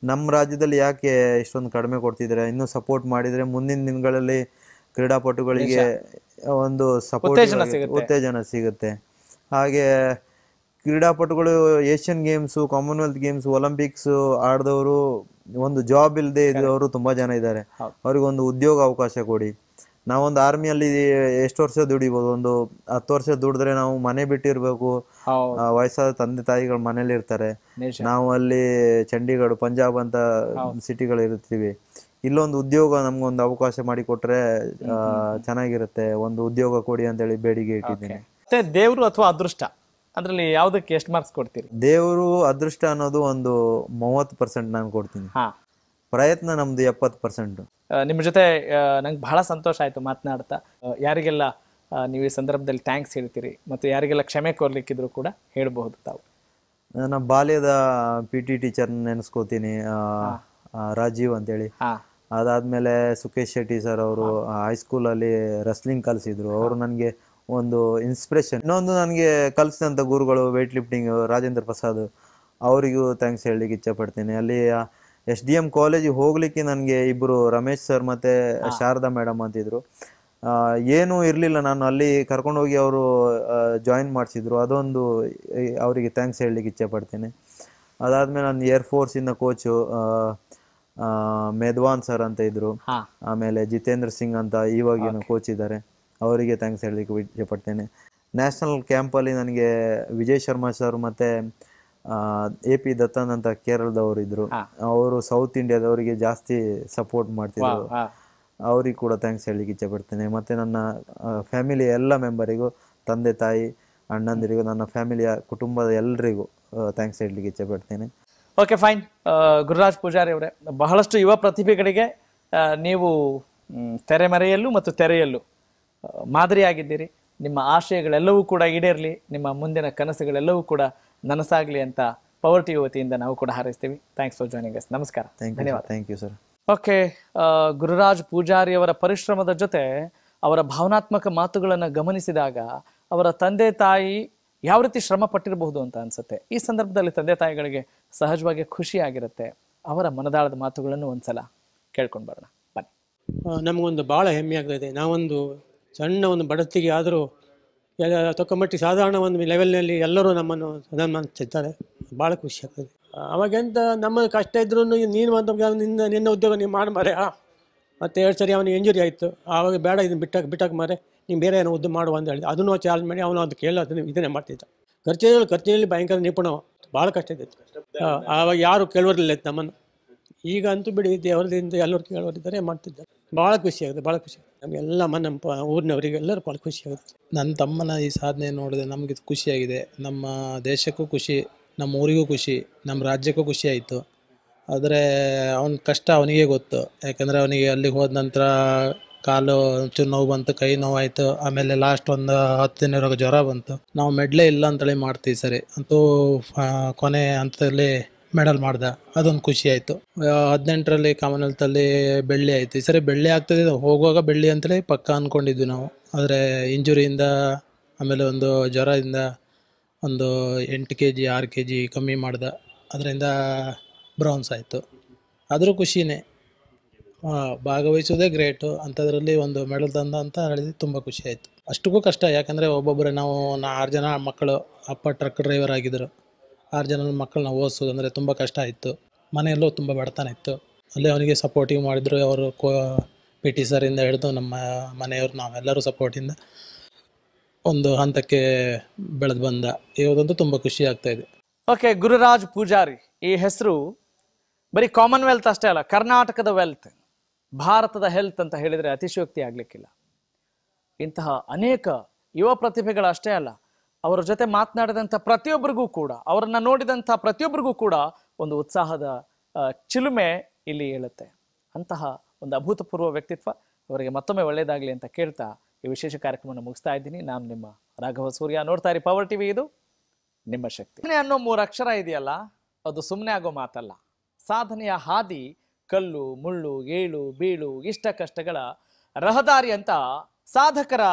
ನಮ್ಮ ರಾಜ್ಯದಲ್ಲಿ ಯಾಕೆ ಇಷ್ಟೊಂದು ಕಡಿಮೆ ಕೊಡ್ತಿದ್ದಾರೆ ಇನ್ನೂ ಸಪೋರ್ಟ್ ಮಾಡಿದರೆ ಮುಂದಿನ ದಿನಗಳಲ್ಲಿ ಕ್ರೀಡಾಪಟುಗಳಿಗೆ ಒಂದು ಸಪೋರ್ಟ್ ಉತ್ತೇಜನ ಸಿಗುತ್ತೆ ಹಾಗೆ ಕ್ರೀಡಾಪಟುಗಳು Asian games Commonwealth games Olympics ಆಡಿದವರು ಒಂದು ಜಾಬ್ ಇಲ್ಲದೆ ಇದ್ದವರು ತುಂಬ ಜನ ಇದ್ದಾರೆ ಅವ್ರಿಗೊಂದು ಉದ್ಯೋಗ ಅವಕಾಶ ಕೊಡಿ ನಾವೊಂದು ಆರ್ಮಿಯಲ್ಲಿ ಎಷ್ಟು ವರ್ಷ ದುಡಿಬೋದು ಒಂದು ಹತ್ತು ವರ್ಷ ದುಡಿದ್ರೆ ನಾವು ಮನೆ ಬಿಟ್ಟಿರ್ಬೇಕು ವಯಸ್ಸಾದ ತಂದೆ ತಾಯಿಗಳು ಮನೇಲಿ ಇರ್ತಾರೆ ನಾವು ಅಲ್ಲಿ ಚಂಡೀಗಢ ಪಂಜಾಬ್ ಅಂತ ಸಿಟಿಗಳು ಇರ್ತೀವಿ ಇಲ್ಲೊಂದು ಉದ್ಯೋಗ ನಮ್ಗೊಂದು ಅವಕಾಶ ಮಾಡಿ ಕೊಟ್ರೆ ಚೆನ್ನಾಗಿರುತ್ತೆ ಒಂದು ಉದ್ಯೋಗ ಕೊಡಿ ಅಂತ ಹೇಳಿ ಬೇಡಿಕೆ ಇಟ್ಟಿದ್ದೀನಿ ಮತ್ತೆ ದೇವರು ಅಥವಾ ಅದೃಷ್ಟ ಅದ್ರಲ್ಲಿ ಯಾವ್ದಕ್ಕೆ ಎಷ್ಟು ಮಾರ್ಕ್ಸ್ ಕೊಡ್ತೀರಿ ದೇವರು ಅದೃಷ್ಟ ಅನ್ನೋದು ಒಂದು ಮೂವತ್ತು ಪರ್ಸೆಂಟ್ ನಾನು ಕೊಡ್ತೀನಿ ಪ್ರಯತ್ನ ನಮ್ದು ಎಪ್ಪತ್ತು ಪರ್ಸೆಂಟ್ ನಿಮ್ಮ ಜೊತೆ ನಂಗೆ ಬಹಳ ಸಂತೋಷ ಆಯ್ತು ಮಾತನಾಡ್ತಾ ಯಾರಿಗೆಲ್ಲ ನೀವು ಈ ಸಂದರ್ಭದಲ್ಲಿ ಥ್ಯಾಂಕ್ಸ್ ಹೇಳ್ತೀರಿ ಮತ್ತು ಯಾರಿಗೆಲ್ಲ ಕ್ಷಮೆ ಕೋರ್ಲಿಕ್ಕಿದ್ರು ಕೂಡ ಹೇಳಬಹುದು ತಾವು ನನ್ನ ಬಾಲ್ಯದ ಪಿ ಟಿ ಟೀಚರ್ ನೆನೆಸ್ಕೋತೀನಿ ರಾಜೀವ್ ಅಂತೇಳಿ ಅದಾದ್ಮೇಲೆ ಸುಖೇಶ್ ಶೆಟ್ಟಿ ಸರ್ ಅವರು ಹೈಸ್ಕೂಲಲ್ಲಿ ರಸ್ಲಿಂಗ್ ಕಲಿಸಿದ್ರು ಅವರು ನನಗೆ ಒಂದು ಇನ್ಸ್ಪಿರೇಷನ್ ಇನ್ನೊಂದು ನನಗೆ ಕಲಿಸಿದಂಥ ಗುರುಗಳು ವೇಟ್ ಲಿಫ್ಟಿಂಗ್ ರಾಜೇಂದ್ರ ಪ್ರಸಾದ್ ಅವರಿಗೂ ಥ್ಯಾಂಕ್ಸ್ ಹೇಳಲಿಕ್ಕೆ ಇಚ್ಛೆ ಪಡ್ತೀನಿ ಅಲ್ಲಿ ಎಸ್ ಡಿ ಎಂ ಕಾಲೇಜಿಗೆ ಹೋಗ್ಲಿಕ್ಕೆ ನನಗೆ ಇಬ್ಬರು ರಮೇಶ್ ಸರ್ ಮತ್ತೆ ಶಾರದಾ ಮೇಡಮ್ ಅಂತಿದ್ರು ಏನೂ ಇರಲಿಲ್ಲ ನಾನು ಅಲ್ಲಿ ಹೋಗಿ ಅವರು ಜಾಯಿನ್ ಮಾಡಿಸಿದ್ರು ಅದೊಂದು ಅವರಿಗೆ ಥ್ಯಾಂಕ್ಸ್ ಹೇಳಲಿಕ್ಕೆ ಇಚ್ಛೆ ಪಡ್ತೇನೆ ಅದಾದಮೇಲೆ ನಾನು ಏರ್ ಫೋರ್ಸಿಂದ ಕೋಚು ಮೆದ್ವಾನ್ ಸರ್ ಅಂತ ಇದ್ರು ಆಮೇಲೆ ಜಿತೇಂದ್ರ ಸಿಂಗ್ ಅಂತ ಇವಾಗಿನ ಕೋಚ್ ಇದ್ದಾರೆ ಅವರಿಗೆ ಥ್ಯಾಂಕ್ಸ್ ಹೇಳಲಿಕ್ಕೆ ಇಚ್ಛೆ ಪಡ್ತೇನೆ ನ್ಯಾಷನಲ್ ಕ್ಯಾಂಪಲ್ಲಿ ನನಗೆ ವಿಜಯ್ ಶರ್ಮಾ ಸರ್ ಮತ್ತು ಎ ಪಿ ದತ್ತನ್ ಅಂತ ಕೇರಳದವರು ಇದ್ರು ಅವರು ಸೌತ್ ಇಂಡಿಯಾದವರಿಗೆ ಜಾಸ್ತಿ ಸಪೋರ್ಟ್ ಮಾಡ್ತಿದ್ರು ಅವ್ರಿಗೆ ಕೂಡ ಥ್ಯಾಂಕ್ಸ್ ಹೇಳಲಿಕ್ಕೆ ಇಚ್ಛೆ ಪಡ್ತೇನೆ ಮತ್ತೆ ನನ್ನ ಫ್ಯಾಮಿಲಿ ಎಲ್ಲ ಮೆಂಬರಿಗೂ ತಂದೆ ತಾಯಿ ಅಣ್ಣಂದಿರಿಗೂ ನನ್ನ ಫ್ಯಾಮಿಲಿಯ ಕುಟುಂಬದ ಎಲ್ಲರಿಗೂ ಥ್ಯಾಂಕ್ಸ್ ಹೇಳಲಿಕ್ಕೆ ಇಚ್ಛೆ ಪಡ್ತೇನೆ ಓಕೆ ಫೈನ್ ಗುರುರಾಜ್ ಪೂಜಾರಿ ಅವರೇ ಬಹಳಷ್ಟು ಯುವ ಪ್ರತಿಭೆಗಳಿಗೆ ನೀವು ತೆರೆಮರೆಯಲ್ಲೂ ಮತ್ತು ತೆರೆಯಲ್ಲೂ ಮಾದರಿಯಾಗಿದ್ದೀರಿ ನಿಮ್ಮ ಆಶಯಗಳೆಲ್ಲವೂ ಕೂಡ ಈಡೇರಲಿ ನಿಮ್ಮ ಮುಂದಿನ ಕನಸುಗಳೆಲ್ಲವೂ ಕೂಡ ನನಸಾಗ್ಲಿ ಅಂತ ಪವರ್ಟಿ ಯುವತಿಯಿಂದ ನಾವು ಕೂಡ ಹಾರೈಸ್ತೀವಿ ಥ್ಯಾಂಕ್ಸ್ ಫಾರ್ ಜಾಯ್ನಿಂಗ್ ಎಸ್ ನಮಸ್ಕಾರ ಧನ್ಯವಾದ thank you sir okay Gururaj Poojary ಅವರ ಪರಿಶ್ರಮದ ಜೊತೆ ಅವರ ಭಾವನಾತ್ಮಕ ಮಾತುಗಳನ್ನು ಗಮನಿಸಿದಾಗ ಅವರ ತಂದೆ ತಾಯಿ ಯಾವ ರೀತಿ ಶ್ರಮ ಪಟ್ಟಿರಬಹುದು ಅಂತ ಅನ್ಸುತ್ತೆ ಈ ಸಂದರ್ಭದಲ್ಲಿ ತಂದೆ ತಾಯಿಗಳಿಗೆ ಸಹಜವಾಗಿ ಖುಷಿ ಅವರ ಮನದಾಳದ ಮಾತುಗಳನ್ನು ಒಂದ್ಸಲ ಕೇಳ್ಕೊಂಡು ಬರೋಣ ಬನ್ನಿ ನಮಗೊಂದು ಭಾಳ ಹೆಮ್ಮೆ ಆಗ್ತಾ ನಾವೊಂದು ಸಣ್ಣ ಒಂದು ಬಡತಿಗೆ ಆದರೂ ತಕ್ಕಮಟ್ಟಿ ಸಾಧಾರಣ ಒಂದು ಲೆವೆಲ್ನಲ್ಲಿ ಎಲ್ಲರೂ ನಮ್ಮನ್ನು ಸನ್ಮಾನಿಸ್ತಿದ್ದಾರೆ ಭಾಳ ಖುಷಿ ಆಗ್ತದೆ ಅವಾಗೆಂತ ನಮ್ಮ ಕಷ್ಟ ಇದ್ರೂ ನೀನು ಅಂತ ನಿನ್ನ ನಿನ್ನ ಉದ್ಯೋಗ ನೀವು ಮಾಡಿ ಮಾರೆ ಮತ್ತು ಎರಡು ಸರಿ ಅವನಿಗೆ ಇಂಜುರಿ ಆಯಿತು ಆವಾಗ ಬೇಡ ಇದನ್ನು ಬಿಟ್ಟಕ್ಕೆ ಬಿಟ್ಟಾಗ ಮಾರೆ ನೀನು ಬೇರೆ ಏನೋ ಉದ್ದು ಮಾಡುವ ಅಂತ ಹೇಳಿ ಅದನ್ನು ಚಾಲೆಂಜ್ ಮಾಡಿ ಅವನು ಅದು ಕೇಳೋ ಅದನ್ನು ಇದನ್ನೇ ಮಾಡ್ತಿದ್ದ ಖರ್ಚಿನಲ್ಲಿ ಖರ್ಚಿನಲ್ಲಿ ಭಯಂಕರ ನಿಪುಣ ಭಾಳ ಕಷ್ಟ ಇದ್ದಿತ್ತು ಆವಾಗ ಯಾರು ಕೇಳೋರಿಲ್ಲ ಇತ್ತು ನಮ್ಮನ್ನು ಈಗ ಅಂತೂ ಬಿಡಿ ದೇವರದಿಂದ ಎಲ್ಲರೂ ಕೇಳೋರಿದ್ದಾರೆ ಮಾಡ್ತಿದ್ದ ಭಾಳ ಖುಷಿ ಆಗಿದೆ ಭಾಳ ಖುಷಿ ನಮಗೆಲ್ಲ ನಮ್ಮ ಊರಿನವರಿಗೆಲ್ಲರೂ ಭಾಳ ಆಗುತ್ತೆ ನನ್ನ ತಮ್ಮನ ಈ ಸಾಧನೆ ನೋಡಿದ್ರೆ ನಮಗೆ ಖುಷಿಯಾಗಿದೆ ನಮ್ಮ ದೇಶಕ್ಕೂ ಖುಷಿ ನಮ್ಮ ಊರಿಗೂ ಖುಷಿ ನಮ್ಮ ರಾಜ್ಯಕ್ಕೂ ಖುಷಿ ಆಯಿತು ಆದರೆ ಅವನ ಕಷ್ಟ ಅವನಿಗೆ ಗೊತ್ತು ಯಾಕಂದರೆ ಅವನಿಗೆ ಅಲ್ಲಿಗೆ ಹೋದ ನಂತರ ಕಾಲು ಒಂಚೂರು ನೋವು ಬಂತು ಕೈ ನೋವಾಯಿತು ಆಮೇಲೆ ಲಾಸ್ಟ್ ಒಂದು ಹತ್ತು ದಿನವರೆಗೆ ಜ್ವರ ಬಂತು ನಾವು ಮೆಡ್ಲೇ ಇಲ್ಲ ಅಂತೇಳಿ ಮಾಡ್ತೀವಿ ಸರಿ ಅಂತೂ ಕೊನೆ ಹಂತದಲ್ಲಿ ಮೆಡಲ್ ಮಾಡ್ದ ಅದೊಂದು ಖುಷಿ ಆಯಿತು ಹದಿನೆಂಟರಲ್ಲಿ ಕಾಮನ್ವೆಲ್ತಲ್ಲಿ ಬೆಳ್ಳಿ ಆಯಿತು ಈ ಸರಿ ಬೆಳ್ಳಿ ಆಗ್ತದೆ ಹೋಗುವಾಗ ಬೆಳ್ಳಿ ಅಂತಲೇ ಪಕ್ಕ ಅಂದ್ಕೊಂಡಿದ್ವಿ ನಾವು ಆದರೆ ಇಂಜುರಿಯಿಂದ ಆಮೇಲೆ ಒಂದು ಜ್ವರದಿಂದ ಒಂದು ಎಂಟು ಕೆ ಜಿ ಆರು ಕೆ ಜಿ ಕಮ್ಮಿ ಮಾಡ್ದ ಅದರಿಂದ ಬ್ರೌನ್ಸ್ ಆಯಿತು ಆದರೂ ಖುಷಿನೇ ಭಾಗವಹಿಸೋದೇ ಗ್ರೇಟು ಅಂಥದ್ರಲ್ಲಿ ಒಂದು ಮೆಡಲ್ ತಂದ ಅಂತ ಹೇಳಿದ್ರೆ ತುಂಬ ಖುಷಿ ಆಯಿತು ಅಷ್ಟಕ್ಕೂ ಕಷ್ಟ ಯಾಕಂದರೆ ಒಬ್ಬೊಬ್ಬರೇ ನಾವು ನಾ ಆರು ಜನ ಮಕ್ಕಳು ಅಪ್ಪ ಟ್ರಕ್ ಡ್ರೈವರ್ ಆಗಿದ್ದರು ಆರು ಜನ ಮಕ್ಕಳನ್ನ ಓದಿಸೋದು ಅಂದರೆ ತುಂಬ ಕಷ್ಟ ಇತ್ತು ಮನೆಯಲ್ಲೂ ತುಂಬ ಬಡತನ ಇತ್ತು ಅಲ್ಲೇ ಅವನಿಗೆ ಸಪೋರ್ಟಿವ್ ಮಾಡಿದರು ಅವರು ಕೋ ಪಿ ಟಿ ಸರಿಂದ ಹಿಡಿದು ನಮ್ಮ ಮನೆಯವರು ನಾವೆಲ್ಲರೂ ಸಪೋರ್ಟಿಂದ ಒಂದು ಹಂತಕ್ಕೆ ಬೆಳೆದು ಬಂದ ಇರೋದಂತೂ ತುಂಬ ಖುಷಿ ಆಗ್ತಾ ಇದೆ ಓಕೆ ಗುರುರಾಜ್ ಪೂಜಾರಿ ಈ ಹೆಸರು ಬರೀ ಕಾಮನ್ವೆಲ್ತ್ ಅಷ್ಟೇ ಅಲ್ಲ ಕರ್ನಾಟಕದ ವೆಲ್ತ್ ಭಾರತದ ಹೆಲ್ತ್ ಅಂತ ಹೇಳಿದರೆ ಅತಿಶಯೋಕ್ತಿ ಆಗಲಿಕ್ಕಿಲ್ಲ ಇಂತಹ ಅನೇಕ ಯುವ ಪ್ರತಿಭೆಗಳು ಅಷ್ಟೇ ಅಲ್ಲ ಅವರ ಜೊತೆ ಮಾತನಾಡಿದಂಥ ಪ್ರತಿಯೊಬ್ಬರಿಗೂ ಕೂಡ ಅವರನ್ನ ನೋಡಿದಂಥ ಪ್ರತಿಯೊಬ್ಬರಿಗೂ ಕೂಡ ಒಂದು ಉತ್ಸಾಹದ ಚಿಲುಮೆ ಇಲ್ಲಿ ಹೇಳುತ್ತೆ ಅಂತಹ ಒಂದು ಅಭೂತಪೂರ್ವ ವ್ಯಕ್ತಿತ್ವ ಅವರಿಗೆ ಮತ್ತೊಮ್ಮೆ ಒಳ್ಳೆಯದಾಗಲಿ ಅಂತ ಕೇಳ್ತಾ ಈ ವಿಶೇಷ ಕಾರ್ಯಕ್ರಮವನ್ನು ಮುಗಿಸ್ತಾ ಇದ್ದೀನಿ ನಾನು ನಿಮ್ಮ ರಾಘವ ಸೂರ್ಯ ನೋಡ್ತಾ ಇರಿ ಪವರ್ ಟಿವಿ ಇದು ನಿಮ್ಮ ಶಕ್ತಿ ಅನ್ನೋ ಮೂರು ಅಕ್ಷರ ಇದೆಯಲ್ಲ ಅದು ಸುಮ್ಮನೆ ಆಗೋ ಮಾತಲ್ಲ ಸಾಧನೆಯ ಹಾದಿ ಕಲ್ಲು ಮುಳ್ಳು ಏಳು ಬೀಳು ಇಷ್ಟ ಕಷ್ಟಗಳ ರಹದಾರಿ ಅಂತ ಸಾಧಕರ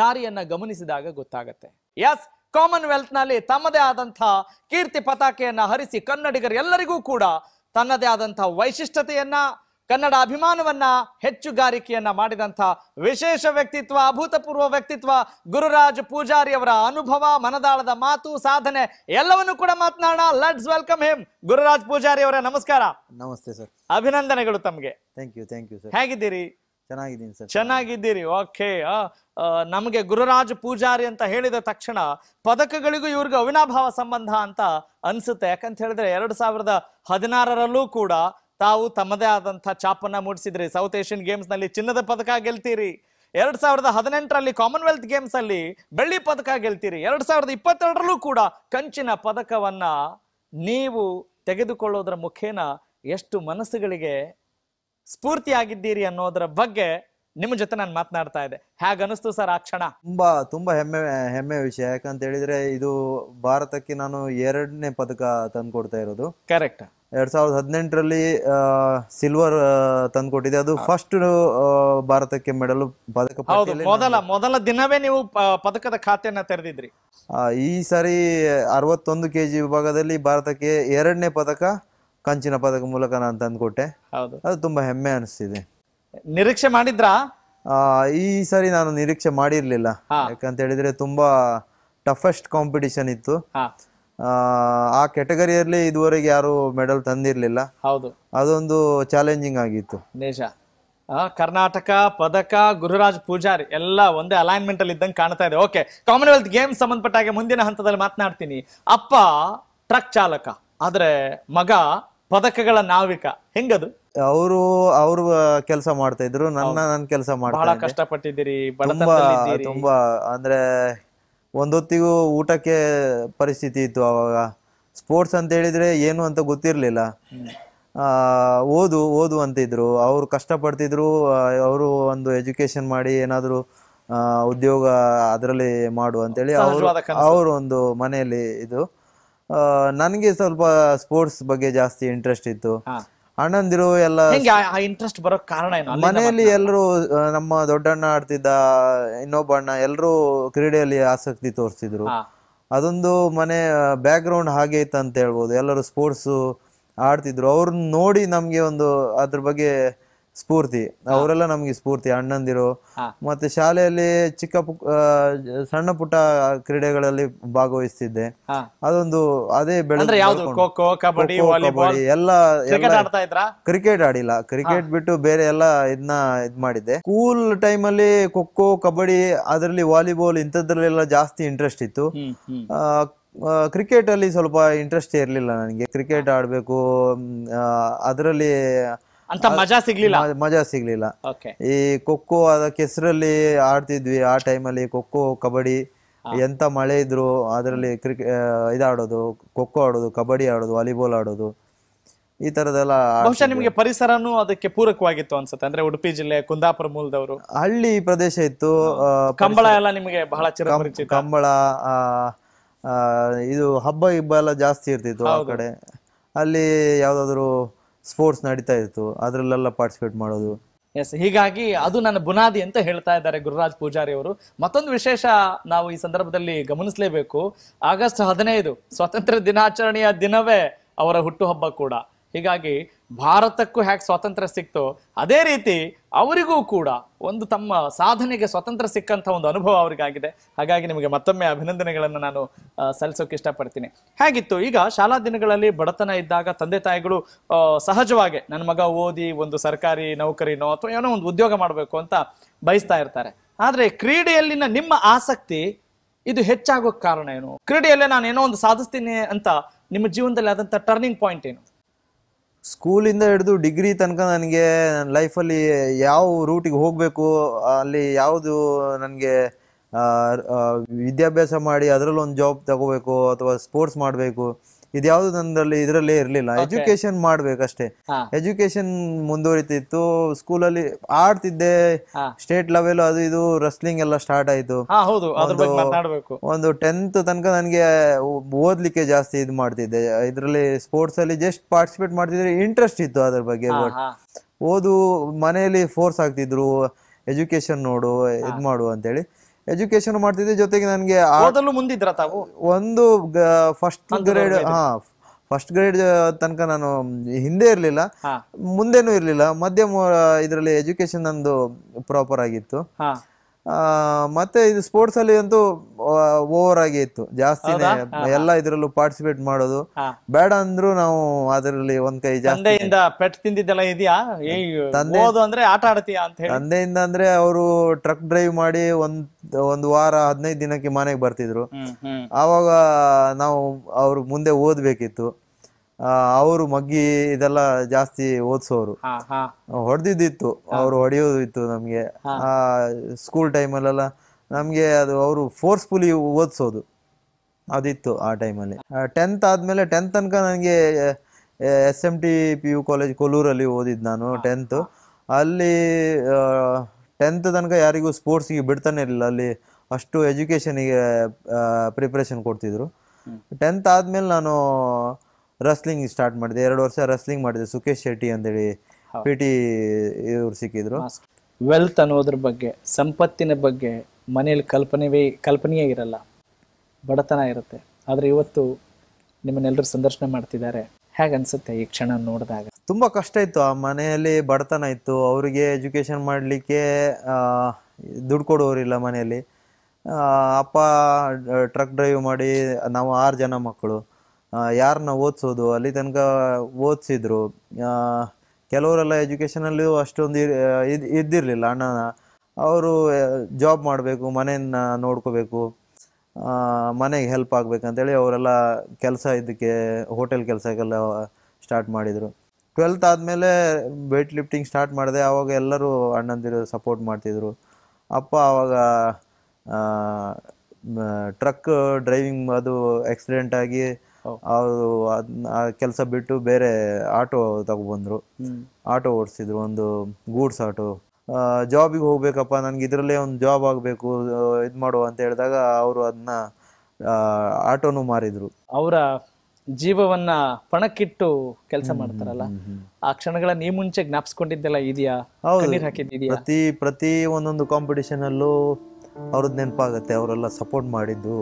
ದಾರಿಯನ್ನು ಗಮನಿಸಿದಾಗ ಗೊತ್ತಾಗತ್ತೆ ಎಸ್ ಕಾಮನ್ವೆಲ್ತ್ ನಲ್ಲಿ ತಮ್ಮದೇ ಆದಂತಹ ಕೀರ್ತಿ ಪತಾಕೆಯನ್ನ ಹರಿಸಿ ಕನ್ನಡಿಗರೆಲ್ಲರಿಗೂ ಕೂಡ ತನ್ನದೇ ಆದಂತಹ ವೈಶಿಷ್ಟ್ಯತೆಯನ್ನ ಕನ್ನಡ ಅಭಿಮಾನವನ್ನ ಹೆಚ್ಚುಗಾರಿಕೆಯನ್ನ ಮಾಡಿದಂಥ ವಿಶೇಷ ವ್ಯಕ್ತಿತ್ವ ಅಭೂತಪೂರ್ವ ವ್ಯಕ್ತಿತ್ವ ಗುರುರಾಜ್ ಪೂಜಾರಿ ಅವರ ಅನುಭವ ಮನದಾಳದ ಮಾತು ಸಾಧನೆ ಎಲ್ಲವನ್ನು ಕೂಡ ಮಾತನಾಡೋಣ let's welcome him Gururaj Poojary ಅವರ ನಮಸ್ಕಾರ ನಮಸ್ತೆ ಸರ್ ಅಭಿನಂದನೆಗಳು ತಮಗೆ ಥ್ಯಾಂಕ್ ಥ್ಯಾಂಕ್ ಯು ಸರ್ ಹೇಗಿದ್ದೀರಿ ಚೆನ್ನಾಗಿದ್ದೀನಿ ಸರ್ ಚೆನ್ನಾಗಿದ್ದೀರಿ ಓಕೆ ನಮಗೆ ಗುರುರಾಜ್ ಪೂಜಾರಿ ಅಂತ ಹೇಳಿದ ತಕ್ಷಣ ಪದಕಗಳಿಗೂ ಇವ್ರಿಗೆ ಅವಿನಾಭಾವ ಸಂಬಂಧ ಅಂತ ಅನ್ಸುತ್ತೆ ಯಾಕಂತ ಹೇಳಿದ್ರೆ ಎರಡು ಸಾವಿರದ ಹದಿನಾರರಲ್ಲೂ ಕೂಡ ತಾವು ತಮ್ಮದೇ ಆದಂಥ ಚಾಪನ್ನ ಮೂಡಿಸಿದ್ರಿ ಸೌತ್ ಏಷ್ಯನ್ ಗೇಮ್ಸ್ ನಲ್ಲಿ ಚಿನ್ನದ ಪದಕ ಗೆಲ್ತೀರಿ ಎರಡ್ ಸಾವಿರದ ಹದಿನೆಂಟರಲ್ಲಿ ಕಾಮನ್ವೆಲ್ತ್ ಗೇಮ್ಸ್ ಅಲ್ಲಿ ಬೆಳ್ಳಿ ಪದಕ ಗೆಲ್ತೀರಿ ಎರಡ್ ಸಾವಿರದ ಇಪ್ಪತ್ತೆರಡರಲ್ಲೂ ಕೂಡ ಕಂಚಿನ ಪದಕವನ್ನ ನೀವು ತೆಗೆದುಕೊಳ್ಳೋದ್ರ ಮುಖೇನ ಎಷ್ಟು ಮನಸ್ಸುಗಳಿಗೆ ಸ್ಫೂರ್ತಿಯಾಗಿದ್ದೀರಿ ಅನ್ನೋದ್ರ ಬಗ್ಗೆ ನಿಮ್ಮ ಜೊತೆ ನಾನು ಮಾತನಾಡ್ತಾ ಇದ್ದೆ ಅನಿಸ್ತು ಸರ್ ಆ ಕ್ಷಣ ತುಂಬಾ ತುಂಬಾ ಹೆಮ್ಮೆ ಹೆಮ್ಮೆ ವಿಷಯ ಯಾಕಂತ ಹೇಳಿದ್ರೆ ಇದು ಭಾರತಕ್ಕೆ ನಾನು ಎರಡನೇ ಪದಕ ತಂದ್ಕೊಡ್ತಾ ಇರೋದು ಕರೆಕ್ಟ್ ಎರಡ್ ಸಾವಿರದ ಹದಿನೆಂಟರಲ್ಲಿ ಸಿಲ್ವರ್ ತಂದ್ಕೊಟ್ಟಿದೆ ಅದು ಫಸ್ಟ್ ಭಾರತಕ್ಕೆ ಮೆಡಲ್ ಪದಕ ಮೊದಲ ಮೊದಲ ದಿನವೇ ನೀವು ಪದಕದ ಖಾತೆಯನ್ನ ತೆರೆದಿದ್ರಿ ಈ ಸಾರಿ ಅರವತ್ತೊಂದು ಕೆಜಿ ವಿಭಾಗದಲ್ಲಿ ಭಾರತಕ್ಕೆ ಎರಡನೇ ಪದಕ ಕಂಚಿನ ಪದಕ ಮೂಲಕ ನಾನು ತಂದುಕೊಟ್ಟೆ ಹೌದು ಅದು ತುಂಬಾ ಹೆಮ್ಮೆ ಅನಿಸ್ತಿದೆ ನಿರೀಕ್ಷೆ ಮಾಡಿದ್ರಾ ಆ, ಈ ಸರಿ ನಾನು ನಿರೀಕ್ಷೆ ಮಾಡಿರ್ಲಿಲ್ಲ ಯಾಕಂತ ಹೇಳಿದ್ರೆ ತುಂಬಾ ಟಫೆಸ್ಟ್ ಕಾಂಪಿಟಿಷನ್ ಇತ್ತು ಆ, ಆ ಕೆಟಗರಿಯಲ್ಲಿ ಇದುವರೆಗೆ ಯಾರು ಮೆಡಲ್ ತಂದಿರಲಿಲ್ಲ ಹೌದು ಅದೊಂದು ಚಾಲೆಂಜಿಂಗ್ ಆಗಿತ್ತು ನಿಜ ಕರ್ನಾಟಕ ಪದಕ ಗುರುರಾಜ್ ಪೂಜಾರಿ ಎಲ್ಲ ಒಂದೇ ಅಲೈನ್ಮೆಂಟ್ ಅಲ್ಲಿ ಇದ್ದಂಗೆ ಕಾಣ್ತಾ ಇದೆ ಓಕೆ ಕಾಮನ್ವೆಲ್ತ್ ಗೇಮ್ಸ್ ಸಂಬಂಧಪಟ್ಟಾಗೆ ಮುಂದಿನ ಹಂತದಲ್ಲಿ ಮಾತನಾಡ್ತೀನಿ ಅಪ್ಪ ಟ್ರಕ್ ಚಾಲಕ ಆದ್ರೆ ಮಗ ಪದಕಗಳ ನಾವಿಕ ಹೆಂಗದು ಅವರು ಅವರು ಕೆಲಸ ಮಾಡ್ತಾ ಇದ್ರು ನನ್ನ ನನ್ನ ಕೆಲಸ ಬಹಳ ಕಷ್ಟಪಟ್ಟಿದ್ದೀರಿ ತುಂಬಾ ತುಂಬಾ ಅಂದ್ರೆ ಒಂದೊತ್ತಿಗೂ ಊಟಕ್ಕೆ ಪರಿಸ್ಥಿತಿ ಇತ್ತು ಅವಾಗ ಸ್ಪೋರ್ಟ್ಸ್ ಅಂತ ಹೇಳಿದ್ರೆ ಏನು ಅಂತ ಗೊತ್ತಿರ್ಲಿಲ್ಲ ಆ, ಓದು ಓದು ಅಂತಿದ್ರು ಅವರು ಕಷ್ಟಪಡ್ತಿದ್ರು ಅವರು ಒಂದು ಎಜುಕೇಶನ್ ಮಾಡಿ ಏನಾದ್ರು ಉದ್ಯೋಗ ಅದರಲ್ಲಿ ಮಾಡು ಅಂತೇಳಿ ಅವರು ಅವರು ಒಂದು ಮನೆಯಲ್ಲಿ ಇದು ನನಗೆ ಸ್ವಲ್ಪ ಸ್ಪೋರ್ಟ್ಸ್ ಬಗ್ಗೆ ಜಾಸ್ತಿ ಇಂಟ್ರೆಸ್ಟ್ ಇತ್ತು ಅಣ್ಣಂದಿರು ಎಲ್ಲ ಇಂಟ್ರೆಸ್ಟ್ ಬರೋ ಕಾರಣ ಮನೆಯಲ್ಲಿ ಎಲ್ಲರೂ ನಮ್ಮ ದೊಡ್ಡಣ್ಣ ಆಡ್ತಿದ್ದ ಇನ್ನೊಬ್ಬ ಅಣ್ಣ ಎಲ್ಲರೂ ಕ್ರೀಡೆಯಲ್ಲಿ ಆಸಕ್ತಿ ತೋರಿಸಿದ್ರು ಅದೊಂದು ಮನೆ ಬ್ಯಾಕ್ ಗ್ರೌಂಡ್ ಹಾಗೆ ಇತ್ತು ಅಂತ ಹೇಳ್ಬೋದು ಎಲ್ಲರೂ ಸ್ಪೋರ್ಟ್ಸ್ ಆಡ್ತಿದ್ರು ಅವ್ರನ್ನ ನೋಡಿ ನಮಗೆ ಒಂದು ಅದ್ರ ಬಗ್ಗೆ ಸ್ಫೂರ್ತಿ ಅವರೆಲ್ಲ ನಮ್ಗೆ ಸ್ಫೂರ್ತಿ ಅಣ್ಣಂದಿರು ಮತ್ತೆ ಶಾಲೆಯಲ್ಲಿ ಚಿಕ್ಕ ಪುಕ್ಕ ಸಣ್ಣ ಪುಟ್ಟ ಕ್ರೀಡೆಗಳಲ್ಲಿ ಭಾಗವಹಿಸ್ತಿದ್ದೆ ಅದೊಂದು ಅದೇ ಬೆಳೆದ ಎಲ್ಲ ಕ್ರಿಕೆಟ್ ಆಡಿಲ್ಲ ಕ್ರಿಕೆಟ್ ಬಿಟ್ಟು ಬೇರೆ ಎಲ್ಲ ಇದನ್ನ ಇದ್ ಮಾಡಿದ್ದೆ ಸ್ಕೂಲ್ ಟೈಮ್ ಅಲ್ಲಿ ಖೋ ಕಬಡ್ಡಿ ಅದರಲ್ಲಿ ವಾಲಿಬಾಲ್ ಇಂಥದ್ರಲ್ಲೆಲ್ಲ ಜಾಸ್ತಿ ಇಂಟ್ರೆಸ್ಟ್ ಇತ್ತು ಕ್ರಿಕೆಟ್ ಅಲ್ಲಿ ಸ್ವಲ್ಪ ಇಂಟ್ರೆಸ್ಟ್ ಇರಲಿಲ್ಲ ನನಗೆ ಕ್ರಿಕೆಟ್ ಆಡಬೇಕು ಅದರಲ್ಲಿ ಅಂತ ಮಜಾ ಸಿಗ್ಲಿಲ್ಲ ಮಜಾ ಸಿಗ್ಲಿಲ್ಲ ಈ ಖೋಖೋ ಅದ ಕೆಸರಲ್ಲಿ ಆಡ್ತಿದ್ವಿ ಆ ಟೈಮಲ್ಲಿ ಖೋಖೋ ಕಬಡ್ಡಿ ಎಂತ ಮಳೆ ಇದ್ರು ಅದರಲ್ಲಿ ಕ್ರಿಕೆಟ್ ಇದಾಡೋದು ಖೋಖೋ ಆಡೋದು ಕಬಡ್ಡಿ ಆಡೋದು ವಾಲಿಬಾಲ್ ಆಡೋದು ಈ ತರದೆಲ್ಲ ಬಹುಶಃ ನಿಮಗೆ ಪರಿಸರನೂ ಅದಕ್ಕೆ ಪೂರಕವಾಗಿತ್ತು ಅನ್ಸುತ್ತೆ ಅಂದ್ರೆ ಉಡುಪಿ ಜಿಲ್ಲೆ ಕುಂದಾಪುರ ಮೂಲದವರು ಹಳ್ಳಿ ಪ್ರದೇಶ ಇತ್ತು ಕಂಬಳ ಎಲ್ಲ ನಿಮಗೆ ಬಹಳ ಚಿರಪರಿಚಿತ ಕಂಬಳ ಆ, ಇದು ಹಬ್ಬ ಇಬ್ಬ ಎಲ್ಲ ಜಾಸ್ತಿ ಇರ್ತಿತ್ತು ಆ ಕಡೆ ಅಲ್ಲಿ ಯಾವ್ದಾದ್ರು ಸ್ಪೋರ್ಟ್ಸ್ ನಡೀತಾ ಇತ್ತು ಅದರಲ್ಲೆಲ್ಲ ಪಾರ್ಟಿಸಿಪೇಟ್ ಮಾಡೋದು ಎಸ್ ಹೀಗಾಗಿ ಅದು ನನ್ನ ಬುನಾದಿ ಅಂತ ಹೇಳ್ತಾ ಇದ್ದಾರೆ ಗುರುರಾಜ್ ಪೂಜಾರಿ ಅವರು ಮತ್ತೊಂದು ವಿಶೇಷ ನಾವು ಈ ಸಂದರ್ಭದಲ್ಲಿ ಗಮನಿಸಲೇಬೇಕು ಆಗಸ್ಟ್ ಹದಿನೈದು ಸ್ವಾತಂತ್ರ್ಯ ದಿನಾಚರಣೆಯ ದಿನವೇ ಅವರ ಹುಟ್ಟುಹಬ್ಬ ಕೂಡ ಹೀಗಾಗಿ ಭಾರತಕ್ಕೂ ಹ್ಯಾಕ್ ಸ್ವಾತಂತ್ರ್ಯ ಸಿಕ್ತು ಅದೇ ರೀತಿ ಅವರಿಗೂ ಕೂಡ ಒಂದು ತಮ್ಮ ಸಾಧನೆಗೆ ಸ್ವಾತಂತ್ರ್ಯ ಸಿಕ್ಕಂಥ ಒಂದು ಅನುಭವ ಅವರಿಗಾಗಿದೆ ಹಾಗಾಗಿ ನಿಮಗೆ ಮತ್ತೊಮ್ಮೆ ಅಭಿನಂದನೆಗಳನ್ನು ನಾನು ಸಲ್ಲಿಸೋಕೆ ಇಷ್ಟಪಡ್ತೀನಿ ಹೇಗಿತ್ತು ಈಗ ಶಾಲಾ ದಿನಗಳಲ್ಲಿ ಬಡತನ ಇದ್ದಾಗ ತಂದೆ ತಾಯಿಗಳು ಸಹಜವಾಗಿ ನನ್ನ ಮಗ ಓದಿ ಒಂದು ಸರ್ಕಾರಿ ನೌಕರಿನೋ ಅಥವಾ ಏನೋ ಒಂದು ಉದ್ಯೋಗ ಮಾಡಬೇಕು ಅಂತ ಬಯಸ್ತಾ ಇರ್ತಾರೆ ಆದರೆ ಕ್ರೀಡೆಯಲ್ಲಿನ ನಿಮ್ಮ ಆಸಕ್ತಿ ಇದು ಹೆಚ್ಚಾಗೋಕ್ಕೆ ಕಾರಣ ಏನು ಕ್ರೀಡೆಯಲ್ಲೇ ನಾನು ಏನೋ ಒಂದು ಸಾಧಿಸ್ತೀನಿ ಅಂತ ನಿಮ್ಮ ಜೀವನದಲ್ಲಿ ಆದಂಥ ಟರ್ನಿಂಗ್ ಪಾಯಿಂಟ್ ಏನು ಸ್ಕೂಲಿಂದ ಹಿಡಿದು ಡಿಗ್ರಿ ತನಕ ನನಗೆ ನನ್ನ ಲೈಫಲ್ಲಿ ಯಾವ ರೂಟಿಗೆ ಹೋಗಬೇಕು ಅಲ್ಲಿ ಯಾವುದು ನನಗೆ ವಿದ್ಯಾಭ್ಯಾಸ ಮಾಡಿ ಅದರಲ್ಲೊಂದು ಜಾಬ್ ತಗೋಬೇಕು ಅಥವಾ ಸ್ಪೋರ್ಟ್ಸ್ ಮಾಡಬೇಕು ಇದ್ಯಾವುದು ನಂದ್ರಲ್ಲಿ ಇದರಲ್ಲೇ ಇರಲಿಲ್ಲ ಎಜುಕೇಶನ್ ಮಾಡ್ಬೇಕಷ್ಟೇ ಎಜುಕೇಶನ್ ಮುಂದುವರಿತಿತ್ತು ಸ್ಕೂಲಲ್ಲಿ ಆಡ್ತಿದ್ದೆ ಸ್ಟೇಟ್ ಲೆವೆಲ್ ಅದು ಇದು ರಸ್ಲಿಂಗ್ ಎಲ್ಲ ಸ್ಟಾರ್ಟ್ ಆಯ್ತು ಒಂದು ಟೆಂತ್ ತನಕ ನನಗೆ ಓದ್ಲಿಕ್ಕೆ ಜಾಸ್ತಿ ಇದು ಮಾಡ್ತಿದ್ದೆ ಇದ್ರಲ್ಲಿ ಸ್ಪೋರ್ಟ್ಸ್ ಅಲ್ಲಿ ಜಸ್ಟ್ ಪಾರ್ಟಿಸಿಪೇಟ್ ಮಾಡ್ತಿದ್ರೆ ಇಂಟ್ರೆಸ್ಟ್ ಇತ್ತು ಅದ್ರ ಬಗ್ಗೆ ಬಟ್ ಓದು ಮನೆಯಲ್ಲಿ ಫೋರ್ಸ್ ಆಗ್ತಿದ್ರು ಎಜುಕೇಶನ್ ನೋಡು ಇದು ಮಾಡು ಅಂತೇಳಿ ಎಜುಕೇಶನ್ ಮಾಡ್ತಿದ್ದೆ ಜೊತೆಗೆ ನನಗೆ ಓದಲು ಮುಂದಿದ್ರ ತಾವು ಒಂದು ಫಸ್ಟ್ ಗ್ರೇಡ್ ಹಾ ಫಸ್ಟ್ ಗ್ರೇಡ್ ತನಕ ನಾನು ಹಿಂದೆ ಇರಲಿಲ್ಲ ಮುಂದೆನೂ ಇರಲಿಲ್ಲ ಮಧ್ಯಮ ಇದರಲ್ಲಿ ಎಜುಕೇಶನ್ ನಂದು ಪ್ರಾಪರ್ ಆಗಿತ್ತು ಮತ್ತೆ ಇದು ಸ್ಪೋರ್ಟ್ಸ್ ಅಲ್ಲಿ ಅಂತೂ ಓವರ್ ಆಗಿ ಇತ್ತು ಜಾಸ್ತಿ ಎಲ್ಲ ಇದ್ರಲ್ಲೂ ಪಾರ್ಟಿಸಿಪೇಟ್ ಮಾಡೋದು ಬೇಡ ಅಂದ್ರು ನಾವು ಅದರಲ್ಲಿ ಒಂದ್ ಕೈ ಜಾಸ್ತಿ ಪೆಟ್ ತಿಂದಿದ್ದೆಲ್ಲ ಇದೆಯಾ ಅಂದ್ರೆ ಆಟ ಅಂತ ತಂದೆಯಿಂದ ಅಂದ್ರೆ ಅವರು ಟ್ರಕ್ ಡ್ರೈವ್ ಮಾಡಿ ಒಂದ್ ಒಂದ್ ವಾರ ಹದಿನೈದು ದಿನಕ್ಕೆ ಮನೆಗೆ ಬರ್ತಿದ್ರು ಅವಾಗ ನಾವು ಅವ್ರ ಮುಂದೆ ಓದ್ಬೇಕಿತ್ತು ಅವರು ಮಗ್ಗಿ ಇದೆಲ್ಲ ಜಾಸ್ತಿ ಓದಿಸೋರು ಹೊಡೆದಿದ್ದಿತ್ತು ಅವರು ಹೊಡೆಯೋದು ಇತ್ತು ನಮ್ಗೆ ಆ ಸ್ಕೂಲ್ ಟೈಮಲ್ಲೆಲ್ಲ ನಮ್ಗೆ ಅದು ಅವರು ಫೋರ್ಸ್ಫುಲಿ ಓದಿಸೋದು ಅದಿತ್ತು ಆ ಟೈಮಲ್ಲಿ ಟೆಂತ್ ಆದಮೇಲೆ ಟೆಂತ್ ತನಕ ನನಗೆ S M T P U college ಕೊಲ್ಲೂರಲ್ಲಿ ಓದಿದ್ದು ನಾನು ಟೆಂತ್ ಅಲ್ಲಿ ಟೆಂತ್ ತನಕ ಯಾರಿಗೂ ಸ್ಪೋರ್ಟ್ಸಿಗೆ ಬಿಡ್ತಾನೆ ಇರಲಿಲ್ಲ ಅಲ್ಲಿ ಅಷ್ಟು ಎಜುಕೇಷನಿಗೆ ಪ್ರಿಪ್ರೇಷನ್ ಕೊಡ್ತಿದ್ರು ಟೆಂತ್ ಆದಮೇಲೆ ನಾನು ರಸ್ಲಿಂಗ್ ಸ್ಟಾರ್ಟ್ ಮಾಡಿದೆ ಎರಡು ವರ್ಷ ರಸ್ಲಿಂಗ್ ಮಾಡಿದೆ ಸುಖೇಶ್ ಶೆಟ್ಟಿ ಅಂತೇಳಿ ಪಿ ಟಿ ಇವ್ರು ಸಿಕ್ಕಿದ್ರು ವೆಲ್ತ್ ಅನ್ನೋದ್ರ ಬಗ್ಗೆ ಸಂಪತ್ತಿನ ಬಗ್ಗೆ ಮನೆಯಲ್ಲಿ ಕಲ್ಪನೆವೇ ಕಲ್ಪನೆಯೇ ಇರಲ್ಲ ಬಡತನ ಇರುತ್ತೆ ಆದ್ರೆ ಇವತ್ತು ನಿಮ್ಮನ್ನೆಲ್ಲರೂ ಸಂದರ್ಶನ ಮಾಡ್ತಿದ್ದಾರೆ ಅನ್ಸುತ್ತೆ ಈ ಕ್ಷಣ ನೋಡಿದಾಗ ತುಂಬಾ ಕಷ್ಟ ಇತ್ತು ಆ ಮನೆಯಲ್ಲಿ ಬಡತನ ಇತ್ತು ಅವರಿಗೆ ಎಜುಕೇಷನ್ ಮಾಡಲಿಕ್ಕೆ ದುಡ್ಡು ಕೊಡೋರಿಲ್ಲ ಮನೆಯಲ್ಲಿ ಅಪ್ಪ ಟ್ರಕ್ ಡ್ರೈವ್ ಮಾಡಿ ನಾವು ಆರು ಜನ ಮಕ್ಕಳು ಯಾರನ್ನ ಓದಿಸೋದು ಅಲ್ಲಿ ತನಕ ಓದಿಸಿದ್ರು ಕೆಲವರೆಲ್ಲ ಎಜುಕೇಷನಲ್ಲೂ ಅಷ್ಟೊಂದು ಇದ್ದಿರಲಿಲ್ಲ ಅಣ್ಣನ ಅವರು ಜಾಬ್ ಮಾಡಬೇಕು ಮನೆಯನ್ನು ನೋಡ್ಕೋಬೇಕು ಮನೆಗೆ ಹೆಲ್ಪ್ ಆಗಬೇಕಂತೇಳಿ ಅವರೆಲ್ಲ ಕೆಲಸ ಇದಕ್ಕೆ ಹೋಟೆಲ್ ಕೆಲಸಕ್ಕೆಲ್ಲ ಸ್ಟಾರ್ಟ್ ಮಾಡಿದರು ಟ್ವೆಲ್ತ್ ಆದಮೇಲೆ ವೆಯ್ಟ್ ಲಿಫ್ಟಿಂಗ್ ಸ್ಟಾರ್ಟ್ ಮಾಡಿದೆ ಆವಾಗ ಎಲ್ಲರೂ ಅಣ್ಣಂದಿರು ಸಪೋರ್ಟ್ ಮಾಡ್ತಿದ್ರು ಅಪ್ಪ ಆವಾಗ ಟ್ರಕ್ ಡ್ರೈವಿಂಗ್ ಅದು ಆಕ್ಸಿಡೆಂಟ್ ಆಗಿ ಅವರು ಕೆಲಸ ಬಿಟ್ಟು ಬೇರೆ ಆಟೋ ತಗೊಬಂದ್ರು ಆಟೋ ಓಡಿಸಿದ್ರು ಒಂದು ಗೂಡ್ಸ್ ಆಟೋ ಜಾಬಿಗೆ ಹೋಗ್ಬೇಕಪ್ಪ ನನ್ಗೆ ಇದ್ರಲ್ಲೇ ಒಂದು ಜಾಬ್ ಆಗಬೇಕು ಇದು ಮಾಡುವ ಅಂತ ಹೇಳಿದಾಗ ಅವರು ಅದನ್ನ ಆಟೋನು ಮಾರಿದ್ರು ಅವರ ಜೀವವನ್ನ ಪಣಕ್ಕಿಟ್ಟು ಕೆಲಸ ಮಾಡ್ತಾರಲ್ಲ ಆ ಕ್ಷಣಗಳ ನೀ ಮುಂಚೆ ಜ್ಞಾಪಿಸ್ಕೊಂಡಿದ್ದೆಲ್ಲ ಇದೆಯಾ ಪ್ರತಿ ಪ್ರತಿ ಒಂದೊಂದು ಕಾಂಪಿಟಿಷನ್ ಅಲ್ಲೂ ಅವ್ರದ್ದು ನೆನಪಾಗತ್ತೆ ಅವರೆಲ್ಲ ಸಪೋರ್ಟ್ ಮಾಡಿದ್ದು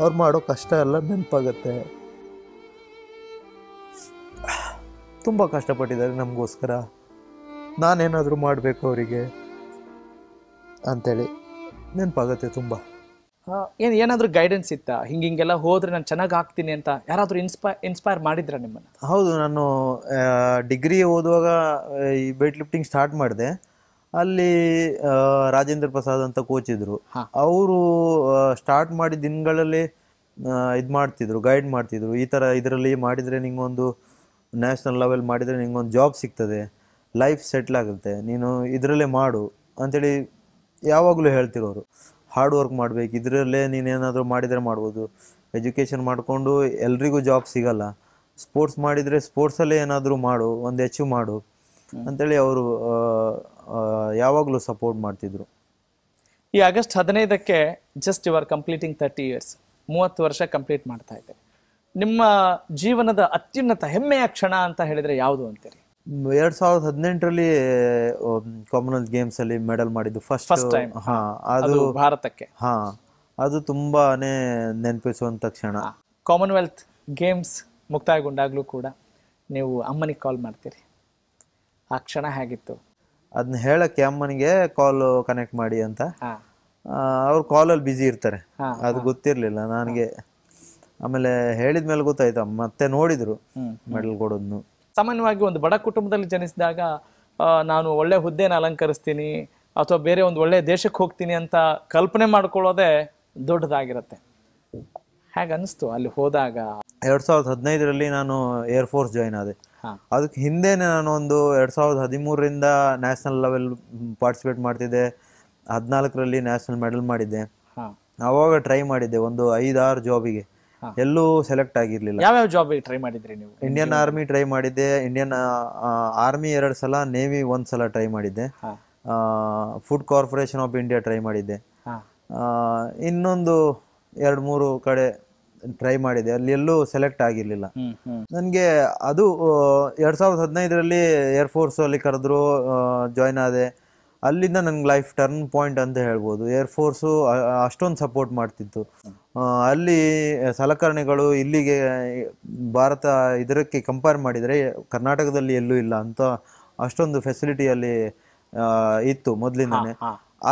ಅವ್ರು ಮಾಡೋ ಕಷ್ಟ ಎಲ್ಲ ನೆನಪಾಗತ್ತೆ ತುಂಬ ಕಷ್ಟಪಟ್ಟಿದ್ದಾರೆ ನಮಗೋಸ್ಕರ ನಾನೇನಾದರೂ ಮಾಡಬೇಕು ಅವರಿಗೆ ಅಂಥೇಳಿ ನೆನಪಾಗತ್ತೆ ತುಂಬ ಏನು ಏನಾದರೂ ಗೈಡೆನ್ಸ್ ಇತ್ತಾ ಹಿಂಗೆ ಹಿಂಗೆಲ್ಲ ಹೋದರೆ ನಾನು ಚೆನ್ನಾಗಿ ಆಗ್ತೀನಿ ಅಂತ ಯಾರಾದರೂ ಇನ್ಸ್ಪೈ ಇನ್ಸ್ಪೈರ್ ಮಾಡಿದ್ರ ನಿಮ್ಮನ್ನು ಹೌದು ನಾನು ಡಿಗ್ರಿ ಓದುವಾಗ ಈ ವೇಟ್ ಲಿಫ್ಟಿಂಗ್ ಸ್ಟಾರ್ಟ್ ಮಾಡಿದೆ ಅಲ್ಲಿ ರಾಜೇಂದ್ರ ಪ್ರಸಾದ್ ಅಂತ ಕೋಚ್ ಇದ್ರು ಅವರು ಸ್ಟಾರ್ಟ್ ಮಾಡಿದ ದಿನಗಳಲ್ಲಿ ಇದು ಮಾಡ್ತಿದ್ರು ಗೈಡ್ ಮಾಡ್ತಿದ್ರು ಈ ಥರ ಇದರಲ್ಲಿ ಮಾಡಿದರೆ ನಿಂಗೊಂದು ನ್ಯಾಷನಲ್ ಲೆವೆಲ್ ಮಾಡಿದರೆ ನಿಂಗೊಂದು ಜಾಬ್ ಸಿಗ್ತದೆ ಲೈಫ್ ಸೆಟ್ಲ್ ಆಗುತ್ತೆ ನೀನು ಇದರಲ್ಲೇ ಮಾಡು ಅಂಥೇಳಿ ಯಾವಾಗಲೂ ಹೇಳ್ತಿರೋರು ಹಾರ್ಡ್ ವರ್ಕ್ ಮಾಡಬೇಕು ಇದರಲ್ಲೇ ನೀನೇನಾದರೂ ಮಾಡಿದರೆ ಮಾಡ್ಬೋದು ಎಜುಕೇಷನ್ ಮಾಡಿಕೊಂಡು ಎಲ್ರಿಗೂ ಜಾಬ್ ಸಿಗಲ್ಲ ಸ್ಪೋರ್ಟ್ಸ್ ಮಾಡಿದರೆ ಸ್ಪೋರ್ಟ್ಸಲ್ಲೇ ಏನಾದರೂ ಮಾಡು ಒಂದು ಅಚೀವ್ ಮಾಡು ಅಂಥೇಳಿ ಅವರು ಯಾವಾಗಲೂ ಸಪೋರ್ಟ್ ಮಾಡ್ತಿದ್ರು ಈ ಆಗಸ್ಟ್ ಹದಿನೈದಕ್ಕೆ just you completing thirty years ಮೂವತ್ತು ವರ್ಷ ಕಂಪ್ಲೀಟ್ ಮಾಡ್ತಾ ಇದೆ ನಿಮ್ಮ ಜೀವನದ ಅತ್ಯುನ್ನತ ಹೆಮ್ಮೆಯ ಕ್ಷಣ ಅಂತ ಹೇಳಿದ್ರೆ ಯಾವುದು ಅಂತೀರಿ ಎರಡು ಸಾವಿರದ ಹದಿನೆಂಟರಲ್ಲಿ ಕಾಮನ್ವೆಲ್ತ್ ಅಲ್ಲಿ ಮೆಡಲ್ ಮಾಡಿದ್ದು ಫಸ್ಟ್ ಫಸ್ಟ್ ಟೈಮ್ ಹಾಂ ಅದು ಭಾರತಕ್ಕೆ ಹಾ ಅದು ತುಂಬಾನೇ ನೆನಪಿಸುವಂಥ ಕ್ಷಣ ಕಾಮನ್ವೆಲ್ತ್ ಗೇಮ್ಸ್ ಮುಕ್ತಾಯಗೊಂಡಾಗಲೂ ಕೂಡ ನೀವು ಅಮ್ಮನಿಗೆ ಕಾಲ್ ಮಾಡ್ತೀರಿ ಆ ಕ್ಷಣ ಹೇಗಿತ್ತು ಅದನ್ನ ಹೇಳಕ್ಕೆ ಅಮ್ಮನಿಗೆ ಕಾಲ್ ಕನೆಕ್ಟ್ ಮಾಡಿ ಅಂತ ಅವ್ರು ಕಾಲಲ್ಲಿ ಬ್ಯುಸಿ ಇರ್ತಾರೆ ಅದು ಗೊತ್ತಿರಲಿಲ್ಲ ನನಗೆ ಆಮೇಲೆ ಹೇಳಿದ್ಮೇಲೆ ಗೊತ್ತಾಯ್ತು ಮತ್ತೆ ನೋಡಿದ್ರು ಮೆಡಲ್ ಕೊಡೋದ್ನು ಸಾಮಾನ್ಯವಾಗಿ ಒಂದು ಬಡ ಕುಟುಂಬದಲ್ಲಿ ಜನಿಸಿದಾಗ ನಾನು ಒಳ್ಳೆ ಹುದ್ದೆನ ಅಲಂಕರಿಸ್ತೀನಿ ಅಥವಾ ಬೇರೆ ಒಂದು ಒಳ್ಳೆ ದೇಶಕ್ಕೆ ಹೋಗ್ತೀನಿ ಅಂತ ಕಲ್ಪನೆ ಮಾಡ್ಕೊಳ್ಳೋದೇ ದೊಡ್ಡದಾಗಿರುತ್ತೆ ಹೇಗೆ ಅನಿಸ್ತು ಅಲ್ಲಿ ಹೋದಾಗ ಎರಡು ಸಾವಿರದ ಹದಿನೈದರಲ್ಲಿ ನಾನು ಏರ್ಫೋರ್ಸ್ ಜಾಯ್ನ್ ಆದೆ ಅದಕ್ಕೆ ಹಿಂದೆನೆ ನಾನು ಒಂದು ಎರಡ್ ಸಾವಿರದ ಹದಿಮೂರರಿಂದ ನ್ಯಾಷನಲ್ ಲೆವೆಲ್ ಪಾರ್ಟಿಸಿಪೇಟ್ ಮಾಡ್ತಿದ್ದೆ ಹದಿನಾಲ್ಕರಲ್ಲಿ ನ್ಯಾಷನಲ್ ಮೆಡಲ್ ಮಾಡಿದ್ದೆ ಅವಾಗ ಟ್ರೈ ಮಾಡಿದ್ದೆ ಒಂದು ಐದಾರು ಜಾಬಿಗೆ ಎಲ್ಲೂ ಸೆಲೆಕ್ಟ್ ಆಗಿರ್ಲಿಲ್ಲ ಯಾವ್ಯಾವ ಟ್ರೈ ಮಾಡಿದ್ರಿ ನೀವು ಇಂಡಿಯನ್ ಆರ್ಮಿ ಟ್ರೈ ಮಾಡಿದ್ದೆ ಇಂಡಿಯನ್ ಆರ್ಮಿ ಎರಡು ಸಲ ನೇವಿ ಒಂದ್ ಸಲ ಟ್ರೈ ಮಾಡಿದ್ದೆ food corporation of India try ಮಾಡಿದ್ದೆ ಇನ್ನೊಂದು ಎರಡ್ ಮೂರು ಕಡೆ ಟ್ರೈ ಮಾಡಿದೆ ಅಲ್ಲಿ ಎಲ್ಲೂ ಸೆಲೆಕ್ಟ್ ಆಗಿರ್ಲಿಲ್ಲ ನನಗೆ ಅದು ಎರಡ್ ಸಾವಿರದ ಹದಿನೈದರಲ್ಲಿ ಏರ್ಫೋರ್ಸ್ ಅಲ್ಲಿ ಕರೆದ್ರು ಜಾಯ್ನ್ ಆದೆ ಅಲ್ಲಿಂದ ನನ್ಗೆ ಲೈಫ್ ಟರ್ನ್ ಪಾಯಿಂಟ್ ಅಂತ ಹೇಳ್ಬೋದು ಏರ್ಫೋರ್ಸು ಅಷ್ಟೊಂದು ಸಪೋರ್ಟ್ ಮಾಡ್ತಿತ್ತು ಅಲ್ಲಿ ಸಲಕರಣೆಗಳು ಇಲ್ಲಿಗೆ ಭಾರತ ಇದಕ್ಕೆ ಕಂಪೇರ್ ಮಾಡಿದರೆ ಕರ್ನಾಟಕದಲ್ಲಿ ಎಲ್ಲೂ ಇಲ್ಲ ಅಂತ ಅಷ್ಟೊಂದು ಫೆಸಿಲಿಟಿ ಅಲ್ಲಿ ಇತ್ತು ಮೊದಲಿಂದನೇ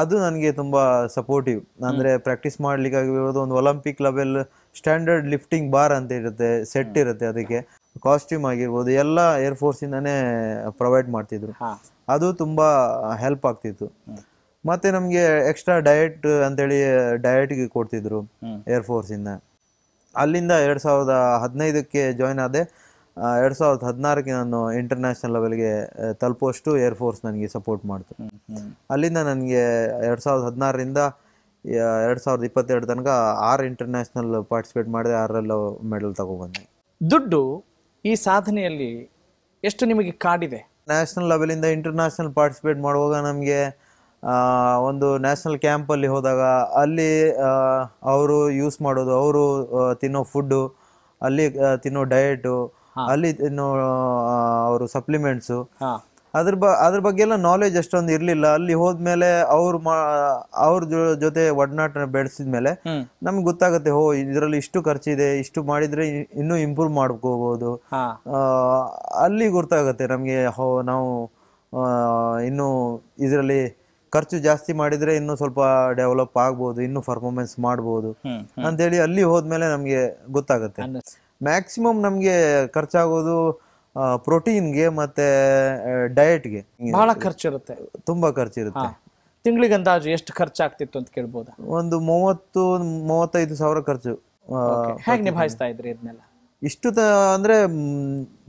ಅದು ನನಗೆ ತುಂಬ ಸಪೋರ್ಟಿವ್ ಅಂದರೆ ಪ್ರಾಕ್ಟೀಸ್ ಮಾಡಲಿಕ್ಕಾಗಿರೋದು ಒಂದು Olympic level standard lifting bar ಅಂತ ಇರುತ್ತೆ ಸೆಟ್ ಇರುತ್ತೆ ಅದಕ್ಕೆ ಕಾಸ್ಟ್ಯೂಮ್ ಆಗಿರ್ಬೋದು ಎಲ್ಲ ಏರ್ ಫೋರ್ಸಿಂದನೇ ಪ್ರೊವೈಡ್ ಮಾಡ್ತಿದ್ರು ಅದು ತುಂಬ ಹೆಲ್ಪ್ ಆಗ್ತಿತ್ತು ಮತ್ತೆ ನಮಗೆ ಎಕ್ಸ್ಟ್ರಾ ಡಯಟ್ ಅಂತೇಳಿ ಡಯಟ್ಗೆ ಕೊಡ್ತಿದ್ರು ಏರ್ ಫೋರ್ಸಿಂದ ಅಲ್ಲಿಂದ ಎರಡು ಸಾವಿರದ ಹದಿನೈದಕ್ಕೆ ಜಾಯ್ನ್ ಆದೆ ಎರಡ್ ಸಾವಿರದ ಹದಿನಾರಕ್ಕೆ ನಾನು ಇಂಟರ್ನ್ಯಾಷನಲ್ ಲೆವೆಲ್ಗೆ ತಲುಪುವಷ್ಟು ಏರ್ ಫೋರ್ಸ್ ನನಗೆ ಸಪೋರ್ಟ್ ಮಾಡ್ತು ಅಲ್ಲಿಂದ ನನಗೆ ಎರಡ್ ಸಾವಿರದ ಹದಿನಾರರಿಂದ ಎರಡ್ ಸಾವಿರದ ಇಪ್ಪತ್ತೆರಡು ತನಕ ಆರು ಇಂಟರ್ನ್ಯಾಷನಲ್ ಪಾರ್ಟಿಸಿಪೇಟ್ ಮಾಡಿದೆ ಆರಲ್ಲೂ ಮೆಡಲ್ ತಗೊಬಂದೆ ದುಡ್ಡು ಈ ಸಾಧನೆಯಲ್ಲಿ ಎಷ್ಟು ನಿಮಗೆ ಕಾಡಿದೆ ನ್ಯಾಷನಲ್ ಲೆವೆಲಿಂದ ಇಂಟರ್ನ್ಯಾಷನಲ್ ಪಾರ್ಟಿಸಿಪೇಟ್ ಮಾಡುವಾಗ ನಮಗೆ ಒಂದು ನ್ಯಾಷನಲ್ ಕ್ಯಾಂಪಲ್ಲಿ ಹೋದಾಗ ಅಲ್ಲಿ ಅವರು ಯೂಸ್ ಮಾಡೋದು ಅವರು ತಿನ್ನೋ ಫುಡ್ಡು ಅಲ್ಲಿ ತಿನ್ನೋ ಡಯೆಟು ಅಲ್ಲಿ ಅವರು ಸಪ್ಲಿಮೆಂಟ್ಸು ಅದ್ರ ಬ ಅದ್ರ ಬಗ್ಗೆ ಎಲ್ಲ ನಾಲೆಜ್ ಅಷ್ಟೊಂದು ಇರ್ಲಿಲ್ಲ ಅಲ್ಲಿ ಹೋದ್ಮೇಲೆ ಅವ್ರ ಅವ್ರ ಜೊತೆ ಒಡನಾಟ ಬೆಳೆಸಿದ್ಮೇಲೆ ನಮ್ಗೆ ಗೊತ್ತಾಗುತ್ತೆ ಹೋ ಇದ್ರಲ್ಲಿ ಇಷ್ಟು ಖರ್ಚಿದೆ ಇಷ್ಟು ಮಾಡಿದ್ರೆ ಇನ್ನೂ ಇಂಪ್ರೂವ್ ಮಾಡ್ಕೋಬಹುದು ಅಲ್ಲಿ ಗೊತ್ತಾಗುತ್ತೆ ನಮ್ಗೆ ಹೋ ನಾವು ಇನ್ನು ಇದರಲ್ಲಿ ಖರ್ಚು ಜಾಸ್ತಿ ಮಾಡಿದ್ರೆ ಇನ್ನು ಸ್ವಲ್ಪ ಡೆವಲಪ್ ಆಗ್ಬೋದು ಇನ್ನು ಪರ್ಫಾರ್ಮೆನ್ಸ್ ಮಾಡ್ಬೋದು ಅಂತೇಳಿ ಅಲ್ಲಿ ಹೋದ್ಮೇಲೆ ನಮ್ಗೆ ಗೊತ್ತಾಗುತ್ತೆ ಮ್ಯಾಕ್ಸಿಮಮ್ ನಮಗೆ ಖರ್ಚಾಗೋದು ಪ್ರೋಟೀನ್ಗೆ ಮತ್ತೆ ಡಯಟ್ಗೆ ಬಹಳ ಖರ್ಚಿರುತ್ತೆ ತುಂಬಾ ಖರ್ಚಿರುತ್ತೆ ತಿಂಗಳಿಗೆ ಅಂದಾಜು ಎಷ್ಟು ಖರ್ಚಾಗ್ತಿತ್ತು ಅಂತ ಕೇಳ್ಬೋದು ಒಂದು ಮೂವತ್ತು ಮೂವತ್ತೈದು ಸಾವಿರ ಖರ್ಚು ಹೇಗೆ ನಿಭಾಯಿಸ್ತಾ ಇದ್ರಿ ಇದನ್ನೆಲ್ಲ ಇಷ್ಟು ಅಂದ್ರೆ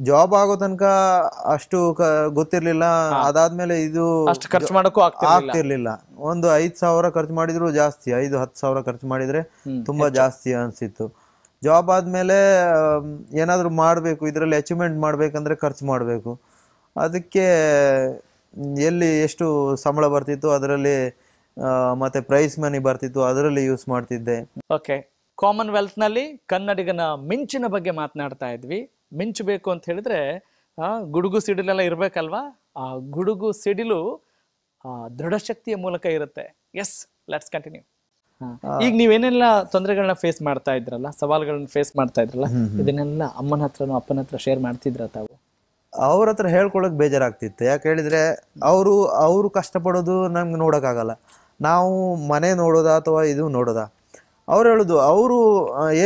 ಜಾಬ್ ಆಗೋ ತನಕ ಅಷ್ಟು ಗೊತ್ತಿರ್ಲಿಲ್ಲ ಅದಾದ್ಮೇಲೆ ಇದು ಅಷ್ಟು ಖರ್ಚು ಮಾಡಕ್ಕೂ ಆಗ್ತಿರ್ಲಿಲ್ಲ ಒಂದು ಐದು ಸಾವಿರ ಖರ್ಚು ಮಾಡಿದ್ರು ಜಾಸ್ತಿ ಐದು ಹತ್ತು ಸಾವಿರ ಖರ್ಚು ಮಾಡಿದ್ರೆ ತುಂಬಾ ಜಾಸ್ತಿ ಅನ್ಸಿತ್ತು ಜಾಬ್ ಆದಮೇಲೆ ಏನಾದರೂ ಮಾಡಬೇಕು ಇದರಲ್ಲಿ ಅಚೀವ್ಮೆಂಟ್ ಮಾಡಬೇಕಂದ್ರೆ ಖರ್ಚು ಮಾಡಬೇಕು ಅದಕ್ಕೆ ಎಲ್ಲಿ ಎಷ್ಟು ಸಂಬಳ ಬರ್ತಿತ್ತು ಅದರಲ್ಲಿ ಮತ್ತೆ ಪ್ರೈಸ್ ಮನಿ ಬರ್ತಿತ್ತು ಅದರಲ್ಲಿ ಯೂಸ್ ಮಾಡ್ತಿದ್ದೆ ಓಕೆ ಕಾಮನ್ವೆಲ್ತ್ ನಲ್ಲಿ ಕನ್ನಡಿಗನ ಮಿಂಚಿನ ಬಗ್ಗೆ ಮಾತನಾಡ್ತಾ ಇದ್ವಿ ಮಿಂಚಬೇಕು ಅಂತ ಹೇಳಿದ್ರೆ ಗುಡುಗು ಸಿಡಿಲೆಲ್ಲ ಇರಬೇಕಲ್ವಾ ಆ ಗುಡುಗು ಸಿಡಿಲು ದೃಢಶಕ್ತಿಯ ಮೂಲಕ ಇರುತ್ತೆ ಎಸ್ ಲೆಟ್ಸ್ ಕಂಟಿನ್ಯೂ ಈಗ ನೀವೇನೆಲ್ಲ ತೊಂದರೆಗಳನ್ನ ಫೇಸ್ ಮಾಡ್ತಾ ಇದ್ರಲ್ಲ ಸವಾಲುಗಳನ್ನ ಫೇಸ್ ಮಾಡ್ತಾ ಇದ್ರಲ್ಲ ಇದನ್ನೆಲ್ಲ ಅಮ್ಮನ ಹತ್ರನೂ ಅಪ್ಪನ ಹತ್ರ ಶೇರ್ ಮಾಡ್ತಿದ್ರ ತಾವು ಅವ್ರ ಹತ್ರ ಹೇಳ್ಕೊಳಕ್ ಬೇಜಾರಾಗ್ತಿತ್ತು ಯಾಕೆ ಹೇಳಿದ್ರೆ ಅವರು ಅವರು ಕಷ್ಟಪಡೋದು ನಮ್ಗೆ ನೋಡೋಕ್ಕಾಗಲ್ಲ ನಾವು ಮನೆ ನೋಡೋದ ಅಥವಾ ಇದು ನೋಡೋದ ಅವ್ರು ಹೇಳೋದು ಅವರು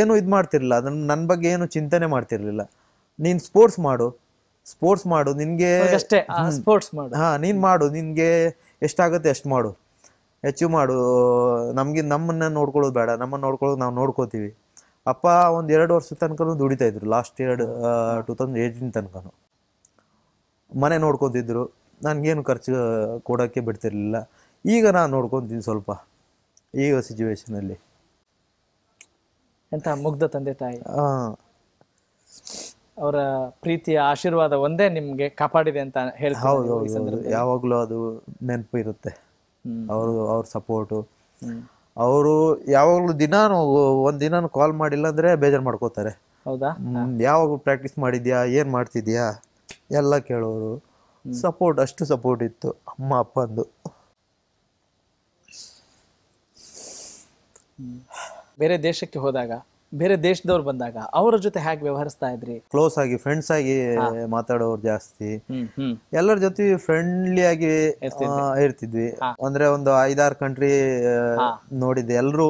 ಏನು ಇದು ಮಾಡ್ತಿರ್ಲಿಲ್ಲ ಅದನ್ನ ನನ್ನ ಬಗ್ಗೆ ಏನು ಚಿಂತನೆ ಮಾಡ್ತಿರ್ಲಿಲ್ಲ ನೀನ್ ಸ್ಪೋರ್ಟ್ಸ್ ಮಾಡು ಸ್ಪೋರ್ಟ್ಸ್ ಮಾಡು ನಿನ್ಗೆ ಅಷ್ಟೇ ಸ್ಪೋರ್ಟ್ಸ್ ಮಾಡು ಹಾ ನೀನ್ ಮಾಡು ನಿನ್ಗೆ ಎಷ್ಟಾಗುತ್ತೆ ಅಷ್ಟು ಮಾಡು ಅಚೀವ್ ಮಾಡು ನಮಗೆ ನಮ್ಮನ್ನ ನೋಡ್ಕೊಳ್ಳೋದು ಬೇಡ ನಮ್ಮನ್ನ ನೋಡ್ಕೊಳ್ಳೋದು ನಾವು ನೋಡ್ಕೋತೀವಿ ಅಪ್ಪ ಒಂದು ಎರಡು ವರ್ಷದ ತನಕನೂ ದುಡಿತಾ ಇದ್ರು ಲಾಸ್ಟ್ ಎರಡು ಟೂ ತೌಸಂಡ್ ಏಯ್ಟೀನ್ ತನಕನು ಮನೆ ನೋಡ್ಕೊತಿದ್ರು ನನಗೇನು ಖರ್ಚು ಕೊಡೋಕ್ಕೆ ಬಿಡ್ತಿರ್ಲಿಲ್ಲ ಈಗ ನಾನು ನೋಡ್ಕೊತೀನಿ ಸ್ವಲ್ಪ ಈಗ ಸಿಚುವೇಶನಲ್ಲಿ ಎಂಥ ಮುಗ್ಧ ತಂದೆ ತಾಯಿ ಅವರ ಪ್ರೀತಿಯ ಆಶೀರ್ವಾದ ಒಂದೇ ನಿಮಗೆ ಕಾಪಾಡಿದೆ ಅಂತ ಹೇಳ್ತಾರೆ ಯಾವಾಗಲೂ ಅದು ನೆನಪು ಇರುತ್ತೆ ಅವರು ಅವ್ರ ಸಪೋರ್ಟು ಅವರು ಯಾವಾಗಲೂ ದಿನ ಒಂದು ದಿನ ಕಾಲ್ ಮಾಡಿಲ್ಲ ಅಂದ್ರೆ ಬೇಜಾರು ಮಾಡ್ಕೋತಾರೆ ಹೌದಾ ಯಾವಾಗ ಪ್ರಾಕ್ಟೀಸ್ ಮಾಡಿದ್ಯಾ ಏನ್ ಮಾಡ್ತಿದ್ಯಾ ಎಲ್ಲ ಕೇಳೋರು ಸಪೋರ್ಟ್ ಅಷ್ಟು ಸಪೋರ್ಟ್ ಇತ್ತು ಅಮ್ಮ ಅಪ್ಪಂದು ಬೇರೆ ದೇಶಕ್ಕೆ ಹೋದಾಗ ಬೇರೆ ದೇಶದವ್ರು ಬಂದಾಗ ಅವರ ಜೊತೆ ಹೇಗೆ ವ್ಯವಹರಿಸ್ತಾ ಇದ್ರಿ ಕ್ಲೋಸ್ ಆಗಿ ಫ್ರೆಂಡ್ಸ್ ಆಗಿ ಮಾತಾಡೋರು ಜಾಸ್ತಿ ಎಲ್ಲರ ಜೊತೆ ಫ್ರೆಂಡ್ಲಿ ಆಗಿ ಇರ್ತಿದ್ವಿ ಅಂದ್ರೆ ಒಂದು ಐದಾರು ಕಂಟ್ರಿ ನೋಡಿದ್ದೆ ಎಲ್ಲರೂ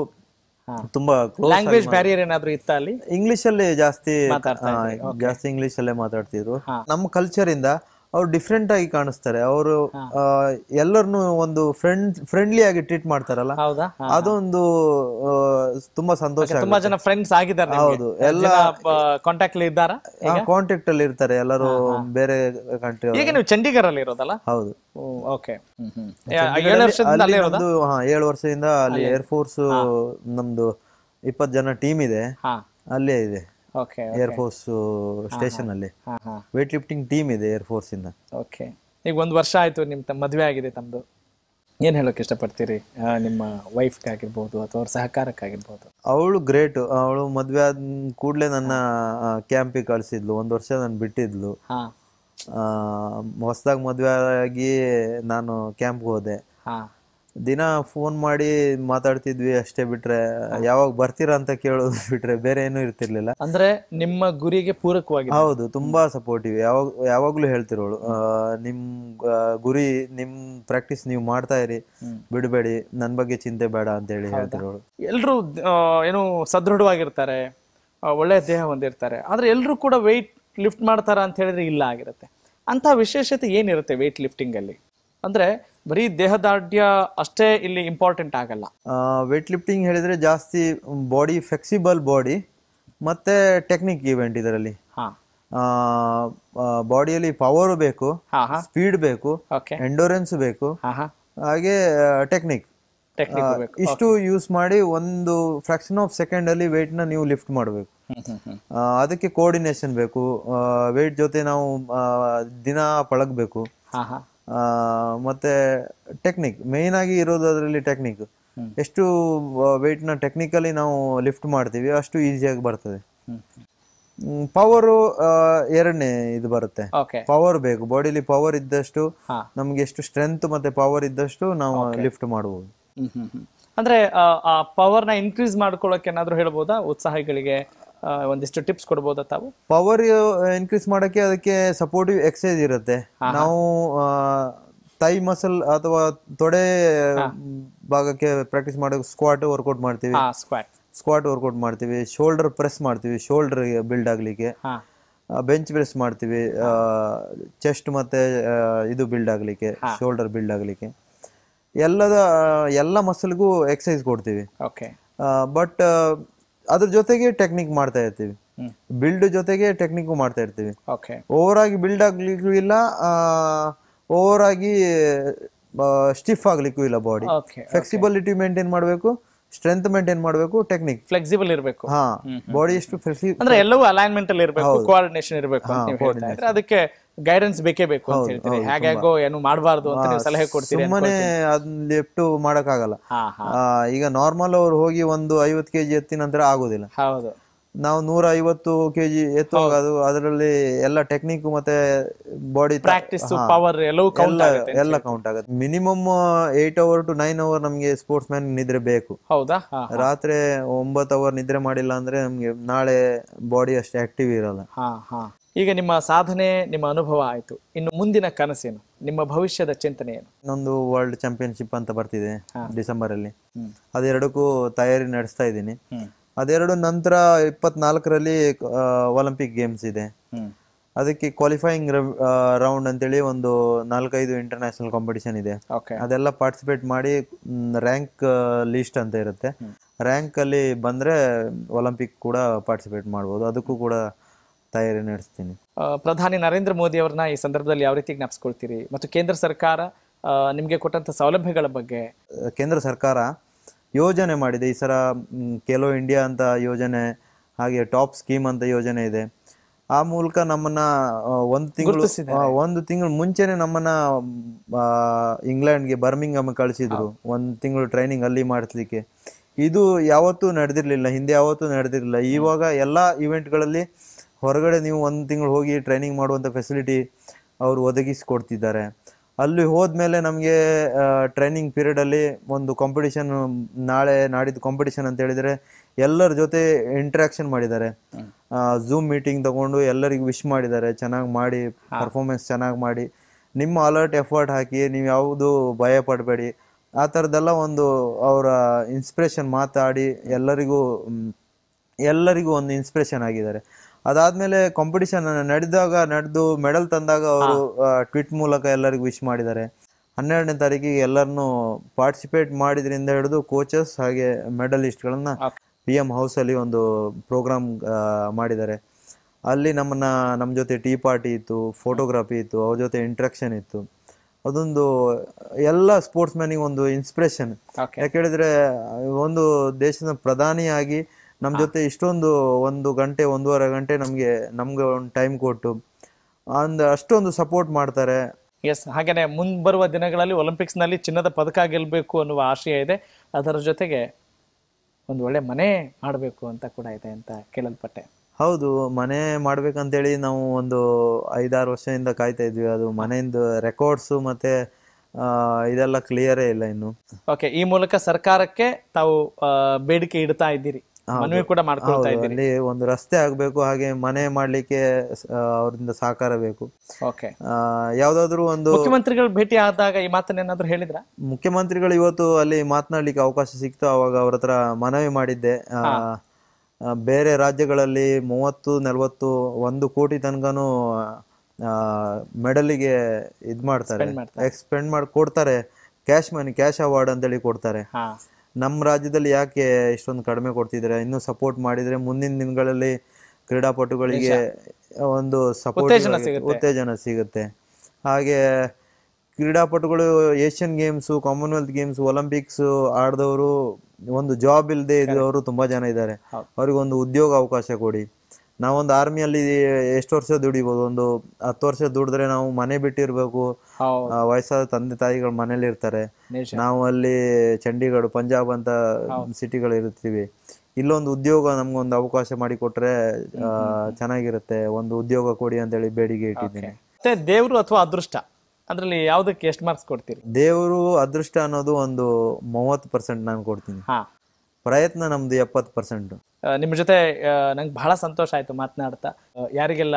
ತುಂಬಾ ಲ್ಯಾಂಗ್ವೇಜ್ ಬ್ಯಾರಿಯರ್ ಏನಾದ್ರು ಇತ್ತ ಅಲ್ಲಿ ಇಂಗ್ಲಿಷ್ ಅಲ್ಲಿ ಜಾಸ್ತಿ ಜಾಸ್ತಿ ಇಂಗ್ಲಿಷ್ ಅಲ್ಲೇ ಮಾತಾಡ್ತಿದ್ರು ನಮ್ಮ ಕಲ್ಚರ್ ಇಂದ ಅವ್ರು ಡಿಫ್ರೆಂಟ್ ಆಗಿ ಕಾಣಿಸ್ತಾರೆ ಅವರು ಎಲ್ಲರನ್ನು ಒಂದು ಫ್ರೆಂಡ್ ಫ್ರೆಂಡ್ಲಿ ಆಗಿ ಟ್ರೀಟ್ ಮಾಡ್ತಾರಲ್ಲ ಅದೊಂದು ತುಂಬಾ ಸಂತೋಷ ತುಂಬಾ ಜನ ಫ್ರೆಂಡ್ಸ್ ಆಗಿದ್ದಾರೆ ಹೌದು ಎಲ್ಲ ಕಾಂಟ್ಯಾಕ್ಟ್ ಅಲ್ಲಿ ಇದ್ದಾರಾ ಕಾಂಟ್ಯಾಕ್ಟ್ ಅಲ್ಲಿ ಇರ್ತಾರೆ ಎಲ್ಲರೂ ಬೇರೆ ಕಂಟ್ರಿ ಈಗ ನೀವು ಚಂಡೀಗಢ ಅಲ್ಲಿ ಇರೋದಲ್ಲ ಹೌದು ಓಕೆ ಏಳು ವರ್ಷದಿಂದ ಅಲ್ಲಿ ಏರ್ ಫೋರ್ಸ್ ನಮ್ದು ಇಪ್ಪತ್ತು ಜನ ಟೀಮ್ ಇದೆ ಅಲ್ಲೇ ಇದೆ ಏರ್ ಫೋರ್ಸ್ ಸ್ಟೇಷನ್ ಅಲ್ಲಿ ವೇಟ್ ಲಿಫ್ಟಿಂಗ್ ಟೀಮ್ ಇದೆ ಏರ್ ಫೋರ್ಸ್ ಇಂದ ಓಕೆ ಈಗ ಒಂದು ವರ್ಷ ಆಯ್ತು ನಿಮ್ಮ ಮದುವೆ ಆಗಿದೆ ತಮ್ದು ಏನು ಹೇಳೋಕೆ ಇಷ್ಟಪಡ್ತೀರಿ ನಿಮ್ಮ ಆಗಿರ್ಬೋದು ಅಥವಾ ಅವ್ರ ಸಹಕಾರಕ್ಕಾಗಿರ್ಬೋದು ಅವಳು ಗ್ರೇಟ್ ಅವಳು ಮದ್ವೆ ಆದ ಕೂಡಲೇ ನನ್ನ ಕ್ಯಾಂಪಿಗೆ ಕಳಿಸಿದ್ಲು ಒಂದು ವರ್ಷ ನಾನು ಬಿಟ್ಟಿದ್ಲು ಹೊಸದಾಗಿ ಮದ್ವೆ ಆಗಿ ನಾನು ಕ್ಯಾಂಪ್ಗೆ ಹೋದೆ ದಿನ ಫೋನ್ ಮಾಡಿ ಮಾತಾಡ್ತಿದ್ವಿ ಅಷ್ಟೇ ಬಿಟ್ರೆ ಯಾವಾಗ ಬರ್ತೀರಾ ಅಂತ ಕೇಳೋದು ಬಿಟ್ರೆ ಬೇರೆ ಏನು ಇರ್ತಿರ್ಲಿಲ್ಲ ಅಂದ್ರೆ ನಿಮ್ಮ ಗುರಿಗೆ ಪೂರಕವಾಗಿ ಹೌದು ತುಂಬಾ ಸಪೋರ್ಟಿವ್ ಯಾವಾಗ ಯಾವಾಗ್ಲೂ ಹೇಳ್ತಿರೋಳು ನಿಮ್ ಗುರಿ ನಿಮ್ ಪ್ರಾಕ್ಟೀಸ್ ನೀವು ಮಾಡ್ತಾ ಇರಿ ಬಿಡಬೇಡಿ ನನ್ ಬಗ್ಗೆ ಚಿಂತೆ ಬೇಡ ಅಂತ ಹೇಳಿ ಹೇಳ್ತಿರೋಳು ಎಲ್ರು ಏನು ಸದೃಢವಾಗಿರ್ತಾರೆ ಒಳ್ಳೆ ದೇಹ ಹೊಂದಿರ್ತಾರೆ ಆದ್ರೆ ಎಲ್ರು ಕೂಡ ವೆಯ್ಟ್ ಲಿಫ್ಟ್ ಮಾಡ್ತಾರ ಅಂತ ಹೇಳಿದ್ರೆ ಇಲ್ಲ ಆಗಿರುತ್ತೆ ಅಂತ ವಿಶೇಷತೆ ಏನಿರುತ್ತೆ ವೆಯ್ಟ್ ಲಿಫ್ಟಿಂಗ್ ಅಲ್ಲಿ ಅಂದ್ರೆ ಬರೀ ದೇಹದಾರ್ಢ್ಯ ಅಷ್ಟೇ ಇಲ್ಲಿ ಇಂಪಾರ್ಟೆಂಟ್ ಆಗಲ್ಲ ವೇಟ್ ಲಿಫ್ಟಿಂಗ್ ಹೇಳಿದ್ರೆ ಜಾಸ್ತಿ ಬಾಡಿ ಫ್ಲೆಕ್ಸಿಬಲ್ ಬಾಡಿ ಮತ್ತೆ ಟೆಕ್ನಿಕ್ ಇವೆಂಟ್ ಇದರಲ್ಲಿ ಬಾಡಿಯಲ್ಲಿ ಪವರ್ ಬೇಕು ಸ್ಪೀಡ್ ಬೇಕು ಎಂಡೋರೆನ್ಸ್ ಬೇಕು ಹಾಗೆ ಟೆಕ್ನಿಕ್ ಇಷ್ಟು ಯೂಸ್ ಮಾಡಿ ಒಂದು ಫ್ರಾಕ್ಷನ್ ಆಫ್ ಸೆಕೆಂಡ್ ಅಲ್ಲಿ ವೇಟ್ ನ ನೀವು ಲಿಫ್ಟ್ ಮಾಡಬೇಕು ಅದಕ್ಕೆ ಕೋಆರ್ಡಿನೇಷನ್ ಬೇಕು ವೇಟ್ ಜೊತೆ ನಾವು ದಿನ ಪಳಗಬೇಕು ಮತ್ತೆ ಟೆಕ್ನಿಕ್ ಮೇನ್ ಆಗಿ ಇರೋದು ಅದರಲ್ಲಿ ಟೆಕ್ನಿಕ್ ಎಷ್ಟು ನ ಟೆಕ್ನಿಕಲಿ ನಾವು ಲಿಫ್ಟ್ ಮಾಡ್ತೀವಿ ಅಷ್ಟು ಈಸಿಯಾಗಿ ಬರ್ತದೆ ಪವರು ಎರಡನೇ ಇದು ಬರುತ್ತೆ ಪವರ್ ಬೇಕು ಬಾಡಿಲಿ ಪವರ್ ಇದ್ದಷ್ಟು ನಮ್ಗೆ ಎಷ್ಟು ಸ್ಟ್ರೆಂತ್ ಮತ್ತೆ ಪವರ್ ಇದ್ದಷ್ಟು ನಾವು ಲಿಫ್ಟ್ ಮಾಡಬಹುದು ಅಂದ್ರೆ ಆ ಪವರ್ ನ ಇನ್ಕ್ರೀಸ್ ಮಾಡ್ಕೊಳಕ್ ಏನಾದ್ರು ಹೇಳ್ಬೋದಾ ಉತ್ಸಾಹಿಗಳಿಗೆ ಒಂದಿಷ್ಟು ಟಿಪ್ಸ್ ಕೊಡ್ಬೋದಾ ತಾವು ಪವರ್ ಇನ್ಕ್ರೀಸ್ ಮಾಡೋಕ್ಕೆ ಅದಕ್ಕೆ ಸಪೋರ್ಟಿವ್ ಎಕ್ಸೈಸ್ ಇರುತ್ತೆ ನಾವು ತೈ ಮಸಲ್ ಅಥವಾ ತೊಡೆ ಭಾಗಕ್ಕೆ ಪ್ರಾಕ್ಟೀಸ್ ಮಾಡೋಕೆ ಸ್ಕ್ವಾಟ್ ವರ್ಕೌಟ್ ಮಾಡ್ತೀವಿ ಸ್ಕ್ವಾಟ್ ವರ್ಕೌಟ್ ಮಾಡ್ತೀವಿ ಶೋಲ್ಡರ್ ಪ್ರೆಸ್ ಮಾಡ್ತೀವಿ ಶೋಲ್ಡರ್ ಬಿಲ್ಡ್ ಆಗಲಿಕ್ಕೆ ಬೆಂಚ್ ಪ್ರೆಸ್ ಮಾಡ್ತೀವಿ ಚೆಸ್ಟ್ ಮತ್ತೆ ಇದು ಬಿಲ್ಡ್ ಆಗಲಿಕ್ಕೆ ಶೋಲ್ಡರ್ ಬಿಲ್ಡ್ ಆಗಲಿಕ್ಕೆ ಎಲ್ಲದ ಎಲ್ಲ ಮಸಲ್ಗೂ ಎಕ್ಸಸೈಸ್ ಕೊಡ್ತೀವಿ ಬಟ್ ಅದ್ರ ಜೊತೆಗೆ ಟೆಕ್ನಿಕ್ ಮಾಡ್ತಾ ಇರ್ತೀವಿ ಬಿಲ್ಡ್ ಜೊತೆಗೆ ಟೆಕ್ನಿಕ್ ಮಾಡ್ತಾ ಇರ್ತೀವಿ ಓವರ್ ಆಗಿ ಬಿಲ್ಡ್ ಆಗ್ಲಿಕ್ಕೂ ಇಲ್ಲ ಓವರ್ ಆಗಿ ಸ್ಟಿಫ್ ಆಗ್ಲಿಕ್ಕೂ ಇಲ್ಲ ಬಾಡಿ ಫ್ಲೆಕ್ಸಿಬಿಲಿಟಿ ಮೇಂಟೈನ್ ಮಾಡಬೇಕು ಸ್ಟ್ರೆಂತ್ ಮೇಂಟೈನ್ ಮಾಡಬೇಕು ಟೆಕ್ನಿಕ್ ಫ್ಲೆಕ್ಸಿಬಲ್ ಇರಬೇಕು ಬಾಡಿ ಎಷ್ಟು ಅಂದ್ರೆ ಎಲ್ಲವೂ ಅಲೈನ್ಮೆಂಟ್ ಅಲ್ಲಿ ಇರಬೇಕು ಕೋಆರ್ಡಿನೇಷನ್ ಇರಬೇಕು ಅದಕ್ಕೆ ಗೈಡೆನ್ಸ್ ಬೇಕೇ ಬೇಕು ಅಂತ ಹೇಳ್ತೀರಿ ಹಾಗೋ ಏನು ಮಾಡಬಾರ್ದು ಅಂತ ಸಲಹೆ ಕೊಡ್ತೀರಿ ಸುಮ್ಮನೆ ಅದ್ ಲೆಫ್ಟ್ ಮಾಡಕ್ಕಾಗಲ್ಲ ಈಗ ನಾರ್ಮಲ್ ಅವ್ರು ಹೋಗಿ ಒಂದು ಐವತ್ತು ಕೆಜಿ ಎತ್ತಿ ನಂತರ ಆಗೋದಿಲ್ಲ ಹೌದು ನಾವು ನೂರ ಐವತ್ತು ಕೆಜಿ ಎತ್ತುವಾಗ ಅದು ಅದರಲ್ಲಿ ಎಲ್ಲ ಟೆಕ್ನಿಕ್ ಮತ್ತೆ ಬಾಡಿ ಪ್ರಾಕ್ಟೀಸ್ ಪವರ್ ಎಲ್ಲವೂ ಎಲ್ಲ ಕೌಂಟ್ ಆಗುತ್ತೆ minimum eight hour to nine hour ನಮಗೆ ಸ್ಪೋರ್ಟ್ಸ್ ಮ್ಯಾನ್ ನಿದ್ರೆ ಬೇಕು ಹೌದಾ ರಾತ್ರಿ ಒಂಬತ್ತು ಅವರ್ ನಿದ್ರೆ ಮಾಡಿಲ್ಲ ಅಂದ್ರೆ ನಮ್ಗೆ ನಾಳೆ ಬಾಡಿ ಅಷ್ಟು ಆಕ್ಟಿವ್ ಇರಲ್ಲ ಈಗ ನಿಮ್ಮ ಸಾಧನೆ ನಿಮ್ಮ ಅನುಭವ ಆಯಿತು ಇನ್ನು ಮುಂದಿನ ಕನಸೇನು ನಿಮ್ಮ ಭವಿಷ್ಯದ ಚಿಂತನೆ ಏನು ಇನ್ನೊಂದು ವರ್ಲ್ಡ್ ಚಾಂಪಿಯನ್ಶಿಪ್ ಅಂತ ಬರ್ತಿದೆ ಡಿಸೆಂಬರ್ ಅಲ್ಲಿ ಅದೆರಡಕ್ಕೂ ತಯಾರಿ ನಡೆಸ್ತಾ ಇದ್ದೀನಿ ಅದೆರಡು ನಂತರ ಇಪ್ಪತ್ನಾಲ್ಕರಲ್ಲಿ ಒಲಿಂಪಿಕ್ ಗೇಮ್ಸ್ ಇದೆ ಅದಕ್ಕೆ ಕ್ವಾಲಿಫೈಯಿಂಗ್ ರೌಂಡ್ ಅಂತೇಳಿ ಒಂದು ನಾಲ್ಕೈದು ಇಂಟರ್ನ್ಯಾಷನಲ್ ಕಾಂಪಿಟಿಷನ್ ಇದೆ ಅದೆಲ್ಲ ಪಾರ್ಟಿಸಿಪೇಟ್ ಮಾಡಿ ರ್ಯಾಂಕ್ ಲೀಸ್ಟ್ ಅಂತ ಇರುತ್ತೆ ರ್ಯಾಂಕ್ ಅಲ್ಲಿ ಬಂದ್ರೆ ಒಲಿಂಪಿಕ್ ಕೂಡ ಪಾರ್ಟಿಸಿಪೇಟ್ ಮಾಡ್ಬೋದು ಅದಕ್ಕೂ ಕೂಡ ತಯಾರಿ ನಡೆಸ್ತೀನಿ ಪ್ರಧಾನಿ ನರೇಂದ್ರ ಮೋದಿ ಅವ್ರನ್ನ ಈ ಸಂದರ್ಭದಲ್ಲಿ ಯಾವ ರೀತಿ ಜ್ಞಾಪಿಸ್ಕೊಳ್ತೀರಿ ಮತ್ತು ಕೇಂದ್ರ ಸರ್ಕಾರ ನಿಮಗೆ ಕೊಟ್ಟಂತ ಸೌಲಭ್ಯಗಳ ಬಗ್ಗೆ ಕೇಂದ್ರ ಸರ್ಕಾರ ಯೋಜನೆ ಮಾಡಿದೆ ಈ ಸರ ಕೆಲೋ ಇಂಡಿಯಾ ಅಂತ ಯೋಜನೆ ಹಾಗೆ ಟಾಪ್ ಸ್ಕೀಮ್ ಅಂತ ಯೋಜನೆ ಇದೆ ಆ ಮೂಲಕ ನಮ್ಮನ್ನ ಒಂದು ತಿಂಗಳು ಒಂದು ತಿಂಗಳು ಮುಂಚೆನೆ ನಮ್ಮನ್ನ ಇಂಗ್ಲೆಂಡ್ಗೆ ಬರ್ಮಿಂಗಮ್ ಕಳಿಸಿದ್ರು ಒಂದು ತಿಂಗಳು ಟ್ರೈನಿಂಗ್ ಅಲ್ಲಿ ಮಾಡಿಸ್ಲಿಕ್ಕೆ ಇದು ಯಾವತ್ತೂ ನಡೆದಿರಲಿಲ್ಲ ಹಿಂದೆ ಯಾವತ್ತೂ ನಡೆದಿರಲಿಲ್ಲ ಇವಾಗ ಎಲ್ಲ ಇವೆಂಟ್ಗಳಲ್ಲಿ ಹೊರಗಡೆ ನೀವು ಒಂದು ತಿಂಗಳು ಹೋಗಿ ಟ್ರೈನಿಂಗ್ ಮಾಡುವಂಥ ಫೆಸಿಲಿಟಿ ಅವರು ಒದಗಿಸ್ಕೊಡ್ತಿದ್ದಾರೆ ಅಲ್ಲಿ ಹೋದ್ಮೇಲೆ ನಮಗೆ ಟ್ರೈನಿಂಗ್ ಪೀರಿಯಡಲ್ಲಿ ಒಂದು ಕಾಂಪಿಟೇಷನ್ ನಾಳೆ ನಾಡಿದ್ದು ಕಾಂಪಿಟೇಷನ್ ಅಂತ ಹೇಳಿದರೆ ಎಲ್ಲರ ಜೊತೆ ಇಂಟ್ರಾಕ್ಷನ್ ಮಾಡಿದ್ದಾರೆ ಝೂಮ್ ಮೀಟಿಂಗ್ ತಗೊಂಡು ಎಲ್ಲರಿಗೂ ವಿಶ್ ಮಾಡಿದ್ದಾರೆ ಚೆನ್ನಾಗಿ ಮಾಡಿ ಪರ್ಫಾರ್ಮೆನ್ಸ್ ಚೆನ್ನಾಗಿ ಮಾಡಿ ನಿಮ್ಮ ಅಲರ್ಟ್ ಎಫರ್ಟ್ ಹಾಕಿ ನೀವು ಯಾವುದು ಭಯ ಪಡಬೇಡಿ ಆ ಥರದ್ದೆಲ್ಲ ಒಂದು ಅವರ ಇನ್ಸ್ಪಿರೇಷನ್ ಮಾತಾಡಿ ಎಲ್ಲರಿಗೂ ಎಲ್ಲರಿಗೂ ಒಂದು ಇನ್ಸ್ಪಿರೇಷನ್ ಆಗಿದ್ದಾರೆ ಅದಾದ್ಮೇಲೆ ಕಾಂಪಿಟಿಷನ್ ನಡೆದಾಗ ನಡೆದು ಮೆಡಲ್ ತಂದಾಗ ಅವರು ಟ್ವಿಟ್ ಮೂಲಕ ಎಲ್ಲರಿಗೂ ವಿಶ್ ಮಾಡಿದ್ದಾರೆ ಹನ್ನೆರಡನೇ ತಾರೀಕಿಗೆ ಎಲ್ಲರನ್ನು ಪಾರ್ಟಿಸಿಪೇಟ್ ಮಾಡಿದ್ರಿಂದ ಹಿಡಿದು ಕೋಚಸ್ ಹಾಗೆ ಮೆಡಲಿಸ್ಟ್ಗಳನ್ನ ಪಿ ಎಂ ಅಲ್ಲಿ ಒಂದು ಪ್ರೋಗ್ರಾಮ್ ಮಾಡಿದ್ದಾರೆ ಅಲ್ಲಿ ನಮ್ಮನ್ನ ನಮ್ಮ ಜೊತೆ ಟೀ ಪಾರ್ಟಿ ಇತ್ತು ಫೋಟೋಗ್ರಫಿ ಇತ್ತು ಅವ್ರ ಜೊತೆ ಇಂಟ್ರಾಕ್ಷನ್ ಇತ್ತು ಅದೊಂದು ಎಲ್ಲ ಸ್ಪೋರ್ಟ್ಸ್ ಮ್ಯಾನಿಗೆ ಒಂದು ಇನ್ಸ್ಪಿರೇಷನ್ ಯಾಕೆ ಹೇಳಿದ್ರೆ ಒಂದು ದೇಶದ ಪ್ರಧಾನಿಯಾಗಿ ನಮ್ಮ ಜೊತೆ ಇಷ್ಟೊಂದು ಒಂದು ಗಂಟೆ ಒಂದೂವರೆ ಗಂಟೆ ನಮಗೆ ನಮಗೆ ಒಂದು ಟೈಮ್ ಕೊಟ್ಟು ಅಂದ ಅಷ್ಟೊಂದು ಸಪೋರ್ಟ್ ಮಾಡ್ತಾರೆ ಎಸ್ ಹಾಗೆಯೇ ಮುಂಬರುವ ದಿನಗಳಲ್ಲಿ ನಲ್ಲಿ ಚಿನ್ನದ ಪದಕ ಗೆಲ್ಲಬೇಕು ಅನ್ನುವ ಆಶಯ ಇದೆ ಅದರ ಜೊತೆಗೆ ಒಂದು ಒಳ್ಳೆ ಮನೆ ಮಾಡಬೇಕು ಅಂತ ಕೂಡ ಇದೆ ಅಂತ ಕೇಳಲ್ಪಟ್ಟೆ ಹೌದು ಮನೆ ಹೇಳಿ ನಾವು ಒಂದು ಐದಾರು ವರ್ಷದಿಂದ ಕಾಯ್ತಾ ಇದ್ವಿ ಅದು ಮನೆಯಿಂದ ರೆಕಾರ್ಡ್ಸು ಮತ್ತೆ ಇದೆಲ್ಲ ಕ್ಲಿಯರೇ ಇಲ್ಲ ಇನ್ನು ಓಕೆ ಈ ಮೂಲಕ ಸರ್ಕಾರಕ್ಕೆ ತಾವು ಬೇಡಿಕೆ ಇಡ್ತಾ ಇದ್ದೀರಿ ಮನವಿ ಕೂಡ ಮಾಡ್ಕೊಳ್ತಾ ಇದ್ದೀನಿ ಅಲ್ಲಿ ಒಂದು ರಸ್ತೆ ಆಗಬೇಕು ಹಾಗೆ ಮನೆ ಮಾಡ್ಲಿಕ್ಕೆ ಅವರಿಂದ ಸಹಕಾರ ಬೇಕು ಓಕೆ ಯಾವ್ದಾದ್ರು ಒಂದು ಮುಖ್ಯಮಂತ್ರಿಗಳು ಭೇಟಿ ಆದಾಗ ಈ ಮಾತನ್ನೇನಾದ್ರೂ ಹೇಳಿದ್ರ ಮುಖ್ಯಮಂತ್ರಿಗಳು ಇವತ್ತು ಅಲ್ಲಿ ಮಾತನಾಡ್ಲಿಕ್ಕೆ ಅವಕಾಶ ಸಿಕ್ತು ಅವಾಗ ಅವ್ರ ಹತ್ರ ಮನವಿ ಮಾಡಿದ್ದೆ ಬೇರೆ ರಾಜ್ಯಗಳಲ್ಲಿ ಮೂವತ್ತು ನಲವತ್ತು ಒಂದು ಕೋಟಿ ತನಕನೂ ಮೆಡಲಿಗೆ ಇದ್ ಮಾಡ್ತಾರೆ ಎಕ್ಸ್ಪೆಂಡ್ ಮಾಡಿ ಕೊಡ್ತಾರೆ ಕ್ಯಾಶ್ ಮನಿ ಕ್ಯಾಶ್ ಅವಾರ್ಡ್ ಅಂತ ಹೇಳಿ ಕೊಡ್ತಾರೆ ನಮ್ಮ ರಾಜ್ಯದಲ್ಲಿ ಯಾಕೆ ಇಷ್ಟೊಂದು ಕಡಿಮೆ ಕೊಡ್ತಿದ್ದಾರೆ ಇನ್ನೂ ಸಪೋರ್ಟ್ ಮಾಡಿದರೆ ಮುಂದಿನ ದಿನಗಳಲ್ಲಿ ಕ್ರೀಡಾಪಟುಗಳಿಗೆ ಒಂದು ಸಪೋರ್ಟ್ ಉತ್ತೇಜನ ಸಿಗುತ್ತೆ ಹಾಗೆ ಕ್ರೀಡಾಪಟುಗಳು Asian games Commonwealth games Olympics ಆಡಿದವರು ಒಂದು ಜಾಬ್ ಇಲ್ಲದೆ ಇದ್ದವರು ತುಂಬ ಜನ ಇದ್ದಾರೆ ಅವ್ರಿಗೊಂದು ಉದ್ಯೋಗ ಅವಕಾಶ ಕೊಡಿ ನಾವೊಂದು ಆರ್ಮಿಯಲ್ಲಿ ಎಷ್ಟು ವರ್ಷ ದುಡಿಬೋದು ಒಂದು ಹತ್ತು ವರ್ಷ ದುಡಿದ್ರೆ ನಾವು ಮನೆ ಬಿಟ್ಟಿರ್ಬೇಕು ವಯಸ್ಸಾದ ತಂದೆ ತಾಯಿಗಳು ಮನೇಲಿ ಇರ್ತಾರೆ ನಾವು ಅಲ್ಲಿ ಚಂಡೀಗಢ ಪಂಜಾಬ್ ಅಂತ ಸಿಟಿಗಳು ಇರ್ತೀವಿ ಇಲ್ಲೊಂದು ಉದ್ಯೋಗ ನಮ್ಗೊಂದು ಅವಕಾಶ ಮಾಡಿ ಕೊಟ್ರೆ ಚೆನ್ನಾಗಿರುತ್ತೆ ಒಂದು ಉದ್ಯೋಗ ಕೊಡಿ ಅಂತ ಹೇಳಿ ಬೇಡಿಕೆ ಇಟ್ಟಿದ್ದೀನಿ ಮತ್ತೆ ದೇವರು ಅಥವಾ ಅದೃಷ್ಟ ಅದ್ರಲ್ಲಿ ಯಾವ್ದಕ್ಕೆ ಎಷ್ಟು ಮಾರ್ಕ್ಸ್ ಕೊಡ್ತೀರಿ ದೇವರು ಅದೃಷ್ಟ ಅನ್ನೋದು ಒಂದು ಮೂವತ್ತು ಪರ್ಸೆಂಟ್ ನಾನು ಕೊಡ್ತೀನಿ ಪ್ರಯತ್ನ ನಮ್ದು ಎಪ್ಪತ್ತು ಪರ್ಸೆಂಟ್ ನಿಮ್ಮ ಜೊತೆ ನಂಗೆ ಬಹಳ ಸಂತೋಷ ಆಯ್ತು ಮಾತನಾಡ್ತಾ ಯಾರಿಗೆಲ್ಲ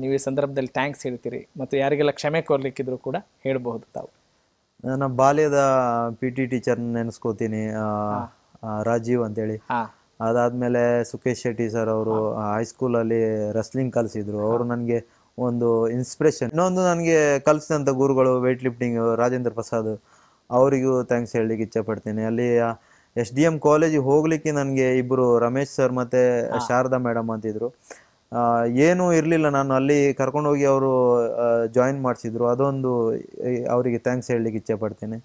ನೀವು ಈ ಸಂದರ್ಭದಲ್ಲಿ ಥ್ಯಾಂಕ್ಸ್ ಹೇಳ್ತೀರಿ ಮತ್ತು ಯಾರಿಗೆಲ್ಲ ಕ್ಷಮೆ ಕೋರ್ಲಿಕ್ಕಿದ್ರು ಕೂಡ ಹೇಳಬಹುದು ತಾವು ನನ್ನ ಬಾಲ್ಯದ ಪಿ ಟಿ ಟೀಚರ್ ನೆನೆಸ್ಕೋತೀನಿ ರಾಜೀವ್ ಅಂತೇಳಿ ಅದಾದ್ಮೇಲೆ ಸುಖೇಶ್ ಶೆಟ್ಟಿ ಸರ್ ಅವರು ಹೈಸ್ಕೂಲಲ್ಲಿ ರೆಸ್ಲಿಂಗ್ ಕಲಿಸಿದ್ರು ಅವರು ನನಗೆ ಒಂದು ಇನ್ಸ್ಪಿರೇಷನ್ ಇನ್ನೊಂದು ನನಗೆ ಕಲಿಸಿದಂಥ ಗುರುಗಳು ವೆಯ್ಟ್ ಲಿಫ್ಟಿಂಗ್ ರಾಜೇಂದ್ರ ಪ್ರಸಾದ್ ಅವರಿಗೂ ಥ್ಯಾಂಕ್ಸ್ ಹೇಳಲಿಕ್ಕೆ ಇಚ್ಛೆ ಪಡ್ತೀನಿ ಅಲ್ಲಿ ಎಸ್ ಡಿ ಎಂ ಕಾಲೇಜಿಗೆ ಹೋಗ್ಲಿಕ್ಕೆ ನನಗೆ ಇಬ್ಬರು ರಮೇಶ್ ಸರ್ ಮತ್ತೆ ಶಾರದಾ ಮೇಡಮ್ ಅಂತಿದ್ರು ಏನೂ ಇರಲಿಲ್ಲ ನಾನು ಅಲ್ಲಿ ಹೋಗಿ ಅವರು ಜಾಯಿನ್ ಮಾಡಿಸಿದ್ರು ಅದೊಂದು ಅವರಿಗೆ ಥ್ಯಾಂಕ್ಸ್ ಹೇಳಲಿಕ್ಕೆ ಇಚ್ಛೆ ಪಡ್ತೇನೆ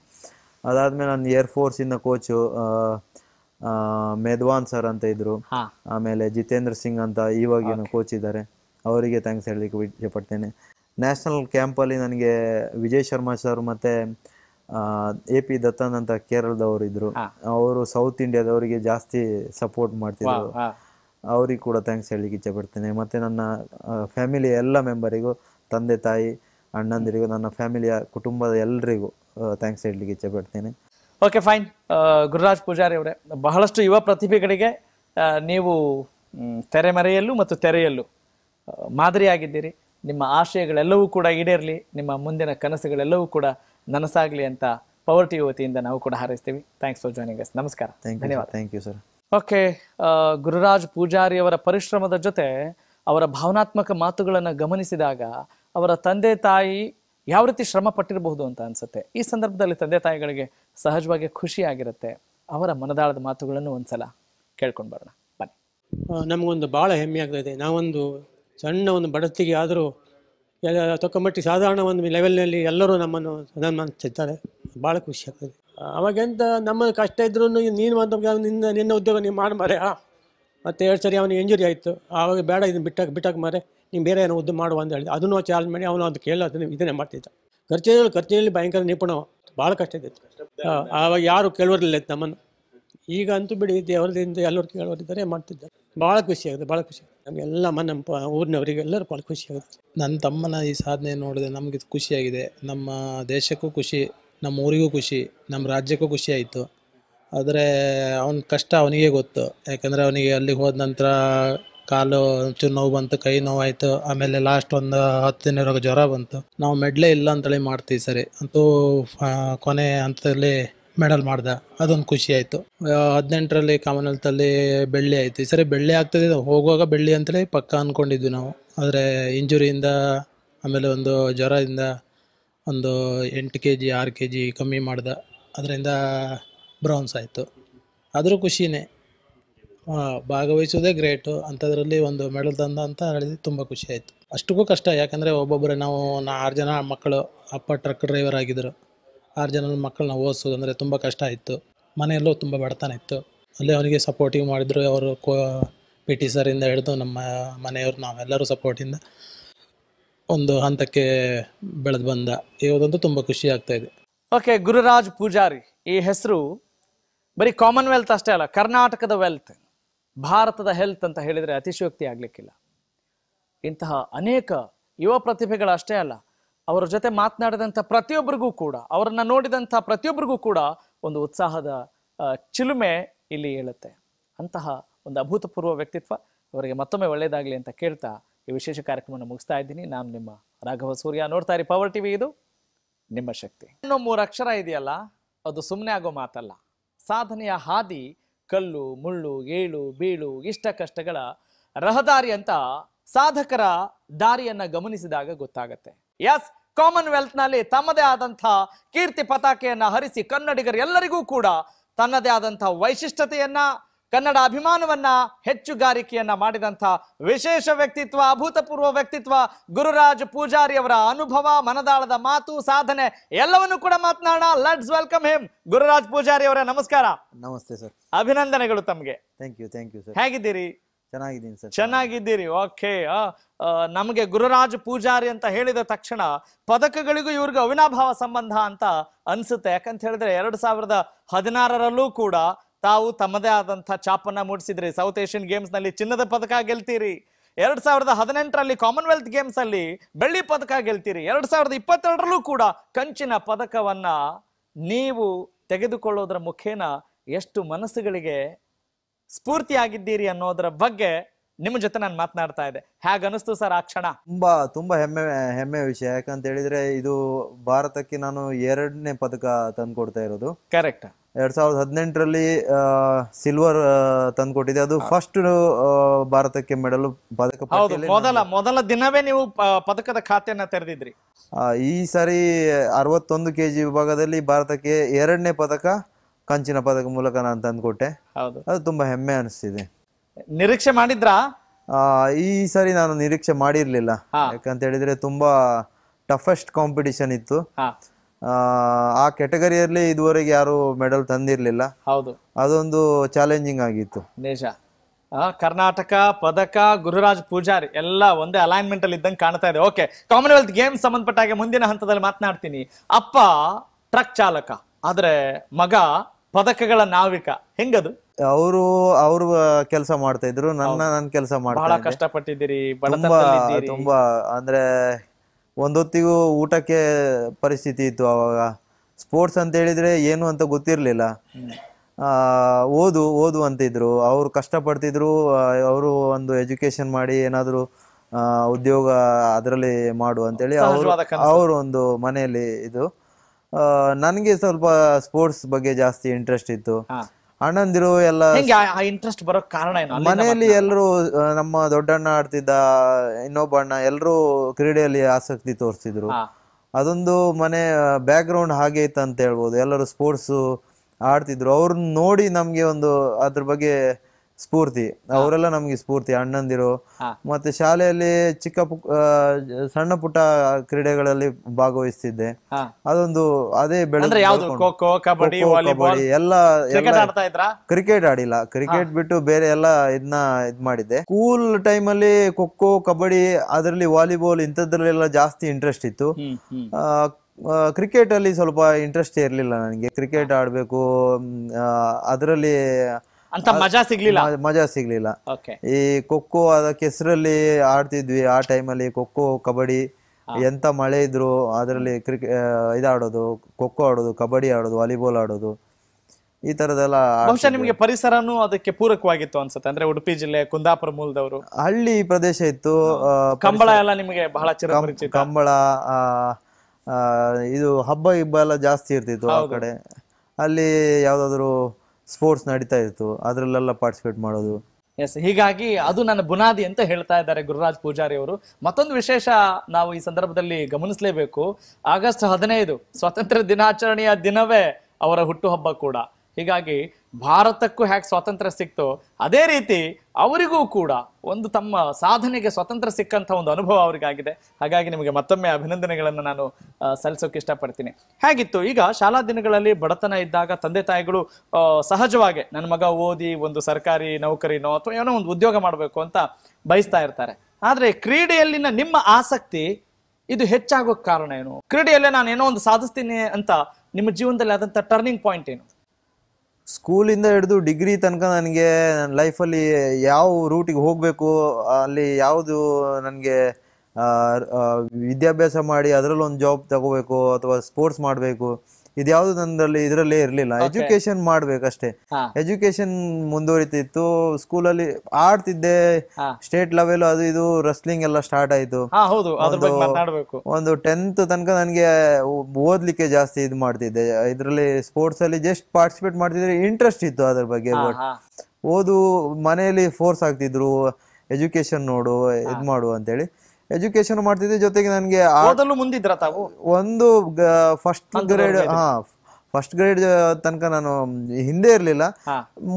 ಅದಾದಮೇಲೆ ನಾನು ಏರ್ ಫೋರ್ಸಿಂದ ಕೋಚು ಮೆದ್ವಾನ್ ಸರ್ ಅಂತ ಇದ್ರು ಆಮೇಲೆ ಜಿತೇಂದ್ರ ಸಿಂಗ್ ಅಂತ ಏನು ಕೋಚ್ ಇದ್ದಾರೆ ಅವರಿಗೆ ಥ್ಯಾಂಕ್ಸ್ ಹೇಳಲಿಕ್ಕೆ ಇಚ್ಛೆ ಪಡ್ತೇನೆ ನ್ಯಾಷನಲ್ ಕ್ಯಾಂಪಲ್ಲಿ ನನಗೆ ವಿಜಯ್ ಶರ್ಮಾ ಸರ್ ಮತ್ತು ಎ ಪಿ ದತ್ತನ್ ಅಂತ ಕೇರಳದವರು ಇದ್ರು ಅವರು ಸೌತ್ ಇಂಡಿಯಾದವರಿಗೆ ಜಾಸ್ತಿ ಸಪೋರ್ಟ್ ಮಾಡ್ತಿದ್ರು ಅವ್ರಿಗೆ ಕೂಡ ಥ್ಯಾಂಕ್ಸ್ ಹೇಳಲಿಕ್ಕೆ ಇಚ್ಛೆ ಪಡ್ತೇನೆ ಮತ್ತೆ ನನ್ನ ಫ್ಯಾಮಿಲಿಯ ಎಲ್ಲ ಮೆಂಬರಿಗೂ ತಂದೆ ತಾಯಿ ಅಣ್ಣಂದಿರಿಗೂ ನನ್ನ ಫ್ಯಾಮಿಲಿಯ ಕುಟುಂಬದ ಎಲ್ಲರಿಗೂ ಥ್ಯಾಂಕ್ಸ್ ಹೇಳಲಿಕ್ಕೆ ಇಚ್ಛೆ ಪಡ್ತೇನೆ ಓಕೆ ಫೈನ್ ಗುರುರಾಜ್ ಪೂಜಾರಿ ಅವರೇ ಬಹಳಷ್ಟು ಯುವ ಪ್ರತಿಭೆಗಳಿಗೆ ನೀವು ತೆರೆಮರೆಯಲ್ಲೂ ಮತ್ತು ತೆರೆಯಲ್ಲೂ ಮಾದರಿಯಾಗಿದ್ದೀರಿ ನಿಮ್ಮ ಆಶಯಗಳೆಲ್ಲವೂ ಕೂಡ ಈಡೇರಲಿ ನಿಮ್ಮ ಮುಂದಿನ ಕನಸುಗಳೆಲ್ಲವೂ ಕೂಡ ನನಸಾಗ್ಲಿ ಅಂತ ಪವರ್ಟಿ ವತಿಯಿಂದ ನಾವು ಕೂಡ ಹಾರೈಸ್ತೀವಿ ಥ್ಯಾಂಕ್ಸ್ ಫಾರ್ ಜಾಯ್ನಿಂಗ್ ಎಸ್ ನಮಸ್ಕಾರ ಧನ್ಯವಾದ thank you sir okay Gururaj Poojary ಅವರ ಪರಿಶ್ರಮದ ಜೊತೆ ಅವರ ಭಾವನಾತ್ಮಕ ಮಾತುಗಳನ್ನು ಗಮನಿಸಿದಾಗ ಅವರ ತಂದೆ ತಾಯಿ ಯಾವ ರೀತಿ ಶ್ರಮ ಪಟ್ಟಿರಬಹುದು ಅಂತ ಅನ್ಸುತ್ತೆ ಈ ಸಂದರ್ಭದಲ್ಲಿ ತಂದೆ ತಾಯಿಗಳಿಗೆ ಸಹಜವಾಗಿ ಖುಷಿ ಅವರ ಮನದಾಳದ ಮಾತುಗಳನ್ನು ಒಂದ್ಸಲ ಕೇಳ್ಕೊಂಡು ಬರೋಣ ಬನ್ನಿ ನಮಗೊಂದು ಬಹಳ ಹೆಮ್ಮೆ ಆಗ್ತಾ ಇದೆ ನಾವೊಂದು ಸಣ್ಣ ಒಂದು ಬಡತಿಗೆ ಆದರೂ ಎಲ್ಲ ತಕ್ಕಮಟ್ಟಿ ಸಾಧಾರಣ ಒಂದು ಲೆವೆಲ್ನಲ್ಲಿ ಎಲ್ಲರೂ ನಮ್ಮನ್ನು ಸನ್ಮಾನಿಸ್ತಿರ್ತಾರೆ ಭಾಳ ಖುಷಿ ಆಗ್ತದೆ ಅವಾಗೆಂತ ನಮ್ಮ ಕಷ್ಟ ಇದ್ರೂ ನೀನು ಅಂತ ನಿನ್ನ ನಿನ್ನ ಉದ್ಯೋಗ ನೀವು ಮಾಡಿ ಮಾರೆ ಮತ್ತು ಎರಡು ಸರಿ ಅವನಿಗೆ ಇಂಜುರಿ ಆಯಿತು ಆವಾಗ ಬೇಡ ಇದನ್ನು ಬಿಟ್ಟಾಗ ಬಿಟ್ಟಾಕ ಮಾರೆ ನೀನು ಬೇರೆ ಏನೋ ಉದ್ದು ಮಾಡುವ ಅಂತ ಹೇಳಿ ಅದನ್ನು ಚಾರ್ಜ್ ಮಾಡಿ ಅವನು ಅದು ಕೇಳೋ ಅದನ್ನು ಇದನ್ನೇ ಮಾಡ್ತಿದ್ದ ಖರ್ಚಿನಲ್ಲಿ ಖರ್ಚಿನಲ್ಲಿ ಭಯಂಕರ ನಿಪುಣ ಭಾಳ ಕಷ್ಟ ಇದ್ದಿತ್ತು ಆವಾಗ ಯಾರು ಕೇಳೋರಿಲ್ಲ ನಮ್ಮನ್ನು ಈಗ ಅಂತೂ ಬಿಡಿ ದೇವರದಿಂದ ಎಲ್ಲರೂ ಕೇಳೋರಿದ್ದಾರೆ ಮಾಡ್ತಿದ್ದಾರೆ ಭಾಳ ಆಗುತ್ತೆ ಭಾಳ ಖುಷಿ ನಮಗೆಲ್ಲ ಮನೆ ನಮ್ಮ ಊರಿನವರಿಗೆಲ್ಲರೂ ಭಾಳ ಖುಷಿಯಾಗುತ್ತೆ ನನ್ನ ತಮ್ಮನ ಈ ಸಾಧನೆ ನೋಡಿದ್ರೆ ನಮಗೆ ಖುಷಿಯಾಗಿದೆ ನಮ್ಮ ದೇಶಕ್ಕೂ ಖುಷಿ ನಮ್ಮ ಊರಿಗೂ ಖುಷಿ ನಮ್ಮ ರಾಜ್ಯಕ್ಕೂ ಖುಷಿ ಆಯಿತು ಆದರೆ ಅವನ ಕಷ್ಟ ಅವನಿಗೆ ಗೊತ್ತು ಯಾಕಂದರೆ ಅವನಿಗೆ ಅಲ್ಲಿಗೆ ಹೋದ ನಂತರ ಕಾಲು ಚೂರು ನೋವು ಬಂತು ಕೈ ನೋವಾಯಿತು ಆಮೇಲೆ ಲಾಸ್ಟ್ ಒಂದು ಹತ್ತು ದಿನವರೆಗೂ ಜ್ವರ ಬಂತು ನಾವು ಮೆಡ್ಲೇ ಇಲ್ಲ ಅಂತೇಳಿ ಮಾಡ್ತೀವಿ ಸರಿ ಅಂತೂ ಕೊನೆ ಹಂತದಲ್ಲಿ ಮೆಡಲ್ ಮಾಡ್ದೆ ಅದೊಂದು ಖುಷಿ ಆಯಿತು ಹದಿನೆಂಟರಲ್ಲಿ ಕಾಮನ್ವೆಲ್ತಲ್ಲಿ ಬೆಳ್ಳಿ ಆಯಿತು ಈ ಸರಿ ಬೆಳ್ಳಿ ಆಗ್ತದೆ ಹೋಗುವಾಗ ಬೆಳ್ಳಿ ಅಂತಲೇ ಪಕ್ಕ ಅಂದ್ಕೊಂಡಿದ್ವಿ ನಾವು ಆದರೆ ಇಂಜುರಿಯಿಂದ ಆಮೇಲೆ ಒಂದು ಜ್ವರದಿಂದ ಒಂದು ಎಂಟು ಕೆ ಜಿ ಆರು ಕೆ ಜಿ ಕಮ್ಮಿ ಮಾಡ್ದೆ ಅದರಿಂದ ಬ್ರೌನ್ಸ್ ಆಯಿತು ಆದರೂ ಖುಷಿನೇ ಭಾಗವಹಿಸೋದೇ ಗ್ರೇಟು ಅಂಥದ್ರಲ್ಲಿ ಒಂದು ಮೆಡಲ್ ತಂದ ಅಂತ ಹೇಳಿದ್ರೆ ತುಂಬ ಖುಷಿ ಆಯಿತು ಅಷ್ಟಕ್ಕೂ ಕಷ್ಟ ಯಾಕಂದರೆ ಒಬ್ಬೊಬ್ಬರೇ ನಾವು ನಾ ಆರು ಜನ ಮಕ್ಕಳು ಅಪ್ಪ ಟ್ರಕ್ ಡ್ರೈವರ್ ಆಗಿದ್ದರು ಆರು ಜನ ಮಕ್ಕಳನ್ನ ಓದಿಸೋದು ಅಂದರೆ ತುಂಬ ಕಷ್ಟ ಇತ್ತು ಮನೆಯಲ್ಲೂ ತುಂಬ ಬಡತನ ಇತ್ತು ಅಲ್ಲೇ ಅವರಿಗೆ ಸಪೋರ್ಟಿವ್ ಮಾಡಿದರು ಅವರು ಕೋ ಪಿ ಟಿ ಸರಿಂದ ಹಿಡಿದು ನಮ್ಮ ಮನೆಯವರು ನಾವೆಲ್ಲರೂ ಸಪೋರ್ಟಿಂದ ಒಂದು ಹಂತಕ್ಕೆ ಬೆಳೆದು ಬಂದ ಇವುದಂತೂ ತುಂಬ ಖುಷಿ ಆಗ್ತಾ ಇದೆ ಓಕೆ ಗುರುರಾಜ್ ಪೂಜಾರಿ ಈ ಹೆಸರು ಬರೀ ಕಾಮನ್ವೆಲ್ತ್ ಅಷ್ಟೇ ಅಲ್ಲ ಕರ್ನಾಟಕದ ವೆಲ್ತ್ ಭಾರತದ ಹೆಲ್ತ್ ಅಂತ ಹೇಳಿದರೆ ಅತಿಶಯೋಕ್ತಿ ಆಗಲಿಕ್ಕಿಲ್ಲ ಇಂತಹ ಅನೇಕ ಯುವ ಪ್ರತಿಭೆಗಳು ಅಷ್ಟೇ ಅಲ್ಲ ಅವರ ಜೊತೆ ಮಾತನಾಡಿದಂಥ ಪ್ರತಿಯೊಬ್ಬರಿಗೂ ಕೂಡ ಅವರನ್ನ ನೋಡಿದಂಥ ಪ್ರತಿಯೊಬ್ಬರಿಗೂ ಕೂಡ ಒಂದು ಉತ್ಸಾಹದ ಚಿಲುಮೆ ಇಲ್ಲಿ ಹೇಳುತ್ತೆ ಅಂತಹ ಒಂದು ಅಭೂತಪೂರ್ವ ವ್ಯಕ್ತಿತ್ವ ಅವರಿಗೆ ಮತ್ತೊಮ್ಮೆ ಒಳ್ಳೆಯದಾಗಲಿ ಅಂತ ಕೇಳ್ತಾ ಈ ವಿಶೇಷ ಕಾರ್ಯಕ್ರಮವನ್ನು ಮುಗಿಸ್ತಾ ಇದ್ದೀನಿ ನಾನು ನಿಮ್ಮ ರಾಘವ ಸೂರ್ಯ ನೋಡ್ತಾ ಇರಿ ಪವರ್ ಟಿವಿ ಇದು ನಿಮ್ಮ ಶಕ್ತಿ ಇನ್ನು ಮೂರು ಅಕ್ಷರ ಇದೆಯಲ್ಲ ಅದು ಸುಮ್ಮನೆ ಆಗೋ ಮಾತಲ್ಲ ಸಾಧನೆಯ ಹಾದಿ ಕಲ್ಲು ಮುಳ್ಳು ಏಳು ಬೀಳು ಇಷ್ಟ ಕಷ್ಟಗಳ ರಹದಾರಿ ಅಂತ ಸಾಧಕರ ದಾರಿಯನ್ನು ಗಮನಿಸಿದಾಗ ಗೊತ್ತಾಗತ್ತೆ ಎಸ್ ಕಾಮನ್ವೆಲ್ತ್ ನಲ್ಲಿ ತಮ್ಮದೇ ಆದಂತಹ ಕೀರ್ತಿ ಪತಾಕೆಯನ್ನ ಹರಿಸಿ ಎಲ್ಲರಿಗೂ ಕೂಡ ತನ್ನದೇ ಆದಂತಹ ವೈಶಿಷ್ಟ್ಯತೆಯನ್ನ ಕನ್ನಡ ಅಭಿಮಾನವನ್ನ ಹೆಚ್ಚುಗಾರಿಕೆಯನ್ನ ಮಾಡಿದಂತಹ ವಿಶೇಷ ವ್ಯಕ್ತಿತ್ವ ಅಭೂತಪೂರ್ವ ವ್ಯಕ್ತಿತ್ವ ಗುರುರಾಜ್ ಪೂಜಾರಿ ಅವರ ಅನುಭವ ಮನದಾಳದ ಮಾತು ಸಾಧನೆ ಎಲ್ಲವನ್ನು ಕೂಡ ಮಾತನಾಡೋಣ let's welcome him Gururaj Poojary ಅವರ ನಮಸ್ಕಾರ ನಮಸ್ತೆ ಸರ್ ಅಭಿನಂದನೆಗಳು ತಮಗೆ ಥ್ಯಾಂಕ್ ಥ್ಯಾಂಕ್ ಸರ್ ಹೇಗಿದ್ದೀರಿ ಚೆನ್ನಾಗಿದ್ದೀನಿ ಸರ್ ಚೆನ್ನಾಗಿದ್ದೀರಿ ಓಕೆ ನಮಗೆ ಗುರುರಾಜ್ ಪೂಜಾರಿ ಅಂತ ಹೇಳಿದ ತಕ್ಷಣ ಪದಕಗಳಿಗೂ ಇವ್ರಿಗೆ ಅವಿನಾಭಾವ ಸಂಬಂಧ ಅಂತ ಅನ್ಸುತ್ತೆ ಯಾಕಂತ ಹೇಳಿದ್ರೆ ಎರಡ್ ಸಾವಿರದ ಹದಿನಾರರಲ್ಲೂ ಕೂಡ ತಾವು ತಮ್ಮದೇ ಆದಂತಹ ಚಾಪನ್ನ ಮೂಡಿಸಿದ್ರಿ ಸೌತ್ ಏಷ್ಯನ್ ಗೇಮ್ಸ್ ನಲ್ಲಿ ಚಿನ್ನದ ಪದಕ ಗೆಲ್ತೀರಿ ಎರಡ್ ಸಾವಿರದ ಹದಿನೆಂಟರಲ್ಲಿ ಕಾಮನ್ವೆಲ್ತ್ ಗೇಮ್ಸ್ ಅಲ್ಲಿ ಬೆಳ್ಳಿ ಪದಕ ಗೆಲ್ತೀರಿ ಎರಡ್ ಸಾವಿರದ ಇಪ್ಪತ್ತೆರಡರಲ್ಲೂ ಕೂಡ ಕಂಚಿನ ಪದಕವನ್ನ ನೀವು ತೆಗೆದುಕೊಳ್ಳೋದ್ರ ಮುಖೇನ ಎಷ್ಟು ಮನಸ್ಸುಗಳಿಗೆ ಆಗಿದ್ದೀರಿ ಅನ್ನೋದ್ರ ಬಗ್ಗೆ ನಿಮ್ಮ ಜೊತೆ ನಾನು ಮಾತನಾಡ್ತಾ ಇದ್ದೆ ಅನಿಸ್ತು ಸರ್ ಆ ಕ್ಷಣ ತುಂಬಾ ತುಂಬಾ ಹೆಮ್ಮೆ ಹೆಮ್ಮೆ ವಿಷಯ ಯಾಕಂತ ಹೇಳಿದ್ರೆ ಇದು ಭಾರತಕ್ಕೆ ನಾನು ಎರಡನೇ ಪದಕ ತಂದ್ಕೊಡ್ತಾ ಇರೋದು ಕರೆಕ್ಟ್ ಎರಡ್ ಸಾವಿರದ ಹದಿನೆಂಟರಲ್ಲಿ ಸಿಲ್ವರ್ ತಂದ್ಕೊಟ್ಟಿದೆ ಅದು ಫಸ್ಟ್ ಭಾರತಕ್ಕೆ ಮೆಡಲ್ ಪದಕ ಮೊದಲ ಮೊದಲ ದಿನವೇ ನೀವು ಪದಕದ ಖಾತೆಯನ್ನ ತೆರೆದಿದ್ರಿ ಈ ಸಾರಿ ಅರವತ್ತೊಂದು ಕೆಜಿ ವಿಭಾಗದಲ್ಲಿ ಭಾರತಕ್ಕೆ ಎರಡನೇ ಪದಕ ಕಂಚಿನ ಪದಕ ಮೂಲಕ ನಾನು ತಂದುಕೊಟ್ಟೆ ಹೌದು ಅದು ತುಂಬಾ ಹೆಮ್ಮೆ ಅನಿಸ್ತಿದೆ ನಿರೀಕ್ಷೆ ಮಾಡಿದ್ರಾ ಆ, ಈ ಸರಿ ನಾನು ನಿರೀಕ್ಷೆ ಮಾಡಿರ್ಲಿಲ್ಲ ಯಾಕಂತ ಹೇಳಿದ್ರೆ ತುಂಬಾ ಟಫೆಸ್ಟ್ ಕಾಂಪಿಟಿಷನ್ ಇತ್ತು ಆ, ಆ ಕೆಟಗರಿಯಲ್ಲಿ ಇದುವರೆಗೆ ಯಾರು ಮೆಡಲ್ ತಂದಿರಲಿಲ್ಲ ಹೌದು ಅದೊಂದು ಚಾಲೆಂಜಿಂಗ್ ಆಗಿತ್ತು ನಿಜ ಕರ್ನಾಟಕ ಪದಕ ಗುರುರಾಜ್ ಪೂಜಾರಿ ಎಲ್ಲ ಒಂದೇ ಅಲೈನ್ಮೆಂಟ್ ಅಲ್ಲಿ ಇದ್ದಂಗೆ ಕಾಣ್ತಾ ಇದೆ ಓಕೆ ಕಾಮನ್ವೆಲ್ತ್ ಗೇಮ್ ಸಂಬಂಧಪಟ್ಟ ಹಾಗೆ ಮುಂದಿನ ಹಂತದಲ್ಲಿ ಮಾತನಾಡ್ತೀನಿ ಅಪ್ಪ ಟ್ರಕ್ ಚಾಲಕ ಆದ್ರೆ ಮಗ ಪದಕಗಳ ನಾವಿಕ ಹೆಂಗದು ಅವರು ಅವ್ರು ಕೆಲಸ ಮಾಡ್ತಾ ಇದ್ರು ನನ್ನ ನನ್ ಕೆಲಸ ಬಹಳ ತುಂಬಾ ತುಂಬಾ ಅಂದ್ರೆ ಒಂದೊತ್ತಿಗೂ ಊಟಕ್ಕೆ ಪರಿಸ್ಥಿತಿ ಇತ್ತು ಅವಾಗ ಸ್ಪೋರ್ಟ್ಸ್ ಅಂತ ಹೇಳಿದ್ರೆ ಏನು ಅಂತ ಗೊತ್ತಿರ್ಲಿಲ್ಲ ಆ, ಓದು ಓದು ಅಂತಿದ್ರು ಅವರು ಕಷ್ಟಪಡ್ತಿದ್ರು ಅವರು ಒಂದು ಎಜುಕೇಶನ್ ಮಾಡಿ ಏನಾದ್ರು ಉದ್ಯೋಗ ಅದರಲ್ಲಿ ಮಾಡು ಅಂತೇಳಿ ಅವರು ಅವರು ಒಂದು ಮನೆಯಲ್ಲಿ ಇದು ನನಗೆ ಸ್ವಲ್ಪ ಸ್ಪೋರ್ಟ್ಸ್ ಬಗ್ಗೆ ಜಾಸ್ತಿ ಇಂಟ್ರೆಸ್ಟ್ ಇತ್ತು ಅಣ್ಣಂದಿರು ಎಲ್ಲ ಇಂಟ್ರೆಸ್ಟ್ ಬರೋ ಕಾರಣ ಮನೆಯಲ್ಲಿ ಎಲ್ಲರೂ ನಮ್ಮ ದೊಡ್ಡಣ್ಣ ಆಡ್ತಿದ್ದ ಇನ್ನೊಬ್ಬ ಅಣ್ಣ ಎಲ್ಲರೂ ಕ್ರೀಡೆಯಲ್ಲಿ ಆಸಕ್ತಿ ತೋರಿಸಿದ್ರು ಅದೊಂದು ಮನೆ ಬ್ಯಾಕ್ ಗ್ರೌಂಡ್ ಹಾಗೆ ಇತ್ತು ಅಂತ ಹೇಳ್ಬೋದು ಎಲ್ಲರೂ ಸ್ಪೋರ್ಟ್ಸು ಆಡ್ತಿದ್ರು ಅವ್ರನ್ನ ನೋಡಿ ನಮಗೆ ಒಂದು ಅದ್ರ ಬಗ್ಗೆ ಸ್ಫೂರ್ತಿ ಅವರೆಲ್ಲ ನಮ್ಗೆ ಸ್ಫೂರ್ತಿ ಅಣ್ಣಂದಿರು ಮತ್ತೆ ಶಾಲೆಯಲ್ಲಿ ಚಿಕ್ಕ ಪುಕ್ಕ ಸಣ್ಣ ಪುಟ್ಟ ಕ್ರೀಡೆಗಳಲ್ಲಿ ಭಾಗವಹಿಸ್ತಿದ್ದೆ ಅದೊಂದು ಅದೇ ಬೆಳೆ ಎಲ್ಲ ಕ್ರಿಕೆಟ್ ಆಡಿಲ್ಲ ಕ್ರಿಕೆಟ್ ಬಿಟ್ಟು ಬೇರೆ ಎಲ್ಲ ಇದನ್ನ ಇದ್ ಮಾಡಿದ್ದೆ ಸ್ಕೂಲ್ ಟೈಮ್ ಅಲ್ಲಿ ಖೋ ಕಬಡ್ಡಿ ಅದರಲ್ಲಿ ವಾಲಿಬಾಲ್ ಇಂಥದ್ರಲ್ಲೆಲ್ಲ ಜಾಸ್ತಿ ಇಂಟ್ರೆಸ್ಟ್ ಇತ್ತು ಕ್ರಿಕೆಟ್ ಅಲ್ಲಿ ಸ್ವಲ್ಪ ಇಂಟ್ರೆಸ್ಟ್ ಇರಲಿಲ್ಲ ನನಗೆ ಕ್ರಿಕೆಟ್ ಆಡಬೇಕು ಅದರಲ್ಲಿ ಅಂತ ಮಜಾ ಸಿಗ್ಲಿಲ್ಲ ಮಜಾ ಸಿಗ್ಲಿಲ್ಲ ಈ ಖೋಖೋ ಅದಕ್ಕೆ ಹೆಸರಲ್ಲಿ ಆಡ್ತಿದ್ವಿ ಆ ಟೈಮಲ್ಲಿ ಖೋಖೋ ಕಬಡ್ಡಿ ಎಂತ ಮಳೆ ಇದ್ರು ಅದರಲ್ಲಿ ಕ್ರಿಕೆಟ್ ಇದಾಡೋದು ಖೋಖೋ ಆಡೋದು ಕಬಡ್ಡಿ ಆಡೋದು ವಾಲಿಬಾಲ್ ಆಡೋದು ಈ ತರದೆಲ್ಲ ಬಹುಶಃ ನಿಮಗೆ ಪರಿಸರನು ಅದಕ್ಕೆ ಪೂರಕವಾಗಿತ್ತು ಅನ್ಸುತ್ತೆ ಅಂದ್ರೆ ಉಡುಪಿ ಜಿಲ್ಲೆ ಕುಂದಾಪುರ ಮೂಲದವರು ಹಳ್ಳಿ ಪ್ರದೇಶ ಇತ್ತು ಕಂಬಳ ಎಲ್ಲ ನಿಮಗೆ ಬಹಳ ಚಿರ ಕಂಬಳ ಇದು ಹಬ್ಬ ಇಬ್ಬ ಎಲ್ಲ ಜಾಸ್ತಿ ಇರ್ತಿತ್ತು ಆ ಕಡೆ ಅಲ್ಲಿ ಯಾವ್ದಾದ್ರು ಸ್ಪೋರ್ಟ್ಸ್ ನಡೀತಾ ಇತ್ತು ಅದರಲ್ಲೆಲ್ಲ ಪಾರ್ಟಿಸಿಪೇಟ್ ಮಾಡೋದು ಎಸ್ ಹೀಗಾಗಿ ಅದು ನನ್ನ ಬುನಾದಿ ಅಂತ ಹೇಳ್ತಾ ಇದ್ದಾರೆ ಗುರುರಾಜ್ ಪೂಜಾರಿ ಅವರು ಮತ್ತೊಂದು ವಿಶೇಷ ನಾವು ಈ ಸಂದರ್ಭದಲ್ಲಿ ಗಮನಿಸಲೇಬೇಕು ಆಗಸ್ಟ್ ಹದಿನೈದು ಸ್ವಾತಂತ್ರ್ಯ ದಿನಾಚರಣೆಯ ದಿನವೇ ಅವರ ಹುಟ್ಟುಹಬ್ಬ ಕೂಡ ಹೀಗಾಗಿ ಭಾರತಕ್ಕೂ ಹೇಗೆ ಸ್ವಾತಂತ್ರ್ಯ ಸಿಕ್ತೋ ಅದೇ ರೀತಿ ಅವರಿಗೂ ಕೂಡ ಒಂದು ತಮ್ಮ ಸಾಧನೆಗೆ ಸ್ವಾತಂತ್ರ್ಯ ಸಿಕ್ಕಂಥ ಒಂದು ಅನುಭವ ಅವರಿಗಾಗಿದೆ ಹಾಗಾಗಿ ನಿಮಗೆ ಮತ್ತೊಮ್ಮೆ ಅಭಿನಂದನೆಗಳನ್ನು ನಾನು ಸಲ್ಲಿಸೋಕೆ ಇಷ್ಟಪಡ್ತೀನಿ ಹೇಗಿತ್ತು ಈಗ ಶಾಲಾ ದಿನಗಳಲ್ಲಿ ಬಡತನ ಇದ್ದಾಗ ತಂದೆ ತಾಯಿಗಳು ಸಹಜವಾಗಿ ನನ್ನ ಮಗ ಓದಿ ಒಂದು ಸರ್ಕಾರಿ ನೌಕರಿನೋ ಅಥವಾ ಏನೋ ಒಂದು ಉದ್ಯೋಗ ಮಾಡಬೇಕು ಅಂತ ಬಯಸ್ತಾ ಇರ್ತಾರೆ ಆದರೆ ಕ್ರೀಡೆಯಲ್ಲಿನ ನಿಮ್ಮ ಆಸಕ್ತಿ ಇದು ಹೆಚ್ಚಾಗೋಕ್ಕೆ ಕಾರಣ ಏನು ಕ್ರೀಡೆಯಲ್ಲೇ ನಾನು ಏನೋ ಒಂದು ಸಾಧಿಸ್ತೀನಿ ಅಂತ ನಿಮ್ಮ ಜೀವನದಲ್ಲಿ ಆದಂಥ ಟರ್ನಿಂಗ್ ಪಾಯಿಂಟ್ ಏನು ಸ್ಕೂಲಿಂದ ಹಿಡಿದು ಡಿಗ್ರಿ ತನಕ ನನಗೆ ನನ್ನ ಲೈಫಲ್ಲಿ ಯಾವ ರೂಟಿಗೆ ಹೋಗಬೇಕು ಅಲ್ಲಿ ಯಾವುದು ನನಗೆ ವಿದ್ಯಾಭ್ಯಾಸ ಮಾಡಿ ಅದರಲ್ಲೊಂದು ಜಾಬ್ ತಗೋಬೇಕು ಅಥವಾ ಸ್ಪೋರ್ಟ್ಸ್ ಮಾಡಬೇಕು ಇದ್ಯಾವುದು ನಂದ್ರಲ್ಲಿ ಇದರಲ್ಲೇ ಇರಲಿಲ್ಲ ಎಜುಕೇಶನ್ ಮಾಡ್ಬೇಕಷ್ಟೇ ಎಜುಕೇಶನ್ ಮುಂದುವರಿತಿತ್ತು ಸ್ಕೂಲಲ್ಲಿ ಆಡ್ತಿದ್ದೆ ಸ್ಟೇಟ್ ಲೆವೆಲ್ ಅದು ಇದು ರಸ್ಲಿಂಗ್ ಎಲ್ಲ ಸ್ಟಾರ್ಟ್ ಆಯ್ತು ಒಂದು ಟೆಂತ್ ತನಕ ನನಗೆ ಓದ್ಲಿಕ್ಕೆ ಜಾಸ್ತಿ ಇದು ಮಾಡ್ತಿದ್ದೆ ಇದ್ರಲ್ಲಿ ಸ್ಪೋರ್ಟ್ಸ್ ಅಲ್ಲಿ ಜಸ್ಟ್ ಪಾರ್ಟಿಸಿಪೇಟ್ ಮಾಡ್ತಿದ್ರೆ ಇಂಟ್ರೆಸ್ಟ್ ಇತ್ತು ಅದ್ರ ಬಗ್ಗೆ ಬಟ್ ಓದು ಮನೆಯಲ್ಲಿ ಫೋರ್ಸ್ ಆಗ್ತಿದ್ರು ಎಜುಕೇಶನ್ ನೋಡು ಇದ್ ಮಾಡು ಅಂತೇಳಿ ಎಜುಕೇಶನ್ ಮಾಡ್ತಿದ್ದೆ ಜೊತೆಗೆ ನನಗೆ ಮುಂದಿದ್ರ ತಾವು ಒಂದು ಫಸ್ಟ್ ಗ್ರೇಡ್ ಹಾ ಫಸ್ಟ್ ಗ್ರೇಡ್ ತನಕ ನಾನು ಹಿಂದೆ ಇರಲಿಲ್ಲ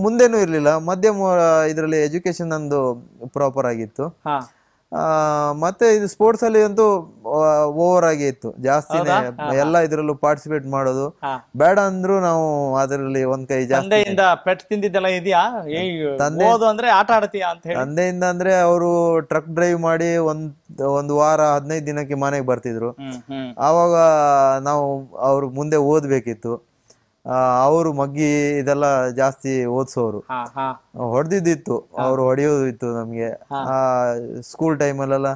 ಮುಂದೆನೂ ಇರಲಿಲ್ಲ ಮಧ್ಯಮ ಇದರಲ್ಲಿ ಎಜುಕೇಶನ್ ನಂದು ಪ್ರಾಪರ್ ಆಗಿತ್ತು ಮತ್ತೆ ಇದು ಸ್ಪೋರ್ಟ್ಸ್ ಅಲ್ಲಿ ಅಂತೂ ಓವರ್ ಆಗಿ ಇತ್ತು ಜಾಸ್ತಿನೇ ಎಲ್ಲ ಇದ್ರಲ್ಲೂ ಪಾರ್ಟಿಸಿಪೇಟ್ ಮಾಡೋದು ಬೇಡ ಅಂದ್ರು ನಾವು ಅದರಲ್ಲಿ ಒಂದ್ ಕೈ ಜಾಸ್ತಿ ಪೆಟ್ ತಿಂದಿದ್ದೆಲ್ಲ ಇದೆಯಾ ಅಂದ್ರೆ ಆಟ ಅಂತ ತಂದೆಯಿಂದ ಅಂದ್ರೆ ಅವರು ಟ್ರಕ್ ಡ್ರೈವ್ ಮಾಡಿ ಒಂದ್ ಒಂದ್ ವಾರ ಹದಿನೈದು ದಿನಕ್ಕೆ ಮನೆಗೆ ಬರ್ತಿದ್ರು ಅವಾಗ ನಾವು ಅವ್ರ ಮುಂದೆ ಓದ್ಬೇಕಿತ್ತು ಅವರು ಮಗ್ಗಿ ಇದೆಲ್ಲ ಜಾಸ್ತಿ ಓದಿಸೋರು ಹೊಡೆದಿದ್ದಿತ್ತು ಅವರು ಹೊಡೆಯೋದು ಇತ್ತು ನಮ್ಗೆ ಆ ಸ್ಕೂಲ್ ಟೈಮಲ್ಲೆಲ್ಲ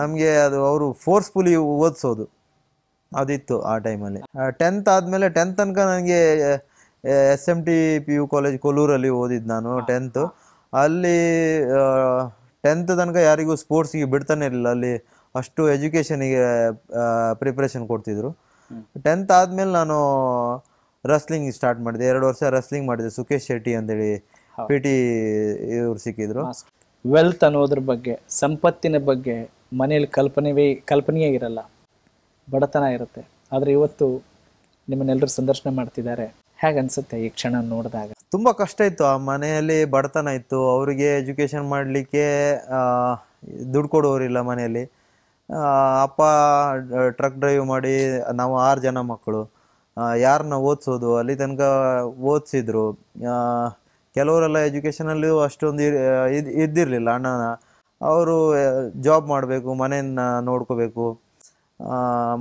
ನಮ್ಗೆ ಅದು ಅವರು ಫೋರ್ಸ್ಫುಲಿ ಓದಿಸೋದು ಅದಿತ್ತು ಆ ಟೈಮಲ್ಲಿ ಟೆಂತ್ ಆದ್ಮೇಲೆ ಟೆಂತ್ ತನಕ ನನಗೆ S M T P U college ಕೊಲ್ಲೂರಲ್ಲಿ ಓದಿದ್ದು ನಾನು ಟೆಂತ್ ಅಲ್ಲಿ ಟೆಂತ್ ತನಕ ಯಾರಿಗೂ ಸ್ಪೋರ್ಟ್ಸ್ಗೆ ಬಿಡ್ತಾನೆ ಇರಲಿಲ್ಲ ಅಲ್ಲಿ ಅಷ್ಟು ಎಜುಕೇಷನಿಗೆ ಪ್ರಿಪ್ರೇಷನ್ ಕೊಡ್ತಿದ್ರು ಟೆಂತ್ ಆದ್ಮೇಲೆ ನಾನು ರಸ್ಲಿಂಗ್ ಸ್ಟಾರ್ಟ್ ಮಾಡಿದೆ ಎರಡು ವರ್ಷ ರಸ್ಲಿಂಗ್ ಮಾಡಿದೆ ಸುಖೇಶ್ ಶೆಟ್ಟಿ ಅಂತೇಳಿ ಪಿ ಟಿ ಇವ್ರು ಸಿಕ್ಕಿದ್ರು ವೆಲ್ತ್ ಅನ್ನೋದ್ರ ಬಗ್ಗೆ ಸಂಪತ್ತಿನ ಬಗ್ಗೆ ಮನೆಯಲ್ಲಿ ಕಲ್ಪನೆವೇ ಕಲ್ಪನೆಯೇ ಇರಲ್ಲ ಬಡತನ ಇರುತ್ತೆ ಆದ್ರೆ ಇವತ್ತು ನಿಮ್ಮನ್ನೆಲ್ಲರೂ ಸಂದರ್ಶನ ಮಾಡ್ತಿದ್ದಾರೆ ಹೇಗೆ ಅನ್ಸುತ್ತೆ ಈ ಕ್ಷಣ ನೋಡಿದಾಗ ತುಂಬಾ ಕಷ್ಟ ಇತ್ತು ಆ ಮನೆಯಲ್ಲಿ ಬಡತನ ಇತ್ತು ಅವರಿಗೆ ಎಜುಕೇಶನ್ ಮಾಡಲಿಕ್ಕೆ ದುಡ್ಡು ಕೊಡೋರಿಲ್ಲ ಮನೆಯಲ್ಲಿ ಅಪ್ಪ ಟ್ರಕ್ ಡ್ರೈವ್ ಮಾಡಿ ನಾವು ಆರು ಜನ ಮಕ್ಕಳು ಯಾರನ್ನ ಓದಿಸೋದು ಅಲ್ಲಿ ತನಕ ಓದಿಸಿದ್ರು ಕೆಲವರೆಲ್ಲ ಎಜುಕೇಷನಲ್ಲೂ ಅಷ್ಟೊಂದು ಇದು ಇದ್ದಿರಲಿಲ್ಲ ಅಣ್ಣನ ಅವರು ಜಾಬ್ ಮಾಡಬೇಕು ಮನೆಯನ್ನ ನೋಡ್ಕೋಬೇಕು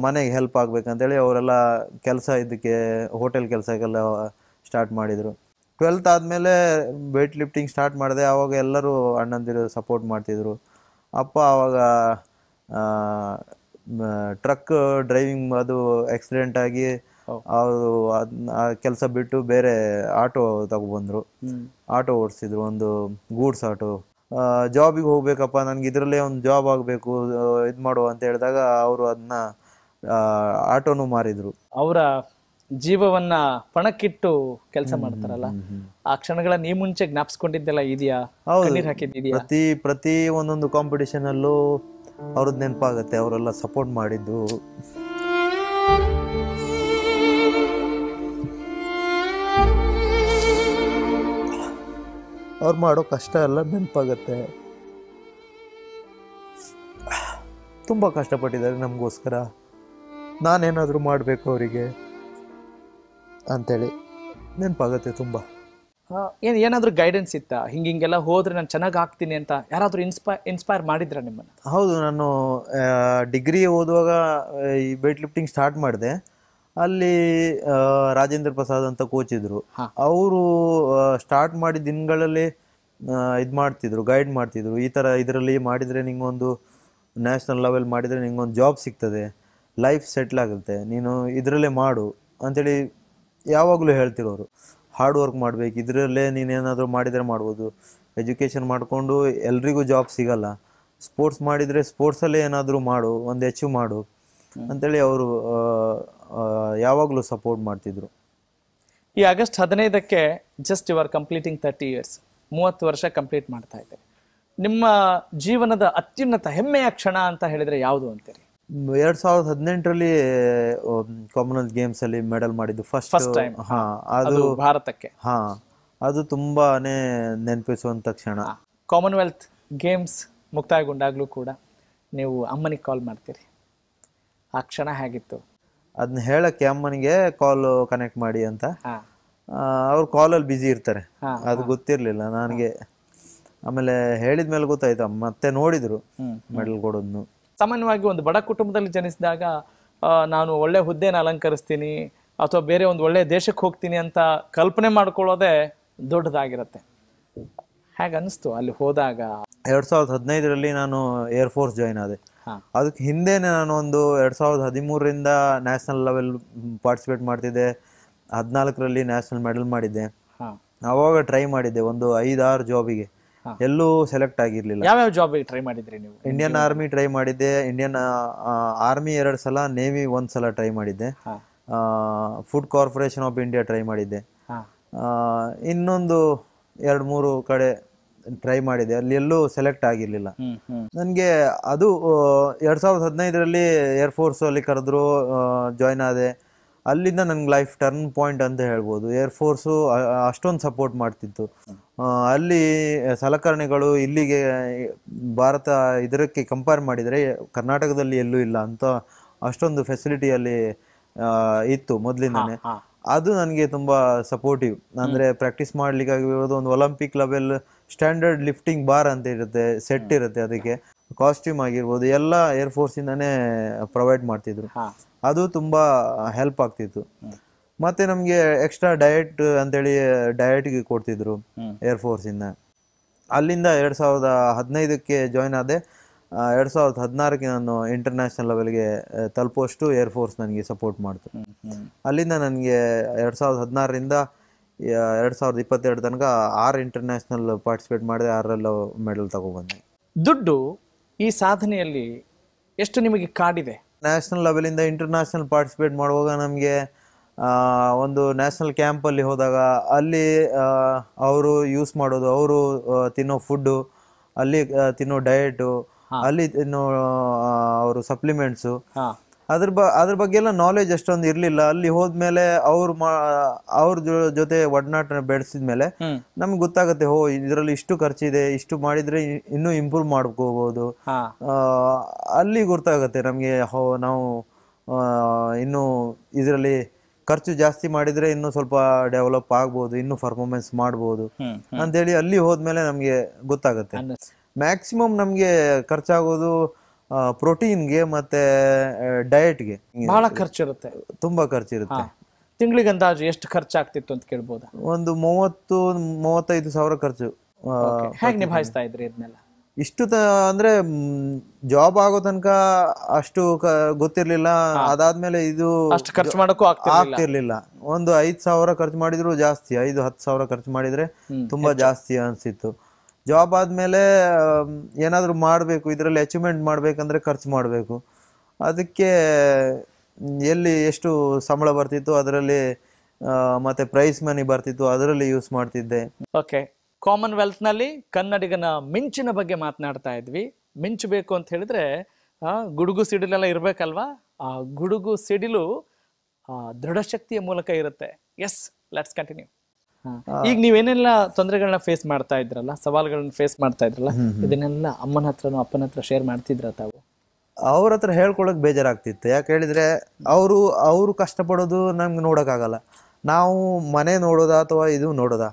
ಮನೆಗೆ ಹೆಲ್ಪ್ ಆಗಬೇಕಂತೇಳಿ ಅವರೆಲ್ಲ ಕೆಲಸ ಇದಕ್ಕೆ ಹೋಟೆಲ್ ಕೆಲಸಕ್ಕೆಲ್ಲ ಸ್ಟಾರ್ಟ್ ಮಾಡಿದರು ಟ್ವೆಲ್ತ್ ಆದಮೇಲೆ ವೇಟ್ ಲಿಫ್ಟಿಂಗ್ ಸ್ಟಾರ್ಟ್ ಮಾಡಿದೆ ಆವಾಗ ಎಲ್ಲರೂ ಅಣ್ಣಂದಿರು ಸಪೋರ್ಟ್ ಮಾಡ್ತಿದ್ರು ಅಪ್ಪ ಆವಾಗ ಟ್ರಕ್ ಡ್ರೈವಿಂಗ್ ಅದು ಆಕ್ಸಿಡೆಂಟ್ ಆಗಿ ಅವರು ಕೆಲಸ ಬಿಟ್ಟು ಬೇರೆ ಆಟೋ ತಗೊಬಂದ್ರು ಆಟೋ ಓಡಿಸಿದ್ರು ಒಂದು ಗೂಡ್ಸ್ ಆಟೋ ಜಾಬಿಗೆ ಹೋಗ್ಬೇಕಪ್ಪ ನನ್ಗೆ ಇದ್ರಲ್ಲೇ ಒಂದು ಜಾಬ್ ಆಗಬೇಕು ಇದು ಮಾಡು ಅಂತ ಹೇಳಿದಾಗ ಅವರು ಅದನ್ನ ಆಟೋನು ಮಾರಿದ್ರು ಅವರ ಜೀವವನ್ನ ಪಣಕ್ಕಿಟ್ಟು ಕೆಲಸ ಮಾಡ್ತಾರಲ್ಲ ಆ ಕ್ಷಣಗಳ ನೀ ಮುಂಚೆ ಜ್ಞಾಪಿಸ್ಕೊಂಡಿದ್ದೆಲ್ಲ ಇದೆಯಾ ಪ್ರತಿ ಪ್ರತಿ ಒಂದೊಂದು ಕಾಂಪಿಟೇಷನ್ ಅಲ್ಲೂ ಅವ್ರದ್ದು ನೆನಪಾಗತ್ತೆ ಅವರೆಲ್ಲ ಸಪೋರ್ಟ್ ಮಾಡಿದ್ದು ಅವ್ರು ಮಾಡೋ ಕಷ್ಟ ಎಲ್ಲ ನೆನಪಾಗತ್ತೆ ತುಂಬ ಕಷ್ಟಪಟ್ಟಿದ್ದಾರೆ ನಮಗೋಸ್ಕರ ನಾನೇನಾದರೂ ಮಾಡಬೇಕು ಅವರಿಗೆ ಅಂಥೇಳಿ ನೆನಪಾಗತ್ತೆ ತುಂಬ ಏನು ಏನಾದರೂ ಗೈಡೆನ್ಸ್ ಇತ್ತಾ ಹಿಂಗೆ ಹಿಂಗೆಲ್ಲ ಹೋದರೆ ನಾನು ಚೆನ್ನಾಗಿ ಆಗ್ತೀನಿ ಅಂತ ಯಾರಾದರೂ ಇನ್ಸ್ಪೈ ಇನ್ಸ್ಪೈರ್ ಮಾಡಿದ್ರ ನಿಮ್ಮನ್ನು ಹೌದು ನಾನು ಡಿಗ್ರಿ ಓದುವಾಗ ಈ ವೇಟ್ ಲಿಫ್ಟಿಂಗ್ ಸ್ಟಾರ್ಟ್ ಮಾಡಿದೆ ಅಲ್ಲಿ ರಾಜೇಂದ್ರ ಪ್ರಸಾದ್ ಅಂತ ಕೋಚ್ ಇದ್ರು ಅವರು ಸ್ಟಾರ್ಟ್ ಮಾಡಿದ ದಿನಗಳಲ್ಲಿ ಇದು ಮಾಡ್ತಿದ್ರು ಗೈಡ್ ಮಾಡ್ತಿದ್ರು ಈ ಥರ ಇದರಲ್ಲಿ ಮಾಡಿದರೆ ನಿಂಗೊಂದು ನ್ಯಾಷನಲ್ ಲೆವೆಲ್ ಮಾಡಿದರೆ ನಿಂಗೊಂದು ಜಾಬ್ ಸಿಗ್ತದೆ ಲೈಫ್ ಸೆಟ್ಲ್ ಆಗುತ್ತೆ ನೀನು ಇದರಲ್ಲೇ ಮಾಡು ಅಂಥೇಳಿ ಯಾವಾಗಲೂ ಹೇಳ್ತಿರೋರು ಹಾರ್ಡ್ ವರ್ಕ್ ಮಾಡಬೇಕು ಇದರಲ್ಲೇ ನೀನೇನಾದರೂ ಮಾಡಿದರೆ ಮಾಡ್ಬೋದು ಎಜುಕೇಷನ್ ಮಾಡಿಕೊಂಡು ಎಲ್ರಿಗೂ ಜಾಬ್ ಸಿಗಲ್ಲ ಸ್ಪೋರ್ಟ್ಸ್ ಮಾಡಿದರೆ ಸ್ಪೋರ್ಟ್ಸಲ್ಲೇ ಏನಾದರೂ ಮಾಡು ಒಂದು ಎಚೀವ್ ಮಾಡು ಅಂಥೇಳಿ ಅವರು ಯಾವಾಗಲೂ ಸಪೋರ್ಟ್ ಮಾಡ್ತಿದ್ರು ಈ ಆಗಸ್ಟ್ ಹದಿನೈದಕ್ಕೆ just you are completing thirty years ಮೂವತ್ತು ವರ್ಷ ಕಂಪ್ಲೀಟ್ ಮಾಡ್ತಾ ಇದ್ದಾರೆ ನಿಮ್ಮ ಜೀವನದ ಅತ್ಯುನ್ನತ ಹೆಮ್ಮೆಯ ಕ್ಷಣ ಅಂತ ಹೇಳಿದರೆ ಯಾವುದು ಅಂತೀರಿ ಎರಡು ಸಾವಿರದ ಹದಿನೆಂಟರಲ್ಲಿ ಕಾಮನ್ವೆಲ್ತ್ ಗೇಮ್ಸ್ ಅಲ್ಲಿ ಮೆಡಲ್ ಮಾಡಿದ್ದು ಫಸ್ಟ್ ಫಸ್ಟ್ ಟೈಮ್ ಹಾ ಅದು ಭಾರತಕ್ಕೆ ಹಾ ಅದು ತುಂಬಾನೇ ನೆನಪಿಸುವಂತ ಕ್ಷಣ ಕಾಮನ್ವೆಲ್ತ್ ಗೇಮ್ಸ್ ಮುಕ್ತಾಯಗೊಂಡಾಗಲೂ ಕೂಡ ನೀವು ಅಮ್ಮನಿಗೆ ಕಾಲ್ ಮಾಡ್ತೀರಿ ಆ ಕ್ಷಣ ಹೇಗಿತ್ತು ಅದನ್ನ ಹೇಳಕ್ಕೆ ಅಮ್ಮನಿಗೆ ಕಾಲ್ ಕನೆಕ್ಟ್ ಮಾಡಿ ಅಂತ ಅವ್ರು ಕಾಲಲ್ಲಿ ಬ್ಯುಸಿ ಇರ್ತಾರೆ ಅದು ಗೊತ್ತಿರಲಿಲ್ಲ ನನಗೆ ಆಮೇಲೆ ಹೇಳಿದ ಮೇಲೆ ಗೊತ್ತಾಯ್ತು ಮತ್ತೆ ನೋಡಿದ್ರು ಮೆಡಲ್ ಸಾಮಾನ್ಯವಾಗಿ ಒಂದು ಬಡ ಕುಟುಂಬದಲ್ಲಿ ಜನಿಸಿದಾಗ ನಾನು ಒಳ್ಳೆ ಹುದ್ದೆನ ಅಲಂಕರಿಸ್ತೀನಿ ಅಥವಾ ಬೇರೆ ಒಂದು ಒಳ್ಳೆ ದೇಶಕ್ಕೆ ಹೋಗ್ತೀನಿ ಅಂತ ಕಲ್ಪನೆ ಮಾಡ್ಕೊಳ್ಳೋದೇ ದೊಡ್ಡದಾಗಿರುತ್ತೆ ಹೇಗೆ ಅನಿಸ್ತು ಅಲ್ಲಿ ಹೋದಾಗ ಎರಡು ಸಾವಿರದ ಹದಿನೈದರಲ್ಲಿ ನಾನು ಏರ್ಫೋರ್ಸ್ ಜಾಯಿನ್ ಆದೆ ಅದಕ್ಕೆ ಹಿಂದೆನೆ ನಾನು ಒಂದು ಎರಡ್ ಸಾವಿರದ ಹದಿಮೂರರಿಂದ ನ್ಯಾಷನಲ್ ಲೆವೆಲ್ ಪಾರ್ಟಿಸಿಪೇಟ್ ಮಾಡ್ತಿದ್ದೆ ಹದಿನಾಲ್ಕರಲ್ಲಿ ನ್ಯಾಷನಲ್ ಮೆಡಲ್ ಮಾಡಿದ್ದೆ ಅವಾಗ ಟ್ರೈ ಮಾಡಿದ್ದೆ ಒಂದು ಐದಾರು ಜಾಬಿಗೆ ಎಲ್ಲೂ ಸೆಲೆಕ್ಟ್ ಆಗಿರ್ಲಿಲ್ಲ ಯಾವ ಜಾಬ್ ಟ್ರೈ ಮಾಡಿದ್ರಿ ನೀವು ಇಂಡಿಯನ್ ಆರ್ಮಿ ಟ್ರೈ ಮಾಡಿದ್ದೆ ಇಂಡಿಯನ್ ಆರ್ಮಿ ಎರಡು ಸಲ ನೇವಿ ಒಂದ್ ಸಲ ಟ್ರೈ ಮಾಡಿದ್ದೆ food corporation of India try ಮಾಡಿದ್ದೆ ಇನ್ನೊಂದು ಎರಡು ಮೂರು ಕಡೆ ಟ್ರೈ ಮಾಡಿದೆ ಅಲ್ಲಿ ಎಲ್ಲೂ ಸೆಲೆಕ್ಟ್ ಆಗಿರ್ಲಿಲ್ಲ ನನಗೆ ಅದು ಎರಡ್ ಸಾವಿರದ ಹದಿನೈದರಲ್ಲಿ ಏರ್ಫೋರ್ಸ್ ಅಲ್ಲಿ ಕರೆದ್ರು ಜಾಯ್ನ್ ಆದೆ ಅಲ್ಲಿಂದ ನನ್ಗೆ ಲೈಫ್ ಟರ್ನ್ ಪಾಯಿಂಟ್ ಅಂತ ಹೇಳ್ಬೋದು ಏರ್ಫೋರ್ಸು ಅಷ್ಟೊಂದು ಸಪೋರ್ಟ್ ಮಾಡ್ತಿತ್ತು ಅಲ್ಲಿ ಸಲಕರಣೆಗಳು ಇಲ್ಲಿಗೆ ಭಾರತ ಇದಕ್ಕೆ ಕಂಪೇರ್ ಮಾಡಿದರೆ ಕರ್ನಾಟಕದಲ್ಲಿ ಎಲ್ಲೂ ಇಲ್ಲ ಅಂತ ಅಷ್ಟೊಂದು ಫೆಸಿಲಿಟಿ ಅಲ್ಲಿ ಇತ್ತು ಮೊದಲಿಂದನೇ ಅದು ನನಗೆ ತುಂಬ ಸಪೋರ್ಟಿವ್ ಅಂದರೆ ಪ್ರಾಕ್ಟೀಸ್ ಮಾಡ್ಲಿಕ್ಕಾಗಿರೋದು ಒಂದು Olympic level standard lifting bar ಅಂತ ಇರುತ್ತೆ ಸೆಟ್ ಇರುತ್ತೆ ಅದಕ್ಕೆ ಕಾಸ್ಟ್ಯೂಮ್ ಆಗಿರ್ಬೋದು ಎಲ್ಲ ಏರ್ ಇಂದಾನೇ ಪ್ರೊವೈಡ್ ಮಾಡ್ತಿದ್ರು ಅದು ತುಂಬಾ ಹೆಲ್ಪ್ ಆಗ್ತಿತ್ತು ಮತ್ತೆ ನಮ್ಗೆ ಎಕ್ಸ್ಟ್ರಾ ಡಯಟ್ ಅಂತೇಳಿ ಡಯಟ್ಗೆ ಕೊಡ್ತಿದ್ರು ಏರ್ ಇಂದ ಅಲ್ಲಿಂದ ಎರಡು ಸಾವಿರದ ಹದಿನೈದಕ್ಕೆ ಜಾಯ್ನ್ ಆದೆ ಎರಡ್ ಸಾವಿರದ ಹದಿನಾರಕ್ಕೆ ನಾನು ಇಂಟರ್ನ್ಯಾಷನಲ್ ಲೆವೆಲ್ಗೆ ತಲುಪುವಷ್ಟು ಏರ್ ಫೋರ್ಸ್ ನನಗೆ ಸಪೋರ್ಟ್ ಮಾಡ್ತು ಅಲ್ಲಿಂದ ನನಗೆ ಎರಡ್ ಸಾವಿರದ ಹದಿನಾರರಿಂದ ಎರಡ್ ಸಾವಿರದ ಇಪ್ಪತ್ತೆರಡು ತನಕ ಆರು ಇಂಟರ್ನ್ಯಾಷನಲ್ ಪಾರ್ಟಿಸಿಪೇಟ್ ಮಾಡಿದೆ ಆರಲ್ಲೂ ಮೆಡಲ್ ತಗೊಬಂದೆ ದುಡ್ಡು ಈ ಸಾಧನೆಯಲ್ಲಿ ಎಷ್ಟು ನಿಮಗೆ ಕಾಡಿದೆ ನ್ಯಾಷನಲ್ ಲೆವೆಲಿಂದ ಇಂಟರ್ನ್ಯಾಷನಲ್ ಪಾರ್ಟಿಸಿಪೇಟ್ ಮಾಡುವಾಗ ನಮಗೆ ಒಂದು ನ್ಯಾಷನಲ್ ಕ್ಯಾಂಪಲ್ಲಿ ಹೋದಾಗ ಅಲ್ಲಿ ಅವರು ಯೂಸ್ ಮಾಡೋದು ಅವರು ತಿನ್ನೋ ಫುಡ್ಡು ಅಲ್ಲಿ ತಿನ್ನೋ ಡಯಟು ಅಲ್ಲಿ ತಿನ್ನೋ ಅವರು ಸಪ್ಲಿಮೆಂಟ್ಸು ಅದ್ರ ಬ ಅದ್ರ ಬಗ್ಗೆ ಎಲ್ಲ ನಾಲೆಜ್ ಅಷ್ಟೊಂದು ಇರಲಿಲ್ಲ ಅಲ್ಲಿ ಹೋದ್ಮೇಲೆ ಅವ್ರ ಮಾ ಅವ್ರ ಜೊತೆ ಒಡನಾಟ ಬೆಳೆಸಿದ್ಮೇಲೆ ನಮ್ಗೆ ಗೊತ್ತಾಗುತ್ತೆ ಹೋ ಇದರಲ್ಲಿ ಇಷ್ಟು ಖರ್ಚಿದೆ ಇಷ್ಟು ಮಾಡಿದ್ರೆ ಇನ್ನೂ ಇಂಪ್ರೂವ್ ಮಾಡ್ಕೋಬಹುದು ಅಲ್ಲಿ ಗೊತ್ತಾಗುತ್ತೆ ನಮಗೆ ನಾವು ಇನ್ನು ಇದರಲ್ಲಿ ಖರ್ಚು ಜಾಸ್ತಿ ಮಾಡಿದ್ರೆ ಇನ್ನು ಸ್ವಲ್ಪ ಡೆವಲಪ್ ಆಗ್ಬೋದು ಇನ್ನು ಪರ್ಫಾರ್ಮೆನ್ಸ್ ಮಾಡ್ಬೋದು ಅಂತೇಳಿ ಅಲ್ಲಿ ಹೋದ್ಮೇಲೆ ನಮಗೆ ಗೊತ್ತಾಗುತ್ತೆ ಮ್ಯಾಕ್ಸಿಮಮ್ ನಮಗೆ ಖರ್ಚಾಗೋದು ಪ್ರೋಟೀನ್ಗೆ ಮತ್ತೆ ಡಯಟ್ಗೆ ಬಹಳ ಖರ್ಚಿರುತ್ತೆ ತುಂಬಾ ಖರ್ಚಿರುತ್ತೆ ತಿಂಗಳಿಗೆ ಅಂದಾಜು ಎಷ್ಟು ಆಗ್ತಿತ್ತು ಅಂತ ಕೇಳ್ಬೋದು ಒಂದು ಮೂವತ್ತು ಮೂವತ್ತೈದು ಸಾವಿರ ಖರ್ಚು ಹೇಗೆ ನಿಭಾಯಿಸ್ತಾ ಇದ್ರಿ ಇದನ್ನೆಲ್ಲ ಇಷ್ಟು ಅಂದ್ರೆ ಜಾಬ್ ಆಗೋ ತನಕ ಅಷ್ಟು ಗೊತ್ತಿರ್ಲಿಲ್ಲ ಅದಾದ್ಮೇಲೆ ಇದು ಅಷ್ಟು ಖರ್ಚು ಮಾಡೋಕ್ಕೂ ಆಗ್ತಿರ್ಲಿಲ್ಲ ಒಂದು ಐದು ಸಾವಿರ ಖರ್ಚು ಮಾಡಿದ್ರು ಜಾಸ್ತಿ ಐದು ಹತ್ತು ಸಾವಿರ ಖರ್ಚು ಮಾಡಿದ್ರೆ ತುಂಬಾ ಜಾಸ್ತಿ ಅನ್ಸಿತ್ತು ಜಾಬ್ ಆದಮೇಲೆ ಏನಾದರೂ ಮಾಡಬೇಕು ಇದರಲ್ಲಿ ಅಚೀವ್ಮೆಂಟ್ ಮಾಡಬೇಕಂದ್ರೆ ಖರ್ಚು ಮಾಡಬೇಕು ಅದಕ್ಕೆ ಎಲ್ಲಿ ಎಷ್ಟು ಸಂಬಳ ಬರ್ತಿತ್ತು ಅದರಲ್ಲಿ ಮತ್ತೆ ಪ್ರೈಸ್ ಮನಿ ಬರ್ತಿತ್ತು ಅದರಲ್ಲಿ ಯೂಸ್ ಮಾಡ್ತಿದ್ದೆ ಓಕೆ ಕಾಮನ್ವೆಲ್ತ್ ನಲ್ಲಿ ಕನ್ನಡಿಗನ ಮಿಂಚಿನ ಬಗ್ಗೆ ಮಾತನಾಡ್ತಾ ಇದ್ವಿ ಮಿಂಚಬೇಕು ಅಂತ ಹೇಳಿದ್ರೆ ಗುಡುಗು ಸಿಡಿಲೆಲ್ಲ ಇರಬೇಕಲ್ವಾ ಆ ಗುಡುಗು ಸಿಡಿಲು ದೃಢಶಕ್ತಿಯ ಮೂಲಕ ಇರುತ್ತೆ ಎಸ್ ಲೆಟ್ಸ್ ಕಂಟಿನ್ಯೂ ಈಗ ನೀವೇನೆಲ್ಲ ತೊಂದರೆಗಳನ್ನ ಫೇಸ್ ಮಾಡ್ತಾ ಇದ್ರಲ್ಲ ಸವಾಲುಗಳನ್ನ ಫೇಸ್ ಮಾಡ್ತಾ ಇದ್ರಲ್ಲ ಇದನ್ನೆಲ್ಲ ಅಮ್ಮನ ಹತ್ರನೂ ಅಪ್ಪನ ಹತ್ರ ಶೇರ್ ಮಾಡ್ತಿದ್ರ ತಾವು ಅವ್ರ ಹತ್ರ ಹೇಳ್ಕೊಳಕ್ ಬೇಜಾರಾಗ್ತಿತ್ತು ಯಾಕೆ ಹೇಳಿದ್ರೆ ಅವರು ಅವರು ಕಷ್ಟಪಡೋದು ನಮ್ಗೆ ನೋಡೋಕ್ಕಾಗಲ್ಲ ನಾವು ಮನೆ ನೋಡೋದಾ ಅಥವಾ ಇದು ನೋಡೋದಾ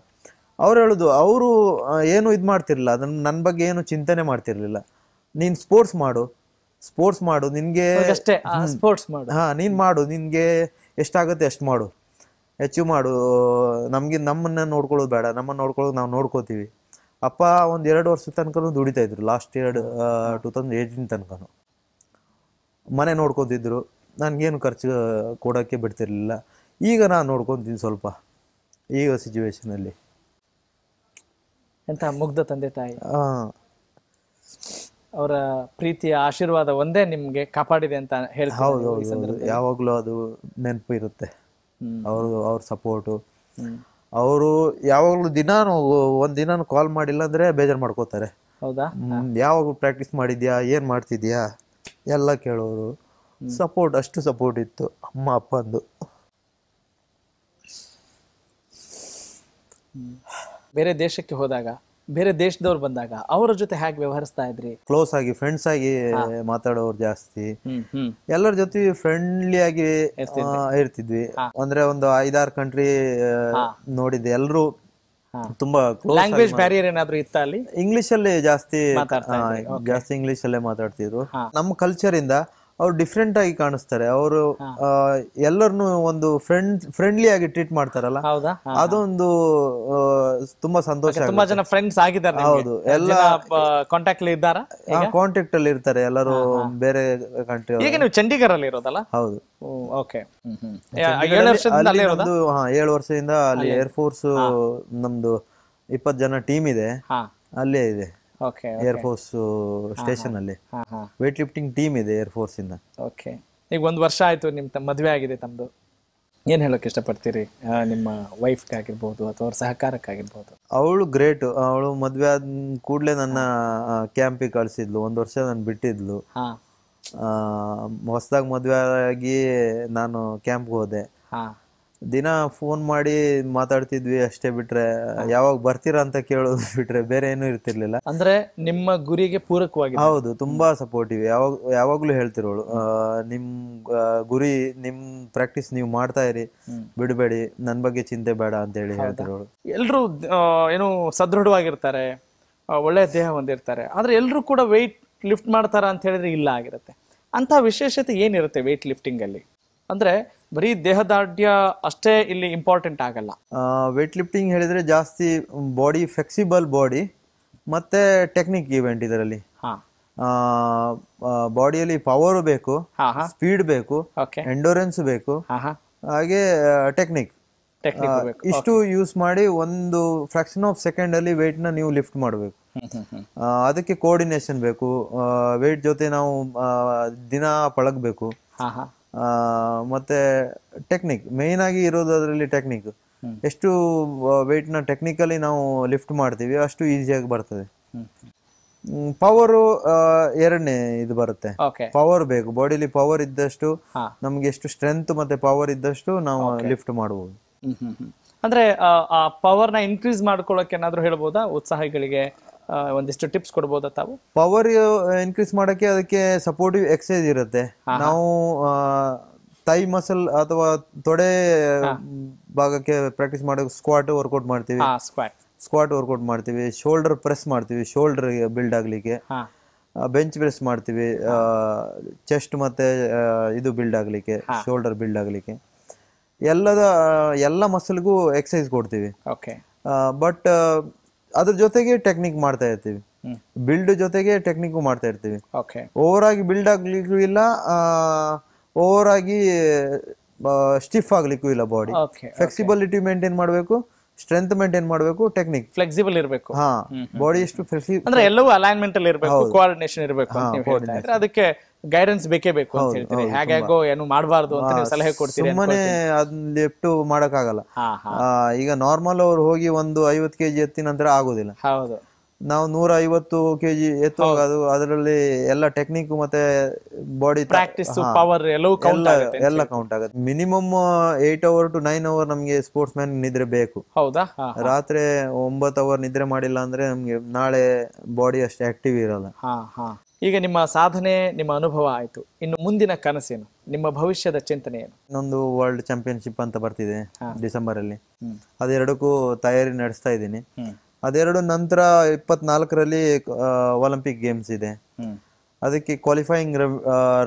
ಅವ್ರು ಹೇಳೋದು ಅವರು ಏನು ಇದು ಮಾಡ್ತಿರ್ಲಿಲ್ಲ ಅದನ್ನ ನನ್ನ ಬಗ್ಗೆ ಏನು ಚಿಂತನೆ ಮಾಡ್ತಿರ್ಲಿಲ್ಲ ನೀನ್ ಸ್ಪೋರ್ಟ್ಸ್ ಮಾಡು ಸ್ಪೋರ್ಟ್ಸ್ ಮಾಡು ನಿನ್ಗೆ ಸ್ಪೋರ್ಟ್ಸ್ ಮಾಡು ಹಾ ನೀನ್ ಮಾಡು ನಿನ್ಗೆ ಎಷ್ಟಾಗುತ್ತೆ ಅಷ್ಟು ಮಾಡು ಅಚೀವ್ ಮಾಡು ನಮಗೆ ನಮ್ಮನ್ನ ನೋಡ್ಕೊಳ್ಳೋದು ಬೇಡ ನಮ್ಮನ್ನ ನೋಡ್ಕೊಳ್ಳೋದು ನಾವು ನೋಡ್ಕೋತೀವಿ ಅಪ್ಪ ಒಂದು ಎರಡು ವರ್ಷದ ತನಕನೂ ದುಡಿತಾ ಇದ್ರು ಲಾಸ್ಟ್ ಎರಡು ಟೂ ತೌಸಂಡ್ ಏಯ್ಟೀನ್ ತನಕನು ಮನೆ ನೋಡ್ಕೊತಿದ್ರು ನನಗೇನು ಖರ್ಚು ಕೊಡೋಕ್ಕೆ ಬಿಡ್ತಿರ್ಲಿಲ್ಲ ಈಗ ನಾನು ನೋಡ್ಕೊತೀನಿ ಸ್ವಲ್ಪ ಈಗ ಸಿಚುವೇಶನಲ್ಲಿ ಎಂಥ ಮುಗ್ಧ ತಂದೆ ತಾಯಿ ಅವರ ಪ್ರೀತಿಯ ಆಶೀರ್ವಾದ ಒಂದೇ ನಿಮಗೆ ಕಾಪಾಡಿದೆ ಅಂತ ಹೇಳ್ತಾರೆ ಹೌದು ಯಾವಾಗಲೂ ಅದು ನೆನಪು ಇರುತ್ತೆ ಅವರು ಅವ್ರ ಸಪೋರ್ಟು ಅವರು ಯಾವಾಗಲೂ ದಿನ ಒಂದ್ ದಿನ ಕಾಲ್ ಮಾಡಿಲ್ಲ ಅಂದ್ರೆ ಬೇಜಾರು ಮಾಡ್ಕೋತಾರೆ ಹೌದಾ ಯಾವಾಗ ಪ್ರಾಕ್ಟೀಸ್ ಮಾಡಿದ್ಯಾ ಏನ್ ಮಾಡ್ತಿದ್ಯಾ ಎಲ್ಲ ಕೇಳೋರು ಸಪೋರ್ಟ್ ಅಷ್ಟು ಸಪೋರ್ಟ್ ಇತ್ತು ಅಮ್ಮ ಅಪ್ಪಂದು ಬೇರೆ ದೇಶಕ್ಕೆ ಹೋದಾಗ ಬೇರೆ ದೇಶದವ್ರು ಬಂದಾಗ ಅವರ ಜೊತೆ ಹೇಗೆ ವ್ಯವಹರಿಸ್ತಾ ಇದ್ರಿ ಕ್ಲೋಸ್ ಆಗಿ ಫ್ರೆಂಡ್ಸ್ ಆಗಿ ಮಾತಾಡೋರು ಜಾಸ್ತಿ ಎಲ್ಲರ ಜೊತೆ ಫ್ರೆಂಡ್ಲಿ ಆಗಿ ಇರ್ತಿದ್ವಿ ಅಂದ್ರೆ ಒಂದು ಐದಾರು ಕಂಟ್ರಿ ನೋಡಿದ್ದೆ ಎಲ್ಲರೂ ತುಂಬಾ ಲ್ಯಾಂಗ್ವೇಜ್ ಬ್ಯಾರಿಯರ್ ಏನಾದ್ರು ಇತ್ತ ಅಲ್ಲಿ ಇಂಗ್ಲಿಷ್ ಅಲ್ಲಿ ಜಾಸ್ತಿ ಜಾಸ್ತಿ ಇಂಗ್ಲಿಷ್ ಅಲ್ಲೇ ಮಾತಾಡ್ತಿದ್ರು ನಮ್ಮ ಕಲ್ಚರ್ ಇಂದ ಅವ್ರು ಡಿಫ್ರೆಂಟ್ ಆಗಿ ಕಾಣಿಸ್ತಾರೆ ಅವರು ಎಲ್ಲರನ್ನು ಒಂದು ಫ್ರೆಂಡ್ ಫ್ರೆಂಡ್ಲಿ ಆಗಿ ಟ್ರೀಟ್ ಮಾಡ್ತಾರಲ್ಲ ಹೌದಾ ಅದೊಂದು ತುಂಬಾ ಸಂತೋಷ ತುಂಬಾ ಜನ ಫ್ರೆಂಡ್ಸ್ ಆಗಿದ್ದಾರೆ ಹೌದು ಎಲ್ಲ ಕಾಂಟ್ಯಾಕ್ಟ್ ಅಲ್ಲಿ ಇದ್ದಾರಾ ಕಾಂಟ್ಯಾಕ್ಟ್ ಅಲ್ಲಿ ಇರ್ತಾರೆ ಎಲ್ಲರೂ ಬೇರೆ ಕಂಟ್ರಿ ಈಗ ನೀವು ಚಂಡೀಗರ್ ಅಲ್ಲಿ ಇರೋದಲ್ಲ ಹೌದು ಓಕೆ ಏಳು ವರ್ಷದಿಂದ ಅಲ್ಲಿ ಇರೋದು ಹಾ ಏಳು ವರ್ಷದಿಂದ ಅಲ್ಲಿ ಏರ್ ಫೋರ್ಸ್ ನಮ್ದು ಇಪ್ಪತ್ತು ಜನ ಟೀಮ್ ಇದೆ ಅಲ್ಲೇ ಇದೆ ಏರ್ ಫೋರ್ಸ್ ಸ್ಟೇಷನ್ ಅಲ್ಲಿ ವೇಟ್ ಲಿಫ್ಟಿಂಗ್ ಟೀಮ್ ಇದೆ ಏರ್ ಫೋರ್ಸ್ ಇಂದ ಓಕೆ ಈಗ ಒಂದು ವರ್ಷ ಆಯ್ತು ನಿಮ್ ಮದುವೆ ಆಗಿದೆ ತಮ್ದು ಏನ್ ಹೇಳಕ್ ಇಷ್ಟಪಡ್ತೀರಿ ನಿಮ್ಮ ವೈಫ್ ಆಗಿರ್ಬೋದು ಅಥವಾ ಅವ್ರ ಸಹಕಾರಕ್ಕಾಗಿರ್ಬೋದು ಅವಳು ಗ್ರೇಟ್ ಅವಳು ಮದ್ವೆ ಆದ ಕೂಡಲೇ ನನ್ನ ಕ್ಯಾಂಪಿಗೆ ಕಳಿಸಿದ್ಲು ಒಂದು ವರ್ಷ ನಾನು ಬಿಟ್ಟಿದ್ಲು ಹೊಸದಾಗಿ ಮದ್ವೆ ಆಗಿ ನಾನು ಕ್ಯಾಂಪ್ಗೆ ಹೋದೆ ದಿನ ಫೋನ್ ಮಾಡಿ ಮಾತಾಡ್ತಿದ್ವಿ ಅಷ್ಟೇ ಬಿಟ್ರೆ ಯಾವಾಗ ಬರ್ತೀರಾ ಅಂತ ಕೇಳೋದು ಬಿಟ್ರೆ ಬೇರೆ ಏನು ಇರ್ತಿರ್ಲಿಲ್ಲ ಅಂದ್ರೆ ನಿಮ್ಮ ಗುರಿಗೆ ಪೂರಕವಾಗಿ ಹೌದು ತುಂಬಾ ಸಪೋರ್ಟಿವ್ ಯಾವಾಗ ಯಾವಾಗ್ಲೂ ಹೇಳ್ತಿರೋಳು ನಿಮ್ ಗುರಿ ನಿಮ್ ಪ್ರಾಕ್ಟೀಸ್ ನೀವು ಮಾಡ್ತಾ ಇರಿ ಬಿಡಬೇಡಿ ನನ್ ಬಗ್ಗೆ ಚಿಂತೆ ಬೇಡ ಅಂತ ಹೇಳಿ ಹೇಳ್ತಿರೋಳು ಎಲ್ರು ಏನು ಸದೃಢವಾಗಿರ್ತಾರೆ ಒಳ್ಳೆ ದೇಹ ಹೊಂದಿರ್ತಾರೆ ಆದ್ರೆ ಎಲ್ರು ಕೂಡ ವೆಯ್ಟ್ ಲಿಫ್ಟ್ ಮಾಡ್ತಾರ ಅಂತ ಹೇಳಿದ್ರೆ ಇಲ್ಲ ಆಗಿರುತ್ತೆ ಅಂತ ವಿಶೇಷತೆ ಏನಿರುತ್ತೆ ವೆಯ್ಟ್ ಲಿಫ್ಟಿಂಗ್ ಅಲ್ಲಿ ಅಂದ್ರೆ ಬರೀ ದೇಹದಾಢ್ಯ ಅಷ್ಟೇ ಇಲ್ಲಿ ಇಂಪಾರ್ಟೆಂಟ್ ಆಗಲ್ಲ ವೆಯ್ಟ್ ಲಿಫ್ಟಿಂಗ್ ಹೇಳಿದ್ರೆ ಜಾಸ್ತಿ ಬಾಡಿ ಫ್ಲೆಕ್ಸಿಬಲ್ ಬಾಡಿ ಮತ್ತೆ ಟೆಕ್ನಿಕ್ ಇವೆಂಟ್ ಇದರಲ್ಲಿ ಬಾಡಿಯಲ್ಲಿ ಪವರ್ ಬೇಕು ಸ್ಪೀಡ್ ಬೇಕು ಎಂಡೋರೆನ್ಸ್ ಬೇಕು ಹಾಗೆ ಟೆಕ್ನಿಕ್ ಇಷ್ಟು ಯೂಸ್ ಮಾಡಿ ಒಂದು ಫ್ರಾಕ್ಷನ್ ಆಫ್ ಸೆಕೆಂಡ್ ಅಲ್ಲಿ ವೆಯ್ಟ್ ನ ನೀವು ಲಿಫ್ಟ್ ಮಾಡಬೇಕು ಅದಕ್ಕೆ ಕೋಆರ್ಡಿನೇಷನ್ ಬೇಕು ವೇಟ್ ಜೊತೆ ನಾವು ದಿನ ಪಳಗಬೇಕು ಮತ್ತೆ ಟೆಕ್ನಿಕ್ ಮೇನ್ ಆಗಿ ಇರೋದು ಅದರಲ್ಲಿ ಟೆಕ್ನಿಕ್ ಎಷ್ಟು ವೆಯ್ಟ್ನ ಟೆಕ್ನಿಕಲಿ ನಾವು ಲಿಫ್ಟ್ ಮಾಡ್ತೀವಿ ಅಷ್ಟು ಈಸಿಯಾಗಿ ಬರ್ತದೆ ಪವರ್ ಎರಡನೇ ಇದು ಬರುತ್ತೆ ಪವರ್ ಬೇಕು ಬಾಡಿಲಿ ಪವರ್ ಇದ್ದಷ್ಟು ನಮ್ಗೆ ಎಷ್ಟು ಸ್ಟ್ರೆಂತ್ ಮತ್ತೆ ಪವರ್ ಇದ್ದಷ್ಟು ನಾವು ಲಿಫ್ಟ್ ಮಾಡಬಹುದು ಅಂದ್ರೆ ಆ ಪವರ್ ನ ಇನ್ಕ್ರೀಸ್ ಮಾಡ್ಕೊಳ್ಳೋಕೆ ಏನಾದ್ರು ಹೇಳ್ಬೋದಾ ಉತ್ಸಾಹಿಗಳಿಗೆ ಒಂದಿಷ್ಟು ಟಿಪ್ಸ್ ಕೊಡ್ಬೋದಾ ತಾವು ಪವರ್ ಇನ್ಕ್ರೀಸ್ ಮಾಡೋಕ್ಕೆ ಅದಕ್ಕೆ ಸಪೋರ್ಟಿವ್ ಎಕ್ಸೈಸ್ ಇರುತ್ತೆ ನಾವು ತೈ ಮಸಲ್ ಅಥವಾ ತೊಡೆ ಭಾಗಕ್ಕೆ ಪ್ರಾಕ್ಟೀಸ್ ಮಾಡೋಕೆ ಸ್ಕ್ವಾಟ್ ವರ್ಕೌಟ್ ಮಾಡ್ತೀವಿ ಸ್ಕ್ವಾಟ್ ವರ್ಕೌಟ್ ಮಾಡ್ತೀವಿ ಶೋಲ್ಡರ್ ಪ್ರೆಸ್ ಮಾಡ್ತೀವಿ ಶೋಲ್ಡರ್ ಬಿಲ್ಡ್ ಆಗಲಿಕ್ಕೆ ಬೆಂಚ್ ಪ್ರೆಸ್ ಮಾಡ್ತೀವಿ ಚೆಸ್ಟ್ ಮತ್ತೆ ಇದು ಬಿಲ್ಡ್ ಆಗಲಿಕ್ಕೆ ಶೋಲ್ಡರ್ ಬಿಲ್ಡ್ ಆಗಲಿಕ್ಕೆ ಎಲ್ಲದ ಎಲ್ಲ ಮಸಲ್ಗೂ ಎಕ್ಸಸೈಸ್ ಕೊಡ್ತೀವಿ ಬಟ್ ಅದ್ರ ಜೊತೆಗೆ ಟೆಕ್ನಿಕ್ ಮಾಡ್ತಾ ಇರ್ತೀವಿ ಬಿಲ್ಡ್ ಜೊತೆಗೆ ಟೆಕ್ನಿಕ್ ಮಾಡ್ತಾ ಇರ್ತೀವಿ ಓವರ್ ಆಗಿ ಬಿಲ್ಡ್ ಆಗ್ಲಿಕ್ಕೂ ಇಲ್ಲ ಓವರ್ ಆಗಿ ಸ್ಟಿಫ್ ಆಗ್ಲಿಕ್ಕೂ ಇಲ್ಲ ಬಾಡಿ ಫ್ಲೆಕ್ಸಿಬಿಲಿಟಿ ಮೇಂಟೈನ್ ಮಾಡಬೇಕು ಸ್ಟ್ರೆಂತ್ ಮೇಂಟೈನ್ ಮಾಡಬೇಕು ಟೆಕ್ನಿಕ್ ಫ್ಲೆಕ್ಸಿಬಲ್ ಇರಬೇಕು ಹಾ ಬಾಡಿ ಎಷ್ಟು ಅಂದ್ರೆ ಎಲ್ಲವೂ ಅಲೈನ್ಮೆಂಟ್ ಅಲ್ಲಿ ಇರಬೇಕು ಕೋಆರ್ಡಿನೇಷನ್ ಇರಬೇಕು ಅದಕ್ಕೆ ಗೈಡೆನ್ಸ್ ಬೇಕೇ ಬೇಕು ಅಂತ ಹೇಳ್ತೀರಿ ಹೇಗೋ ಏನು ಮಾಡಬಾರ್ದು ಅಂತ ನೀವು ಸಲಹೆ ಕೊಡ್ತೀರಿ ಸುಮ್ಮನೆ ಅದ್ನ ಲಿಫ್ಟು ಮಾಡಕ್ಕಾಗಲ್ಲ ಈಗ ನಾರ್ಮಲ್ ಅವ್ರು ಹೋಗಿ ಒಂದು ಐವತ್ತು ಕೆಜಿ ಎತ್ತಿನ ನಂತರ ಆಗೋದಿಲ್ಲ ಹೌದು ನಾವು ನೂರ ಐವತ್ತು ಕೆಜಿ ಎತ್ತುವಾಗ ಅದು ಅದರಲ್ಲಿ ಎಲ್ಲ ಟೆಕ್ನಿಕ್ ಮತ್ತೆ ಬಾಡಿ ಪ್ರಾಕ್ಟೀಸ್ ಪವರ್ ಎಲ್ಲವೂ ಎಲ್ಲ ಕೌಂಟ್ ಆಗುತ್ತೆ minimum eight hour to nine hour ನಮಗೆ ಸ್ಪೋರ್ಟ್ಸ್ ಮ್ಯಾನ್ ನಿದ್ರೆ ಬೇಕು ಹೌದಾ ರಾತ್ರಿ ಒಂಬತ್ತು ಅವರ್ ನಿದ್ರೆ ಮಾಡಿಲ್ಲ ಅಂದ್ರೆ ನಮ್ಗೆ ನಾಳೆ ಬಾಡಿ ಅಷ್ಟು ಆಕ್ಟಿವ್ ಇರಲ್ಲ ಈಗ ನಿಮ್ಮ ಸಾಧನೆ ನಿಮ್ಮ ಅನುಭವ ಆಯಿತು ಇನ್ನು ಮುಂದಿನ ಕನಸೇನು ನಿಮ್ಮ ಭವಿಷ್ಯದ ಚಿಂತನೆ ಏನು ಇನ್ನೊಂದು ವರ್ಲ್ಡ್ ಚಾಂಪಿಯನ್ಶಿಪ್ ಅಂತ ಬರ್ತಿದೆ ಡಿಸೆಂಬರ್ ಅಲ್ಲಿ ಅದೆರಡಕ್ಕೂ ತಯಾರಿ ನಡೆಸ್ತಾ ಇದ್ದೀನಿ ಅದೆರಡು ನಂತರ ಇಪ್ಪತ್ನಾಲ್ಕರಲ್ಲಿ ಒಲಿಂಪಿಕ್ ಗೇಮ್ಸ್ ಇದೆ ಅದಕ್ಕೆ ಕ್ವಾಲಿಫೈಯಿಂಗ್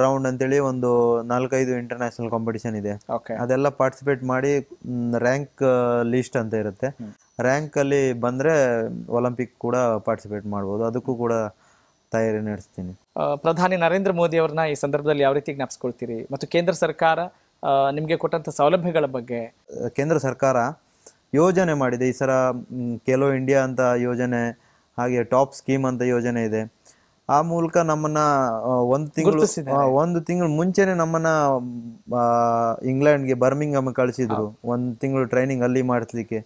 ರೌಂಡ್ ಅಂತೇಳಿ ಒಂದು ನಾಲ್ಕೈದು ಇಂಟರ್ನ್ಯಾಷನಲ್ ಕಾಂಪಿಟಿಷನ್ ಇದೆ ಅದೆಲ್ಲ ಪಾರ್ಟಿಸಿಪೇಟ್ ಮಾಡಿ ರ್ಯಾಂಕ್ ಲೀಸ್ಟ್ ಅಂತ ಇರುತ್ತೆ ರ್ಯಾಂಕ್ ಅಲ್ಲಿ ಬಂದ್ರೆ ಒಲಿಂಪಿಕ್ ಕೂಡ ಪಾರ್ಟಿಸಿಪೇಟ್ ಮಾಡ್ಬೋದು ಅದಕ್ಕೂ ಕೂಡ ತಯಾರಿ ನಡೆಸ್ತೀನಿ ಪ್ರಧಾನಿ ನರೇಂದ್ರ ಮೋದಿ ಅವ್ರನ್ನ ಈ ಸಂದರ್ಭದಲ್ಲಿ ಯಾವ ರೀತಿ ಜ್ಞಾಪಿಸ್ಕೊಳ್ತೀರಿ ಮತ್ತು ಕೇಂದ್ರ ಸರ್ಕಾರ ನಿಮಗೆ ಕೊಟ್ಟಂತ ಸೌಲಭ್ಯಗಳ ಬಗ್ಗೆ ಕೇಂದ್ರ ಸರ್ಕಾರ ಯೋಜನೆ ಮಾಡಿದೆ ಈ ಸರ ಕೆಲೋ ಇಂಡಿಯಾ ಅಂತ ಯೋಜನೆ ಹಾಗೆ ಟಾಪ್ ಸ್ಕೀಮ್ ಅಂತ ಯೋಜನೆ ಇದೆ ಆ ಮೂಲಕ ನಮ್ಮನ್ನ ಒಂದು ತಿಂಗಳು ಒಂದು ತಿಂಗಳು ಮುಂಚೆನೆ ನಮ್ಮನ್ನ ಇಂಗ್ಲೆಂಡ್ಗೆ ಬರ್ಮಿಂಗಮ್ ಕಳಿಸಿದ್ರು ಒಂದು ತಿಂಗಳು ಟ್ರೈನಿಂಗ್ ಅಲ್ಲಿ ಮಾಡಿಸ್ಲಿಕ್ಕೆ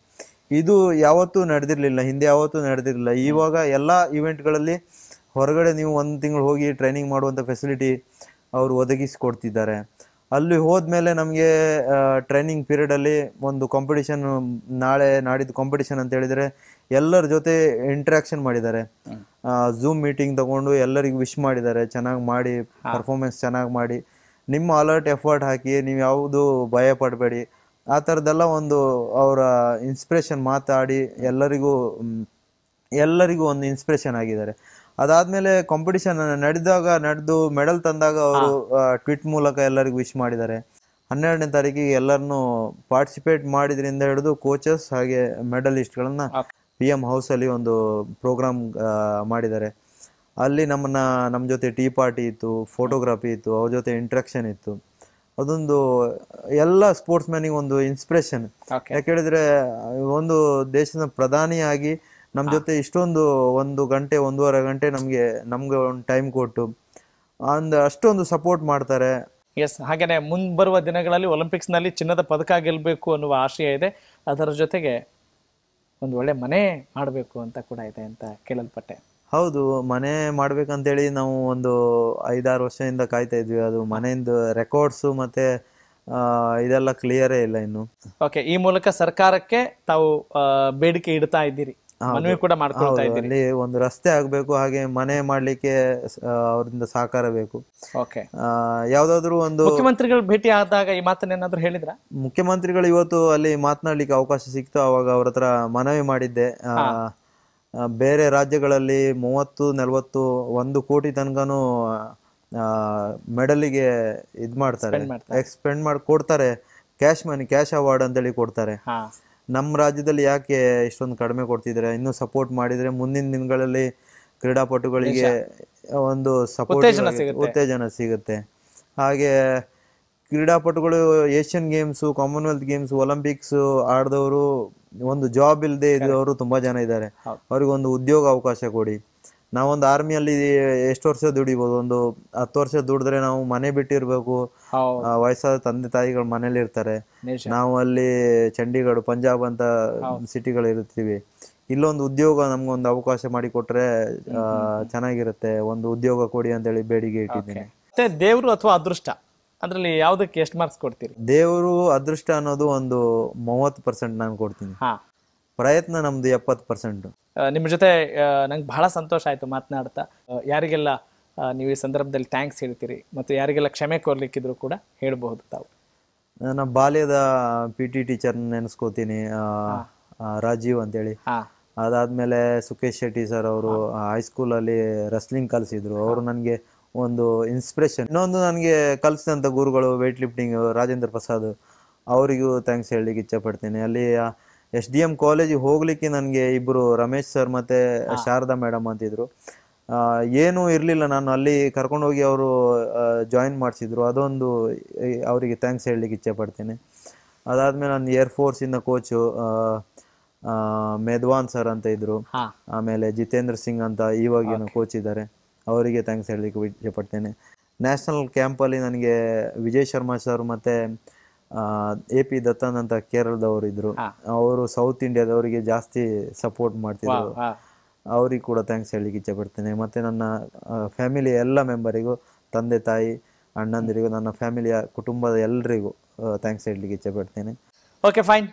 ಇದು ಯಾವತ್ತೂ ನಡೆದಿರ್ಲಿಲ್ಲ ಹಿಂದೆ ಯಾವತ್ತೂ ನಡೆದಿರಲಿಲ್ಲ ಇವಾಗ ಎಲ್ಲ ಇವೆಂಟ್ಗಳಲ್ಲಿ ಹೊರಗಡೆ ನೀವು ಒಂದು ತಿಂಗಳು ಹೋಗಿ ಟ್ರೈನಿಂಗ್ ಮಾಡುವಂಥ ಫೆಸಿಲಿಟಿ ಅವರು ಒದಗಿಸಿಕೊಡ್ತಿದ್ದಾರೆ ಅಲ್ಲಿ ಹೋದ್ಮೇಲೆ ನಮಗೆ ಟ್ರೈನಿಂಗ್ ಪೀರಿಯಡಲ್ಲಿ ಒಂದು ಕಾಂಪಿಟೇಷನ್ ನಾಳೆ ನಾಡಿದ್ದು ಕಾಂಪಿಟೇಷನ್ ಅಂತ ಹೇಳಿದರೆ ಎಲ್ಲರ ಜೊತೆ ಇಂಟ್ರ್ಯಾಕ್ಷನ್ ಮಾಡಿದ್ದಾರೆ ಝೂಮ್ ಮೀಟಿಂಗ್ ತಗೊಂಡು ಎಲ್ಲರಿಗೂ ವಿಶ್ ಮಾಡಿದ್ದಾರೆ ಚೆನ್ನಾಗಿ ಮಾಡಿ ಪರ್ಫಾರ್ಮೆನ್ಸ್ ಚೆನ್ನಾಗಿ ಮಾಡಿ ನಿಮ್ಮ ಅಲರ್ಟ್ ಎಫರ್ಟ್ ಹಾಕಿ ನೀವು ಯಾವುದು ಭಯ ಪಡಬೇಡಿ ಆ ಥರದ್ದೆಲ್ಲ ಒಂದು ಅವರ ಇನ್ಸ್ಪಿರೇಷನ್ ಮಾತಾಡಿ ಎಲ್ಲರಿಗೂ ಎಲ್ಲರಿಗೂ ಒಂದು ಇನ್ಸ್ಪಿರೇಷನ್ ಆಗಿದ್ದಾರೆ ಅದಾದ್ಮೇಲೆ ಕಾಂಪಿಟಿಷನ್ ನಡೆದಾಗ ನಡೆದು ಮೆಡಲ್ ತಂದಾಗ ಅವರು ಟ್ವಿಟ್ ಮೂಲಕ ಎಲ್ಲರಿಗೂ ವಿಶ್ ಮಾಡಿದ್ದಾರೆ ಹನ್ನೆರಡನೇ ತಾರೀಕಿಗೆ ಎಲ್ಲರನ್ನು ಪಾರ್ಟಿಸಿಪೇಟ್ ಮಾಡಿದ್ರಿಂದ ಹಿಡಿದು ಕೋಚಸ್ ಹಾಗೆ ಮೆಡಲಿಸ್ಟ್ಗಳನ್ನ ಪಿ ಎಂ ಹೌಸ್ ಅಲ್ಲಿ ಒಂದು ಪ್ರೋಗ್ರಾಮ್ ಮಾಡಿದ್ದಾರೆ ಅಲ್ಲಿ ನಮ್ಮನ್ನ ನಮ್ಮ ಜೊತೆ ಟೀ ಪಾರ್ಟಿ ಇತ್ತು ಫೋಟೋಗ್ರಫಿ ಇತ್ತು ಅವ್ರ ಜೊತೆ ಇಂಟ್ರಾಕ್ಷನ್ ಇತ್ತು ಅದೊಂದು ಎಲ್ಲ ಸ್ಪೋರ್ಟ್ಸ್ ಮ್ಯಾನಿಗೆ ಒಂದು ಇನ್ಸ್ಪಿರೇಷನ್ ಯಾಕೆ ಹೇಳಿದ್ರೆ ಒಂದು ದೇಶದ ಪ್ರಧಾನಿಯಾಗಿ ನಮ್ ಜೊತೆ ಇಷ್ಟೊಂದು ಒಂದು ಗಂಟೆ ಒಂದೂವರೆ ಗಂಟೆ ನಮ್ಗೆ ನಮ್ಗೆ ಒಂದು ಟೈಮ್ ಕೊಟ್ಟು ಅಂದ ಅಷ್ಟೊಂದು ಸಪೋರ್ಟ್ ಮಾಡ್ತಾರೆ ಎಸ್ ಹಾಗೆಯೇ ಮುಂದೆ ಬರುವ ದಿನಗಳಲ್ಲಿ ನಲ್ಲಿ ಚಿನ್ನದ ಪದಕ ಗೆಲ್ಲಬೇಕು ಅನ್ನುವ ಆಶಯ ಇದೆ ಅದರ ಜೊತೆಗೆ ಒಂದು ಒಳ್ಳೆ ಮನೆ ಮಾಡಬೇಕು ಅಂತ ಕೂಡ ಇದೆ ಅಂತ ಕೇಳಲ್ಪಟ್ಟೆ ಹೌದು ಮನೆ ಹೇಳಿ ನಾವು ಒಂದು ಐದಾರು ವರ್ಷದಿಂದ ಕಾಯ್ತಾ ಇದ್ವಿ ಅದು ಮನೆಯಿಂದ ರೆಕಾರ್ಡ್ಸು ಮತ್ತೆ ಇದೆಲ್ಲ ಕ್ಲಿಯರೇ ಇಲ್ಲ ಇನ್ನು ಓಕೆ ಈ ಮೂಲಕ ಸರ್ಕಾರಕ್ಕೆ ತಾವು ಬೇಡಿಕೆ ಇಡ್ತಾ ಇದ್ದೀರಿ ಮನವಿ ಕೂಡ ಮಾಡ್ಕೊಳ್ತಾ ಇದ್ದೀನಿ ಅಲ್ಲಿ ಒಂದು ರಸ್ತೆ ಆಗಬೇಕು ಹಾಗೆ ಮನೆ ಮಾಡಲಿಕ್ಕೆ ಅವರಿಂದ ಸಹಕಾರ ಬೇಕು ಓಕೆ ಯಾವ್ದಾದ್ರು ಒಂದು ಮುಖ್ಯಮಂತ್ರಿಗಳು ಭೇಟಿ ಆದಾಗ ಈ ಮಾತನ್ನ ಏನಾದ್ರು ಹೇಳಿದ್ರ ಮುಖ್ಯಮಂತ್ರಿಗಳು ಇವತ್ತು ಅಲ್ಲಿ ಮಾತನಾಡ್ಲಿಕ್ಕೆ ಅವಕಾಶ ಸಿಕ್ತು ಅವಾಗ ಅವ್ರ ಹತ್ರ ಮನವಿ ಮಾಡಿದ್ದೆ ಬೇರೆ ರಾಜ್ಯಗಳಲ್ಲಿ ಮೂವತ್ತು ನಲವತ್ತು ಒಂದು ಕೋಟಿ ತನಕನೂ ಮೆಡಲಿಗೆ ಇದು ಮಾಡ್ತಾರೆ ಎಕ್ಸ್ಪೆಂಡ್ ಮಾಡಿ ಕೊಡ್ತಾರೆ ಕ್ಯಾಶ್ ಮನಿ ಕ್ಯಾಶ್ ಅವಾರ್ಡ್ ಅಂತೇಳಿ ಕೊಡ್ತಾರೆ ನಮ್ಮ ರಾಜ್ಯದಲ್ಲಿ ಯಾಕೆ ಇಷ್ಟೊಂದು ಕಡಿಮೆ ಕೊಡ್ತಿದ್ರೆ ಇನ್ನು ಸಪೋರ್ಟ್ ಮಾಡಿದ್ರೆ ಮುಂದಿನ ದಿನಗಳಲ್ಲಿ ಕ್ರೀಡಾಪಟುಗಳಿಗೆ ಒಂದು ಸಪೋರ್ಟ್ ಉತ್ತೇಜನ ಸಿಗುತ್ತೆ ಹಾಗೆ ಕ್ರೀಡಾಪಟುಗಳು Asian games Commonwealth games Olympics ಆಡಿದವರು ಒಂದು ಜಾಬ್ ಇಲ್ಲದೆ ಇದ್ದವರು ತುಂಬ ಜನ ಇದ್ದಾರೆ ಅವ್ರಿಗೊಂದು ಉದ್ಯೋಗ ಅವಕಾಶ ಕೊಡಿ ನಾವೊಂದು ಆರ್ಮಿಯಲ್ಲಿ ಎಷ್ಟು ವರ್ಷ ದುಡಿಬೋದು ಒಂದು ಹತ್ತು ವರ್ಷ ದುಡಿದ್ರೆ ನಾವು ಮನೆ ಬಿಟ್ಟಿರ್ಬೇಕು ವಯಸ್ಸಾದ ತಂದೆ ತಾಯಿಗಳು ಮನೇಲಿ ಇರ್ತಾರೆ ನಾವು ಅಲ್ಲಿ ಚಂಡೀಗಢ ಪಂಜಾಬ್ ಅಂತ ಸಿಟಿಗಳು ಇರ್ತೀವಿ ಇಲ್ಲೊಂದು ಉದ್ಯೋಗ ನಮ್ಗೊಂದು ಅವಕಾಶ ಮಾಡಿ ಕೊಟ್ರೆ ಚೆನ್ನಾಗಿರುತ್ತೆ ಒಂದು ಉದ್ಯೋಗ ಕೊಡಿ ಅಂತ ಹೇಳಿ ಬೇಡಿಕೆ ಇಟ್ಟಿದ್ದೀನಿ ಮತ್ತೆ ದೇವರು ಅಥವಾ ಅದೃಷ್ಟ ಅದ್ರಲ್ಲಿ ಯಾವ್ದಕ್ಕೆ ಎಷ್ಟು ಮಾರ್ಕ್ಸ್ ಕೊಡ್ತೀರಿ ದೇವರು ಅದೃಷ್ಟ ಅನ್ನೋದು ಒಂದು ಮೂವತ್ತು ಪರ್ಸೆಂಟ್ ನಾನು ಕೊಡ್ತೀನಿ ಪ್ರಯತ್ನ ನಮ್ದು ಎಪ್ಪತ್ತು ಪರ್ಸೆಂಟ್ ನಿಮ್ಮ ಜೊತೆ ನಂಗೆ ಬಹಳ ಸಂತೋಷ ಆಯ್ತು ಮಾತನಾಡ್ತಾ ಯಾರಿಗೆಲ್ಲ ನೀವು ಈ ಸಂದರ್ಭದಲ್ಲಿ ಥ್ಯಾಂಕ್ಸ್ ಹೇಳ್ತೀರಿ ಮತ್ತು ಯಾರಿಗೆಲ್ಲ ಕ್ಷಮೆ ಕೋರ್ಲಿಕ್ಕಿದ್ರು ಕೂಡ ಹೇಳ್ಬಹುದು ತಾವು ನನ್ನ ಬಾಲ್ಯದ ಪಿ ಟಿ ಟೀಚರ್ ನೆನೆಸ್ಕೋತೀನಿ ರಾಜೀವ್ ಅಂತೇಳಿ ಅದಾದ್ಮೇಲೆ ಸುಖೇಶ್ ಶೆಟ್ಟಿ ಸರ್ ಅವರು ಹೈಸ್ಕೂಲಲ್ಲಿ ರೆಸ್ಲಿಂಗ್ ಕಲಿಸಿದ್ರು ಅವರು ನನಗೆ ಒಂದು ಇನ್ಸ್ಪಿರೇಷನ್ ಇನ್ನೊಂದು ನನಗೆ ಕಲಿಸಿದಂಥ ಗುರುಗಳು ವೇಟ್ ಲಿಫ್ಟಿಂಗ್ ರಾಜೇಂದ್ರ ಪ್ರಸಾದ್ ಅವರಿಗೂ ಥ್ಯಾಂಕ್ಸ್ ಹೇಳಲಿಕ್ಕೆ ಇಚ್ಛೆ ಪಡ್ತೀನಿ ಅಲ್ಲಿ ಎಸ್ ಡಿ ಎಂ ಕಾಲೇಜಿಗೆ ಹೋಗ್ಲಿಕ್ಕೆ ನನಗೆ ಇಬ್ಬರು ರಮೇಶ್ ಸರ್ ಮತ್ತೆ ಶಾರದಾ ಮೇಡಮ್ ಅಂತಿದ್ರು ಏನೂ ಇರಲಿಲ್ಲ ನಾನು ಅಲ್ಲಿ ಕರ್ಕೊಂಡೋಗಿ ಅವರು ಜಾಯಿನ್ ಮಾಡಿಸಿದ್ರು ಅದೊಂದು ಅವರಿಗೆ ಥ್ಯಾಂಕ್ಸ್ ಹೇಳಲಿಕ್ಕೆ ಇಚ್ಛೆ ಪಡ್ತೇನೆ ಅದಾದಮೇಲೆ ನಾನು ಏರ್ ಇಂದ ಕೋಚು ಮೆದ್ವಾನ್ ಸರ್ ಅಂತ ಇದ್ರು ಆಮೇಲೆ ಜಿತೇಂದ್ರ ಸಿಂಗ್ ಅಂತ ಇವಾಗ ಏನು ಕೋಚ್ ಇದ್ದಾರೆ ಅವರಿಗೆ ಥ್ಯಾಂಕ್ಸ್ ಹೇಳಲಿಕ್ಕೆ ಇಚ್ಛೆ ಪಡ್ತೇನೆ ನ್ಯಾಷನಲ್ ಕ್ಯಾಂಪಲ್ಲಿ ನನಗೆ ವಿಜಯ್ ಶರ್ಮಾ ಸರ್ ಮತ್ತು ಎ ಪಿ ದತ್ತನ್ ಅಂತ ಕೇರಳದವರು ಇದ್ರು ಅವರು ಸೌತ್ ಇಂಡಿಯಾದವರಿಗೆ ಜಾಸ್ತಿ ಸಪೋರ್ಟ್ ಮಾಡ್ತಿದ್ರು ಅವ್ರಿಗೆ ಕೂಡ ಥ್ಯಾಂಕ್ಸ್ ಹೇಳಲಿಕ್ಕೆ ಇಚ್ಛೆ ಪಡ್ತೇನೆ ಮತ್ತೆ ನನ್ನ ಫ್ಯಾಮಿಲಿ ಎಲ್ಲ ಮೆಂಬರಿಗೂ ತಂದೆ ತಾಯಿ ಅಣ್ಣಂದಿರಿಗೂ ನನ್ನ ಫ್ಯಾಮಿಲಿಯ ಕುಟುಂಬದ ಎಲ್ಲರಿಗೂ ಥ್ಯಾಂಕ್ಸ್ ಹೇಳಲಿಕ್ಕೆ ಇಚ್ಛೆ ಪಡ್ತೇನೆ ಓಕೆ ಫೈನ್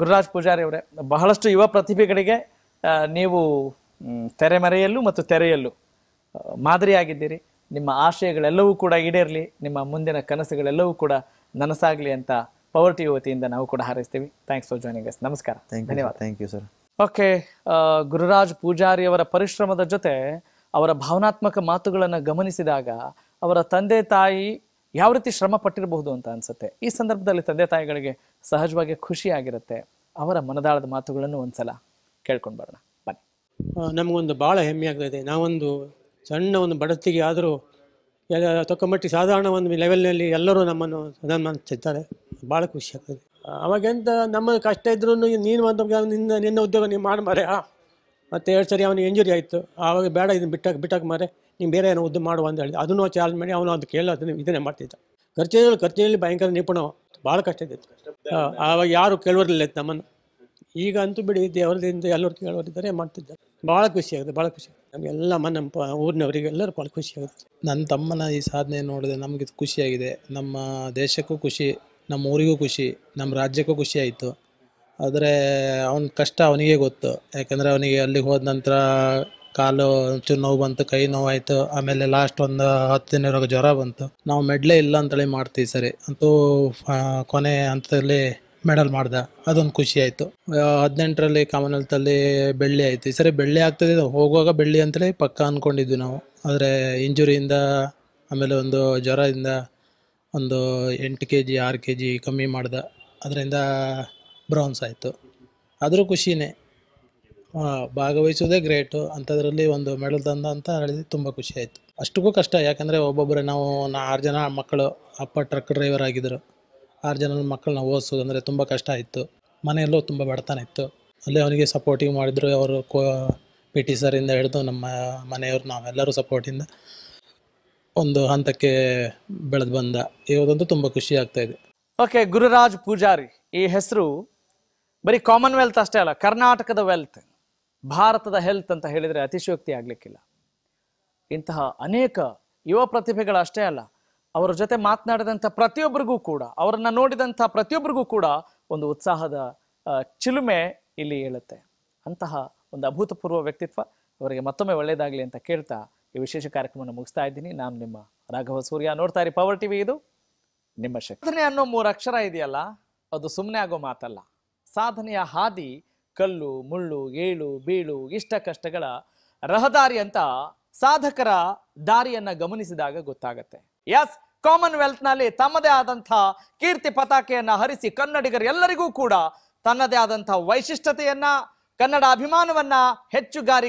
ಗುರುರಾಜ್ ಪೂಜಾರಿ ಅವರೇ ಬಹಳಷ್ಟು ಯುವ ಪ್ರತಿಭೆಗಳಿಗೆ ನೀವು ತೆರೆಮರೆಯಲ್ಲೂ ಮತ್ತು ತೆರೆಯಲ್ಲೂ ಮಾದರಿಯಾಗಿದ್ದೀರಿ ನಿಮ್ಮ ಆಶಯಗಳೆಲ್ಲವೂ ಕೂಡ ಈಡೇರಲಿ ನಿಮ್ಮ ಮುಂದಿನ ಕನಸುಗಳೆಲ್ಲವೂ ಕೂಡ ನನಸಾಗ್ಲಿ ಅಂತ ಪವರ್ಟಿ ವತಿಯಿಂದ ನಾವು ಕೂಡ ಹಾರೈಸ್ತೀವಿ ಥ್ಯಾಂಕ್ಸ್ ಫಾರ್ ಜಾಯ್ನಿಂಗ್ ಎಸ್ ನಮಸ್ಕಾರ ಧನ್ಯವಾದ thank you sir okay Gururaj Poojary ಅವರ ಪರಿಶ್ರಮದ ಜೊತೆ ಅವರ ಭಾವನಾತ್ಮಕ ಮಾತುಗಳನ್ನು ಗಮನಿಸಿದಾಗ ಅವರ ತಂದೆ ತಾಯಿ ಯಾವ ರೀತಿ ಶ್ರಮ ಪಟ್ಟಿರಬಹುದು ಅಂತ ಅನ್ಸುತ್ತೆ ಈ ಸಂದರ್ಭದಲ್ಲಿ ತಂದೆ ತಾಯಿಗಳಿಗೆ ಸಹಜವಾಗಿ ಖುಷಿ ಅವರ ಮನದಾಳದ ಮಾತುಗಳನ್ನು ಒಂದ್ಸಲ ಕೇಳ್ಕೊಂಡು ಬರೋಣ ಬನ್ನಿ ನಮಗೊಂದು ಭಾಳ ಹೆಮ್ಮೆ ಆಗ್ತಾ ನಾವೊಂದು ಸಣ್ಣ ಒಂದು ಬಡತಿಗೆ ಆದರೂ ತಕ್ಕಮಟ್ಟಿ ಸಾಧಾರಣ ಒಂದು ಲೆವೆಲ್ನಲ್ಲಿ ಎಲ್ಲರೂ ನಮ್ಮನ್ನು ಸನ್ಮಾನಿಸ್ತಿದ್ದಾರೆ ಭಾಳ ಖುಷಿ ಆಗ್ತದೆ ಅವಾಗೆಂತ ನಮ್ಮ ಕಷ್ಟ ಇದ್ರೂ ನೀನು ಅಂತ ನಿನ್ನ ನಿನ್ನ ಉದ್ಯೋಗ ನೀವು ಮಾಡಿ ಮಾರೆ ಮತ್ತು ಎರಡು ಸರಿ ಅವನಿಗೆ ಇಂಜುರಿ ಆಯಿತು ಆವಾಗ ಬೇಡ ಇದನ್ನು ಬಿಟ್ಟಾಗ ಬಿಟ್ಟಾಗ ಮಾರೆ ನೀನು ಬೇರೆ ಏನೋ ಉದ್ದು ಮಾಡುವ ಅಂತ ಹೇಳಿ ಅದನ್ನು ಚಾಲೆಂಜ್ ಮಾಡಿ ಅವನು ಅದು ಕೇಳೋದನ್ನು ಅದನ್ನು ಇದನ್ನೇ ಮಾಡ್ತಿದ್ದ ಖರ್ಚಿನಲ್ಲಿ ಖರ್ಚಿನಲ್ಲಿ ಭಯಂಕರ ನಿಪುಣ ಭಾಳ ಕಷ್ಟ ಇದ್ದಿತ್ತು ಆವಾಗ ಯಾರು ಕೇಳುವರಲಿಲ್ಲ ನಮ್ಮನ್ನು ಈಗ ಅಂತೂ ಬಿಡಿ ದೇವರದಿಂದ ಎಲ್ಲರೂ ಕೇಳೋರಿದ್ದಾರೆ ಮಾಡ್ತಿದ್ದಾರೆ ಭಾಳ ಖುಷಿ ಆಗುತ್ತೆ ಭಾಳ ಖುಷಿ ನಮಗೆಲ್ಲ ನಮ್ಮ ಊರಿನವರಿಗೆಲ್ಲರೂ ಭಾಳ ಖುಷಿ ಆಗುತ್ತೆ ನನ್ನ ತಮ್ಮನ ಈ ಸಾಧನೆ ನೋಡಿದೆ ನಮಗೆ ಖುಷಿಯಾಗಿದೆ ನಮ್ಮ ದೇಶಕ್ಕೂ ಖುಷಿ ನಮ್ಮ ಊರಿಗೂ ಖುಷಿ ನಮ್ಮ ರಾಜ್ಯಕ್ಕೂ ಖುಷಿ ಆಯಿತು ಆದರೆ ಅವನ ಕಷ್ಟ ಅವನಿಗೆ ಗೊತ್ತು ಯಾಕಂದರೆ ಅವನಿಗೆ ಅಲ್ಲಿಗೆ ಹೋದ ನಂತರ ಕಾಲು ಒಂಚೂರು ನೋವು ಬಂತು ಕೈ ನೋವಾಯಿತು ಆಮೇಲೆ ಲಾಸ್ಟ್ ಒಂದು ಹತ್ತು ದಿನವರೆಗೂ ಜ್ವರ ಬಂತು ನಾವು ಮೆಡ್ಲೇ ಇಲ್ಲ ಅಂತೇಳಿ ಮಾಡ್ತೀವಿ ಸರಿ ಅಂತೂ ಕೊನೆ ಹಂತದಲ್ಲಿ ಮೆಡಲ್ ಮಾಡ್ದ ಅದೊಂದು ಖುಷಿ ಆಯಿತು ಹದಿನೆಂಟರಲ್ಲಿ ಕಾಮನ್ವೆಲ್ತಲ್ಲಿ ಬೆಳ್ಳಿ ಆಯಿತು ಈ ಸರಿ ಬೆಳ್ಳಿ ಆಗ್ತದೆ ಹೋಗುವಾಗ ಬೆಳ್ಳಿ ಅಂತಲೇ ಪಕ್ಕ ಅಂದ್ಕೊಂಡಿದ್ವಿ ನಾವು ಆದರೆ ಇಂಜುರಿಯಿಂದ ಆಮೇಲೆ ಒಂದು ಜ್ವರದಿಂದ ಒಂದು ಎಂಟು ಕೆ ಜಿ ಆರು ಕೆ ಜಿ ಕಮ್ಮಿ ಮಾಡ್ದ ಅದರಿಂದ ಬ್ರೌನ್ಸ್ ಆಯಿತು ಆದರೂ ಖುಷಿನೇ ಭಾಗವಹಿಸೋದೇ ಗ್ರೇಟು ಅಂಥದ್ರಲ್ಲಿ ಒಂದು ಮೆಡಲ್ ತಂದ ಅಂತ ಹೇಳಿದ್ರೆ ತುಂಬ ಖುಷಿ ಆಯಿತು ಅಷ್ಟಕ್ಕೂ ಕಷ್ಟ ಯಾಕಂದರೆ ಒಬ್ಬೊಬ್ಬರೇ ನಾವು ನಾ ಆರು ಜನ ಮಕ್ಕಳು ಅಪ್ಪ ಟ್ರಕ್ ಡ್ರೈವರ್ ಆಗಿದ್ದರು ಆರು ಜನ ಮಕ್ಕಳನ್ನ ಓದಿಸೋದು ಅಂದರೆ ತುಂಬ ಕಷ್ಟ ಇತ್ತು ಮನೆಯಲ್ಲೂ ತುಂಬ ಬಡತನ ಇತ್ತು ಅಲ್ಲೇ ಅವನಿಗೆ ಸಪೋರ್ಟಿಂಗ್ ಮಾಡಿದರು ಅವರು ಕೋ ಪಿ ಟಿ ಸರಿಂದ ಹಿಡಿದು ನಮ್ಮ ಮನೆಯವರು ನಾವೆಲ್ಲರೂ ಸಪೋರ್ಟಿಂದ ಒಂದು ಹಂತಕ್ಕೆ ಬೆಳೆದು ಬಂದ ಇರೋದಂತೂ ತುಂಬ ಖುಷಿ ಆಗ್ತಾ ಇದೆ ಓಕೆ ಗುರುರಾಜ್ ಪೂಜಾರಿ ಈ ಹೆಸರು ಬರೀ ಕಾಮನ್ವೆಲ್ತ್ ಅಷ್ಟೇ ಅಲ್ಲ ಕರ್ನಾಟಕದ ವೆಲ್ತ್ ಭಾರತದ ಹೆಲ್ತ್ ಅಂತ ಹೇಳಿದರೆ ಅತಿಶಯೋಕ್ತಿ ಆಗಲಿಕ್ಕಿಲ್ಲ ಇಂತಹ ಅನೇಕ ಯುವ ಪ್ರತಿಭೆಗಳು ಅಷ್ಟೇ ಅಲ್ಲ ಅವರ ಜೊತೆ ಮಾತನಾಡಿದಂಥ ಪ್ರತಿಯೊಬ್ಬರಿಗೂ ಕೂಡ ಅವರನ್ನ ನೋಡಿದಂಥ ಪ್ರತಿಯೊಬ್ಬರಿಗೂ ಕೂಡ ಒಂದು ಉತ್ಸಾಹದ ಚಿಲುಮೆ ಇಲ್ಲಿ ಹೇಳುತ್ತೆ ಅಂತಹ ಒಂದು ಅಭೂತಪೂರ್ವ ವ್ಯಕ್ತಿತ್ವ ಅವರಿಗೆ ಮತ್ತೊಮ್ಮೆ ಒಳ್ಳೆಯದಾಗಲಿ ಅಂತ ಕೇಳ್ತಾ ಈ ವಿಶೇಷ ಕಾರ್ಯಕ್ರಮವನ್ನು ಮುಗಿಸ್ತಾ ಇದ್ದೀನಿ ನಾನು ನಿಮ್ಮ ರಾಘವ ಸೂರ್ಯ ನೋಡ್ತಾ ಇರಿ ಪವರ್ ಟಿವಿ ಇದು ನಿಮ್ಮ ಶಕ್ತಿ ಅನ್ನೋ ಮೂರು ಅಕ್ಷರ ಇದೆಯಲ್ಲ ಅದು ಸುಮ್ಮನೆ ಆಗೋ ಮಾತಲ್ಲ ಸಾಧನೆಯ ಹಾದಿ ಕಲ್ಲು ಮುಳ್ಳು ಏಳು ಬೀಳು ಇಷ್ಟ ಕಷ್ಟಗಳ ರಹದಾರಿ ಅಂತ ಸಾಧಕರ ದಾರಿಯನ್ನು ಗಮನಿಸಿದಾಗ ಗೊತ್ತಾಗತ್ತೆ ಎಸ್ ಕಾಮನ್ವೆಲ್ತ್ ನಲ್ಲಿ ತಮ್ಮದೇ ಆದಂತಹ ಕೀರ್ತಿ ಪತಾಕೆಯನ್ನ ಹರಿಸಿ ಎಲ್ಲರಿಗೂ ಕೂಡ ತನ್ನದೇ ಆದಂತಹ ವೈಶಿಷ್ಟ್ಯತೆಯನ್ನ ಕನ್ನಡ ಅಭಿಮಾನವನ್ನ ಹೆಚ್ಚು ಗಾರಿ